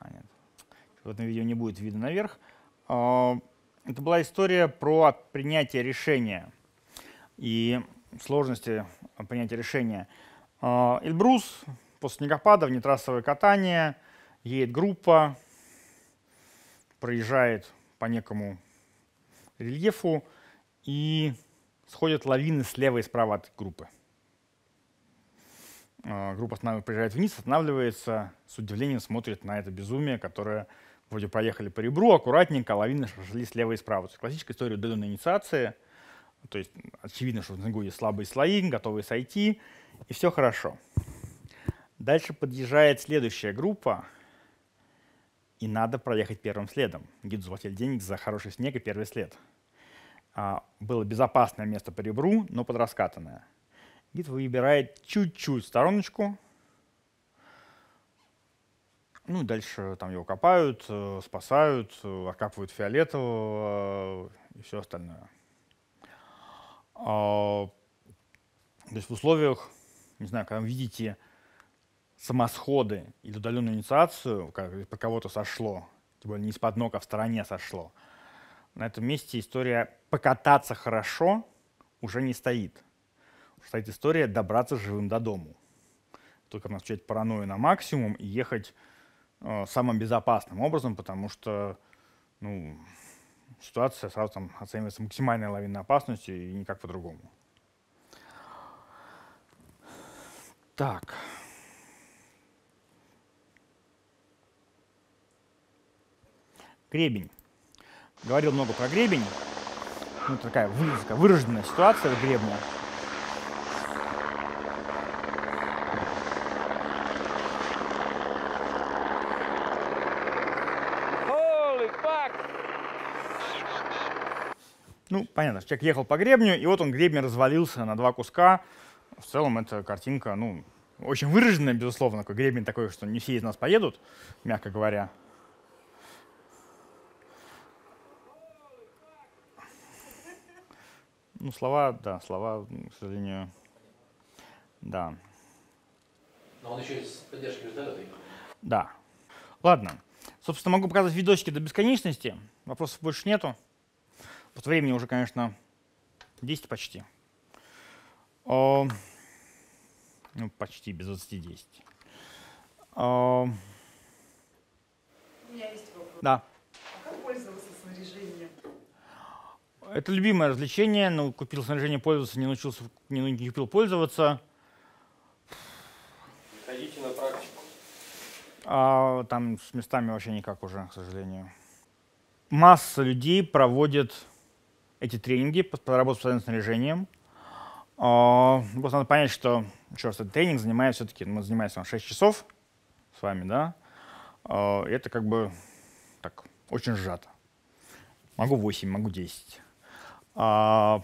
А, нет. В этом видео не будет видно наверх. А, это была история про принятие решения и сложности принятия решения. А, Эльбрус после снегопада, нетрассовое катание, едет группа, проезжает по некому рельефу и сходят лавины слева и справа от группы. А, группа приезжает вниз, останавливается, с удивлением смотрит на это безумие, которое вроде проехали по ребру, аккуратненько, лавины шли слева и справа. То есть классическая история деленной инициации, то есть очевидно, что в Дзенгу есть слабые слои, готовые сойти, и все хорошо. Дальше подъезжает следующая группа, и надо проехать первым следом. Гид заплатил денег за хороший снег и первый след. А, было безопасное место по ребру, но подраскатанное. Гид выбирает чуть-чуть стороночку, ну, дальше там его копают, э, спасают, э, окапывают фиолетового э, и все остальное. А, то есть в условиях, не знаю, когда вы видите самосходы или удаленную инициацию, как по кого-то сошло, тем типа более не из-под ног, а в стороне сошло, на этом месте история покататься хорошо уже не стоит. Стоит история добраться живым до дому. Только надо включать паранойю на максимум и ехать Э, самым безопасным образом, потому что ну, ситуация сразу там оценивается максимальной лавинной опасностью и никак по-другому. Так. Гребень. Говорил много про гребень. Ну, такая выраженная ситуация в гребне. Ну, понятно, человек ехал по гребню, и вот он гребень развалился на два куска. В целом эта картинка, ну, очень выраженная, безусловно, такой гребень такой, что не все из нас поедут, мягко говоря. Ну, слова, да, слова, к сожалению, да. Но он еще и с поддержкой вертолета Да. Ладно. Собственно, могу показать видосики до бесконечности. Вопросов больше нету. Тут времени уже, конечно, 10 почти. О, а, ну, почти без 20 10. О, У меня есть вопрос. Да. А как пользоваться снаряжением? Это любимое развлечение. Ну, купил снаряжение, пользоваться, не научился, не, не купил пользоваться. Ходите на практику. А, там с местами вообще никак уже, к сожалению. Масса людей проводит эти тренинги по, работе с постоянным снаряжением. А, просто надо понять, что, еще раз, этот тренинг занимает все-таки, мы ну, занимаемся там 6 часов с вами, да, а, это как бы так, очень сжато. Могу 8, могу 10. А,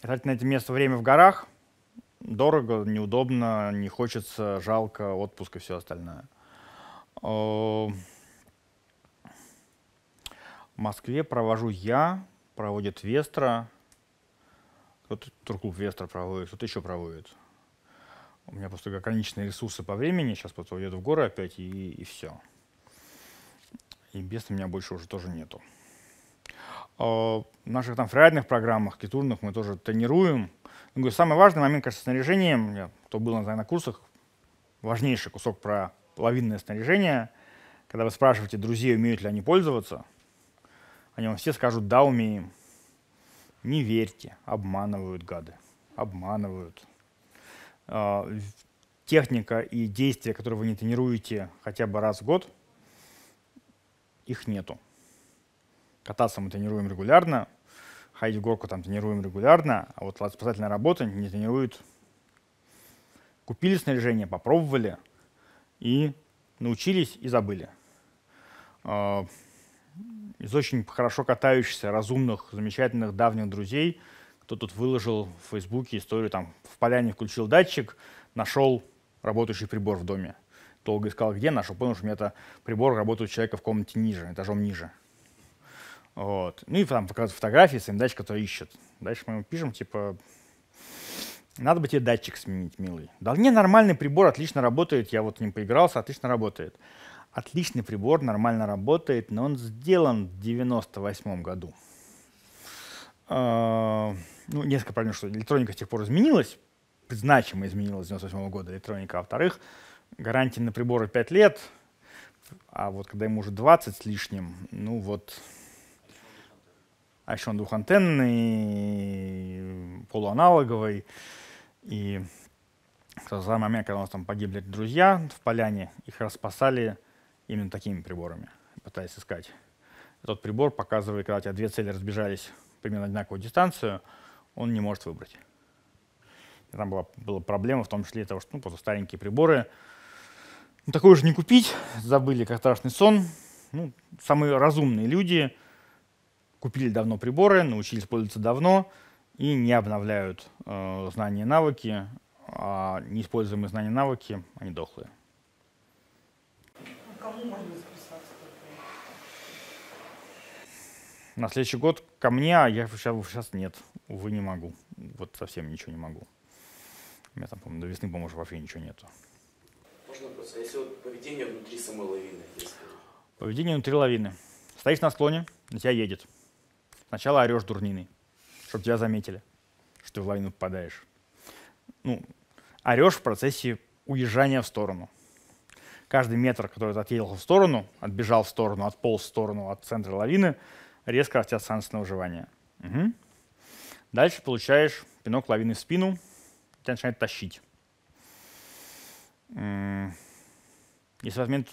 тратить на это место время в горах дорого, неудобно, не хочется, жалко, отпуск и все остальное. А, в Москве провожу я проводит Вестра, кто-то турклуб Вестра проводит, кто-то еще проводит. У меня просто ограниченные ресурсы по времени, сейчас просто уеду в горы опять и, и все. И без у меня больше уже тоже нету. А, в наших там фриадных программах, китурных мы тоже тренируем. самый важный момент, конечно, снаряжением, я, кто был наверное, на курсах, важнейший кусок про половинное снаряжение, когда вы спрашиваете друзей, умеют ли они пользоваться – о нем все скажут «да, умеем». Не верьте, обманывают гады, обманывают. А, техника и действия, которые вы не тренируете хотя бы раз в год, их нету. Кататься мы тренируем регулярно, ходить в горку там тренируем регулярно, а вот спасательная работа не тренирует. Купили снаряжение, попробовали и научились и забыли. А, из очень хорошо катающихся, разумных, замечательных давних друзей, кто тут выложил в Фейсбуке историю, там, в поляне включил датчик, нашел работающий прибор в доме. Долго искал, где нашел, понял, что у меня это прибор работает у человека в комнате ниже, этажом ниже. Вот. Ну и там показывают фотографии, сам датчик, который ищет. Дальше мы ему пишем, типа, надо бы тебе датчик сменить, милый. Да не нормальный прибор, отлично работает, я вот с ним поигрался, отлично работает. Отличный прибор, нормально работает, но он сделан в 98 году. А, ну, несколько проблем, что электроника с тех пор изменилась, значимо изменилась с 98 года электроника. А во-вторых, гарантия на приборы 5 лет, а вот когда ему уже 20 с лишним, ну вот... А еще он двухантенный, полуаналоговый. И в тот момент, когда у нас там погибли друзья в поляне, их распасали именно такими приборами, пытаясь искать. этот прибор показывает, когда у тебя две цели разбежались примерно одинаковую дистанцию, он не может выбрать. там была, была проблема в том числе того, что ну, просто старенькие приборы. Ну, такой уже не купить, забыли как страшный сон. Ну, самые разумные люди купили давно приборы, научились пользоваться давно и не обновляют э, знания и навыки, а неиспользуемые знания и навыки, они дохлые кому можно записаться? На следующий год ко мне, а я сейчас, сейчас нет, увы, не могу. Вот совсем ничего не могу. У меня там, по-моему, до весны, по-моему, вообще ничего нету. Можно вопрос? А если вот поведение внутри самой лавины? Если... Поведение внутри лавины. Стоишь на склоне, на тебя едет. Сначала орешь дурниной, чтобы тебя заметили, что ты в лавину попадаешь. Ну, орешь в процессе уезжания в сторону каждый метр, который отъехал в сторону, отбежал в сторону, отполз в сторону от центра лавины, резко растет шанс на выживание. Угу. Дальше получаешь пинок лавины в спину, тебя начинает тащить. Если возьмем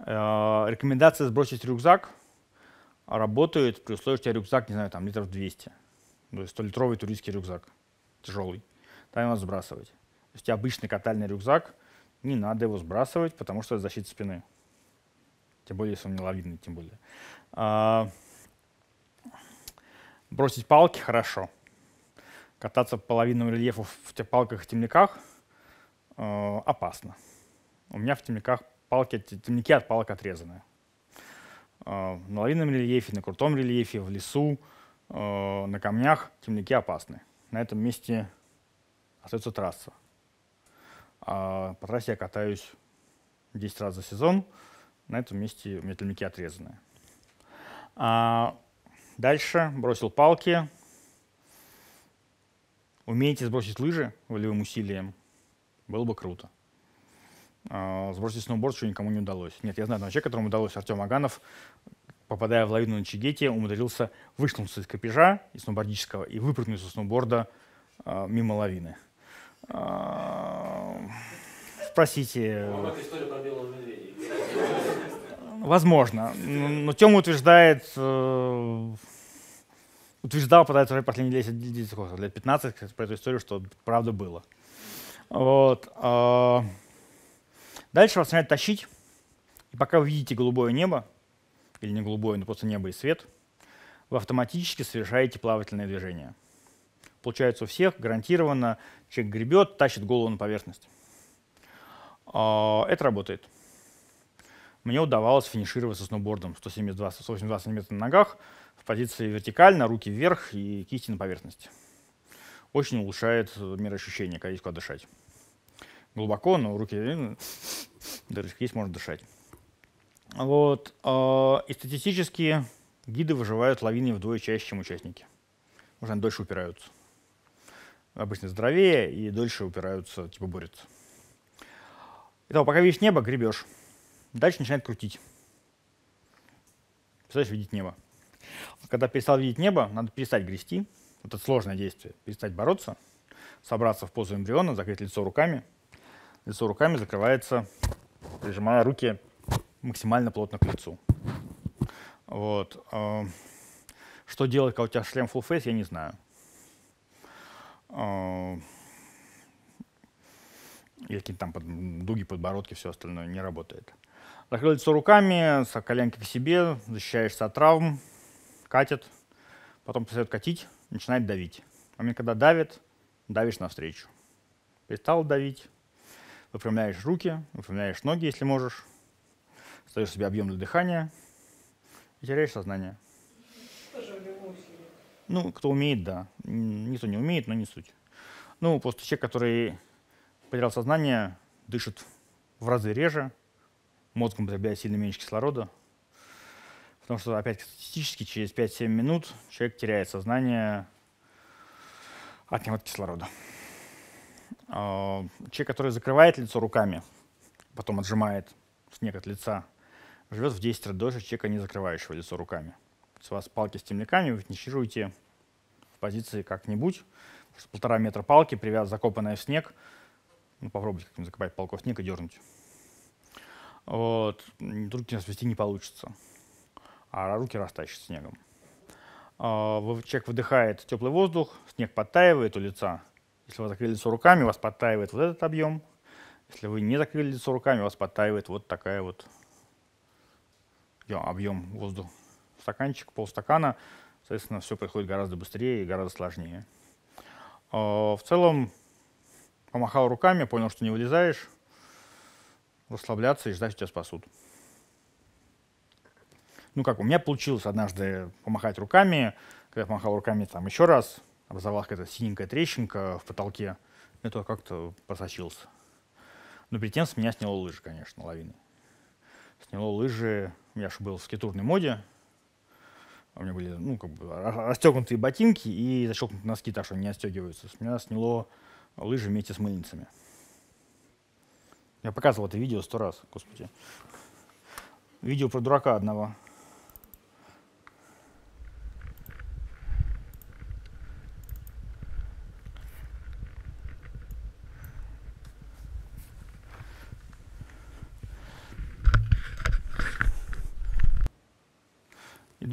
э, рекомендация сбросить рюкзак, работает при условии, что у тебя рюкзак, не знаю, там литров 200. То есть 100-литровый туристский рюкзак, тяжелый. Там его сбрасывать. То есть обычный катальный рюкзак не надо его сбрасывать, потому что это защита спины. Тем более, если он не ловидный, тем более. А, бросить палки хорошо. Кататься по лавинному рельефу в тех палках и темниках э, опасно. У меня в темниках палки, темники от палок отрезаны. Э, на лавинном рельефе, на крутом рельефе, в лесу, э, на камнях темники опасны. На этом месте остается трасса. А по трассе я катаюсь 10 раз за сезон. На этом месте у меня тельмики отрезаны. А дальше бросил палки. Умеете сбросить лыжи волевым усилием? Было бы круто. А сбросить сноуборд еще никому не удалось. Нет, я знаю одного человека, которому удалось, Артем Аганов, попадая в лавину на Чигете, умудрился вышнуться из капежа, из сноубордического, и выпрыгнуть со сноуборда э, мимо лавины. А, спросите. Возможно. Но тем утверждает, э, утверждал, пытается последние 10, 10 лет 15 про эту историю, что правда было. Вот. А, дальше вас начинает тащить. И пока вы видите голубое небо, или не голубое, но просто небо и свет, вы автоматически совершаете плавательное движение. Получается, у всех гарантированно человек гребет, тащит голову на поверхность. А, это работает. Мне удавалось финишировать со сноубордом 172, 182 см на ногах в позиции вертикально, руки вверх и кисти на поверхности. Очень улучшает мироощущение, когда есть куда дышать. Глубоко, но руки э, дырочка есть, можно дышать. Вот. А, и статистически гиды выживают лавиной вдвое чаще, чем участники. Уже они дольше упираются обычно здоровее и дольше упираются, типа борются. Итого, пока видишь небо, гребешь. Дальше начинает крутить. Представляешь, видеть небо. Когда перестал видеть небо, надо перестать грести. Это сложное действие. Перестать бороться, собраться в позу эмбриона, закрыть лицо руками. Лицо руками закрывается, прижимая руки максимально плотно к лицу. Вот. А, что делать, когда у тебя шлем full face, я не знаю или а, какие там под, дуги, подбородки, все остальное не работает. Закрыл лицо руками, коленки к себе, защищаешься от травм, катит, потом перестает катить, начинает давить. В момент, когда давит, давишь навстречу. Перестал давить, выпрямляешь руки, выпрямляешь ноги, если можешь, создаешь себе объем для дыхания и теряешь сознание. Ну, кто умеет, да. Никто не умеет, но не суть. Ну, просто человек, который потерял сознание, дышит в разы реже, мозгом потребляет сильно меньше кислорода, потому что, опять статистически, через 5-7 минут человек теряет сознание от него от кислорода. А, человек, который закрывает лицо руками, потом отжимает снег от лица, живет в 10 раз дольше человека, не закрывающего лицо руками с вас палки с темляками вы финишируете в позиции как-нибудь. С полтора метра палки, привяз, закопанная в снег. Ну, попробуйте как-нибудь закопать палку в снег и дернуть. Вот. Руки свести не получится, а руки растащат снегом. А, человек выдыхает теплый воздух, снег подтаивает у лица. Если вы закрыли лицо руками, у вас подтаивает вот этот объем. Если вы не закрыли лицо руками, у вас подтаивает вот такая вот объем воздуха стаканчик, полстакана, соответственно, все приходит гораздо быстрее и гораздо сложнее. А, в целом, помахал руками, понял, что не вылезаешь, расслабляться и ждать, что тебя спасут. Ну как, у меня получилось однажды помахать руками, когда я помахал руками там еще раз, образовалась какая-то синенькая трещинка в потолке, я то как-то просочился. Но перед тем с меня сняло лыжи, конечно, лавины. Сняло лыжи, у меня же был в скитурной моде, у меня были, ну, как бы, а, а, расстегнутые ботинки и защелкнутые носки, так что они не отстегиваются. С меня сняло лыжи вместе с мыльницами. Я показывал это видео сто раз, господи. Видео про дурака одного.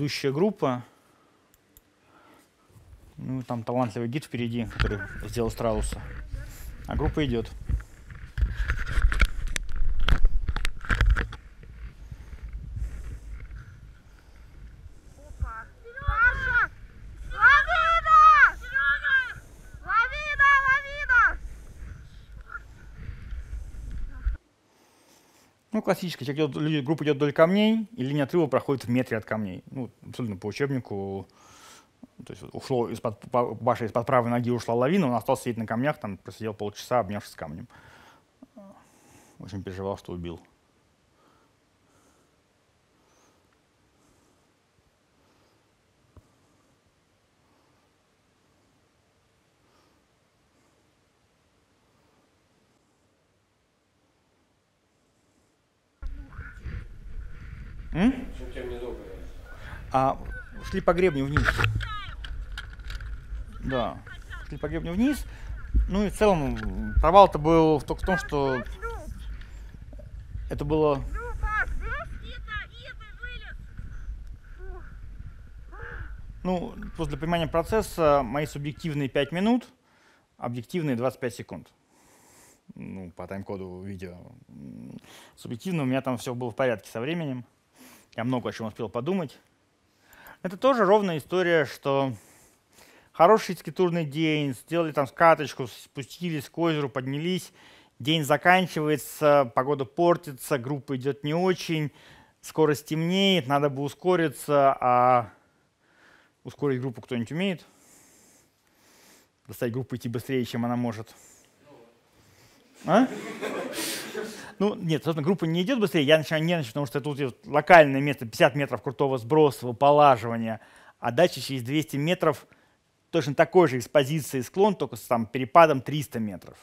ведущая группа. Ну, там талантливый гид впереди, который сделал страуса. А группа идет. классическая, человек идет, группа идет вдоль камней, и линия отрыва проходит в метре от камней. Ну, абсолютно по учебнику. То есть ушло из-под, Баша из-под правой ноги ушла лавина, он остался сидеть на камнях, там просидел полчаса, обнявшись с камнем. Очень переживал, что убил. А, шли по гребню вниз. Да, шли по гребню вниз. Ну и в целом провал-то был только в том, что это было... Ну, просто для понимания процесса, мои субъективные 5 минут, объективные 25 секунд. Ну, по тайм-коду видео. Субъективно у меня там все было в порядке со временем. Я много о чем успел подумать. Это тоже ровная история, что хороший скитурный день, сделали там скаточку, спустились к озеру, поднялись, день заканчивается, погода портится, группа идет не очень, скоро стемнеет, надо бы ускориться, а ускорить группу кто-нибудь умеет? Достать группу идти быстрее, чем она может. А? Ну, нет, собственно, группа не идет быстрее. Я начинаю нервничать, потому что тут локальное место, 50 метров крутого сброса, полаживания, а дальше через 200 метров точно такой же экспозиции склон, только с там, перепадом 300 метров.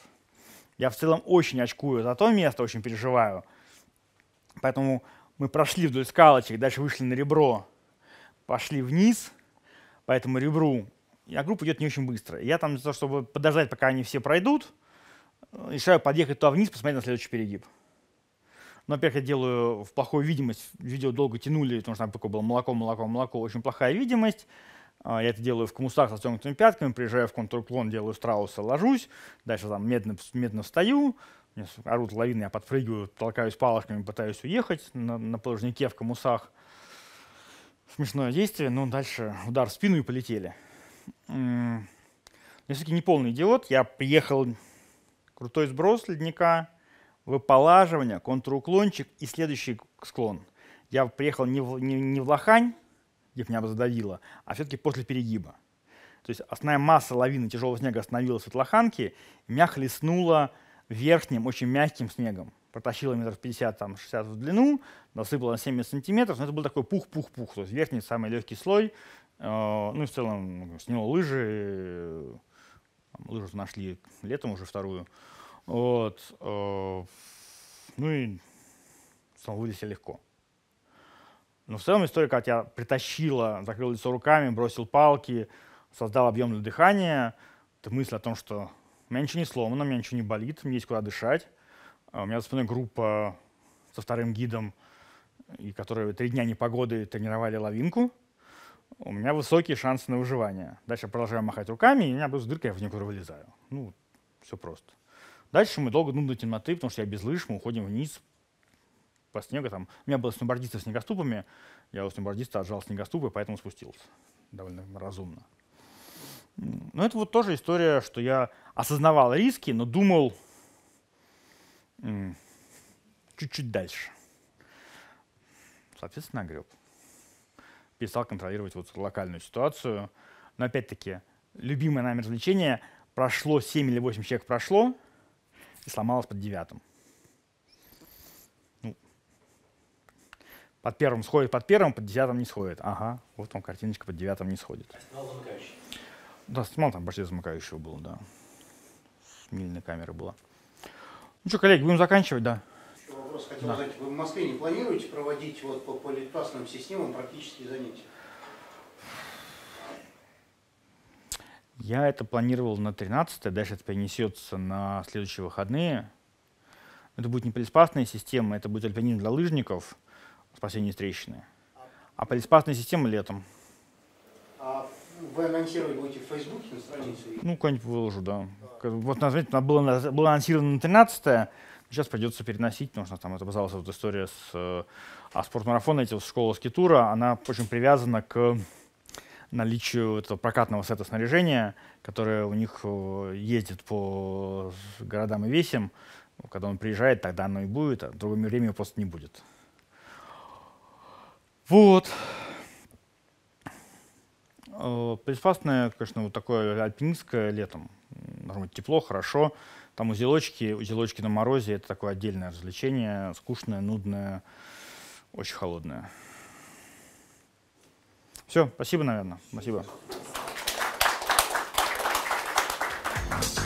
Я в целом очень очкую за то место, очень переживаю. Поэтому мы прошли вдоль скалочек, дальше вышли на ребро, пошли вниз по этому ребру, а группа идет не очень быстро. Я там, для того, чтобы подождать, пока они все пройдут, решаю подъехать туда вниз, посмотреть на следующий перегиб. Ну, во-первых, я делаю в плохую видимость. Видео долго тянули, потому что там такое было молоко, молоко, молоко. Очень плохая видимость. А, я это делаю в коммусах со стегнутыми пятками, приезжаю в контруклон, делаю страуса, ложусь, дальше там медленно, медленно встаю, мне орут лавины, я подпрыгиваю, толкаюсь палочками, пытаюсь уехать на, на положнике в коммусах. Смешное действие, но дальше удар в спину и полетели. Я все-таки не полный идиот, я приехал крутой сброс ледника, выполаживание, контруклончик и следующий склон. Я приехал не в, не, не в лохань, где меня бы задавило, а все-таки после перегиба. То есть основная масса лавины тяжелого снега остановилась от лоханки, и меня хлестнуло верхним, очень мягким снегом. Протащила метров 50, там, 60 в длину, насыпала на 70 сантиметров, но это был такой пух-пух-пух. То есть верхний самый легкий слой, э, ну и в целом ну, сняло лыжи, э, лыжу нашли летом уже вторую. Вот. Э, ну и становились легко. Но в целом история, когда я притащила, закрыл лицо руками, бросил палки, создал объем для дыхания, это мысль о том, что у меня ничего не сломано, у меня ничего не болит, мне есть куда дышать. А у меня спиной группа со вторым гидом, и которые три дня непогоды тренировали лавинку. У меня высокие шансы на выживание. Дальше я продолжаю махать руками, и у меня просто дырка, я в некую вылезаю. Ну, все просто. Дальше мы долго идем до темноты, потому что я без лыж, мы уходим вниз по снегу. Там. У меня было сноубордисты с снегоступами, я у сноубордиста отжал снегоступы, поэтому спустился довольно разумно. Но ну, это вот тоже история, что я осознавал риски, но думал чуть-чуть дальше. Соответственно, греб. Перестал контролировать вот локальную ситуацию. Но опять-таки, любимое нами развлечение прошло, 7 или 8 человек прошло, и сломалась под девятым. Ну, под первым сходит под первым, под десятым не сходит. Ага, вот вам картиночка под девятым не сходит. Снимал замыкающий. Да, снимал там почти замыкающего был, да. с Мильная камеры была. Ну что, коллеги, будем заканчивать, да? Еще вопрос хотел да. узнать. Вы в Москве не планируете проводить вот по политклассным системам практические занятия? Я это планировал на 13 дальше это перенесется на следующие выходные. Это будет не полиспастная система, это будет альпинизм для лыжников, спасение из трещины. А полиспастная система летом. А вы анонсировать будете в Фейсбуке на странице? Ну, куда-нибудь выложу, да. Вот, она была была анонсирована на 13 Сейчас придется переносить, потому что там это оказалась вот история с... Э, а спортмарафон эти, вот школа скитура, она очень привязана к наличию этого прокатного сета снаряжения, которое у них э, ездит по городам и весим, Когда он приезжает, тогда оно и будет, а в другое время его просто не будет. Вот. Э, Преспасное, конечно, вот такое альпинистское летом. Нормально тепло, хорошо. Там узелочки, узелочки на морозе — это такое отдельное развлечение, скучное, нудное, очень холодное. Все, спасибо, наверное. Спасибо. спасибо.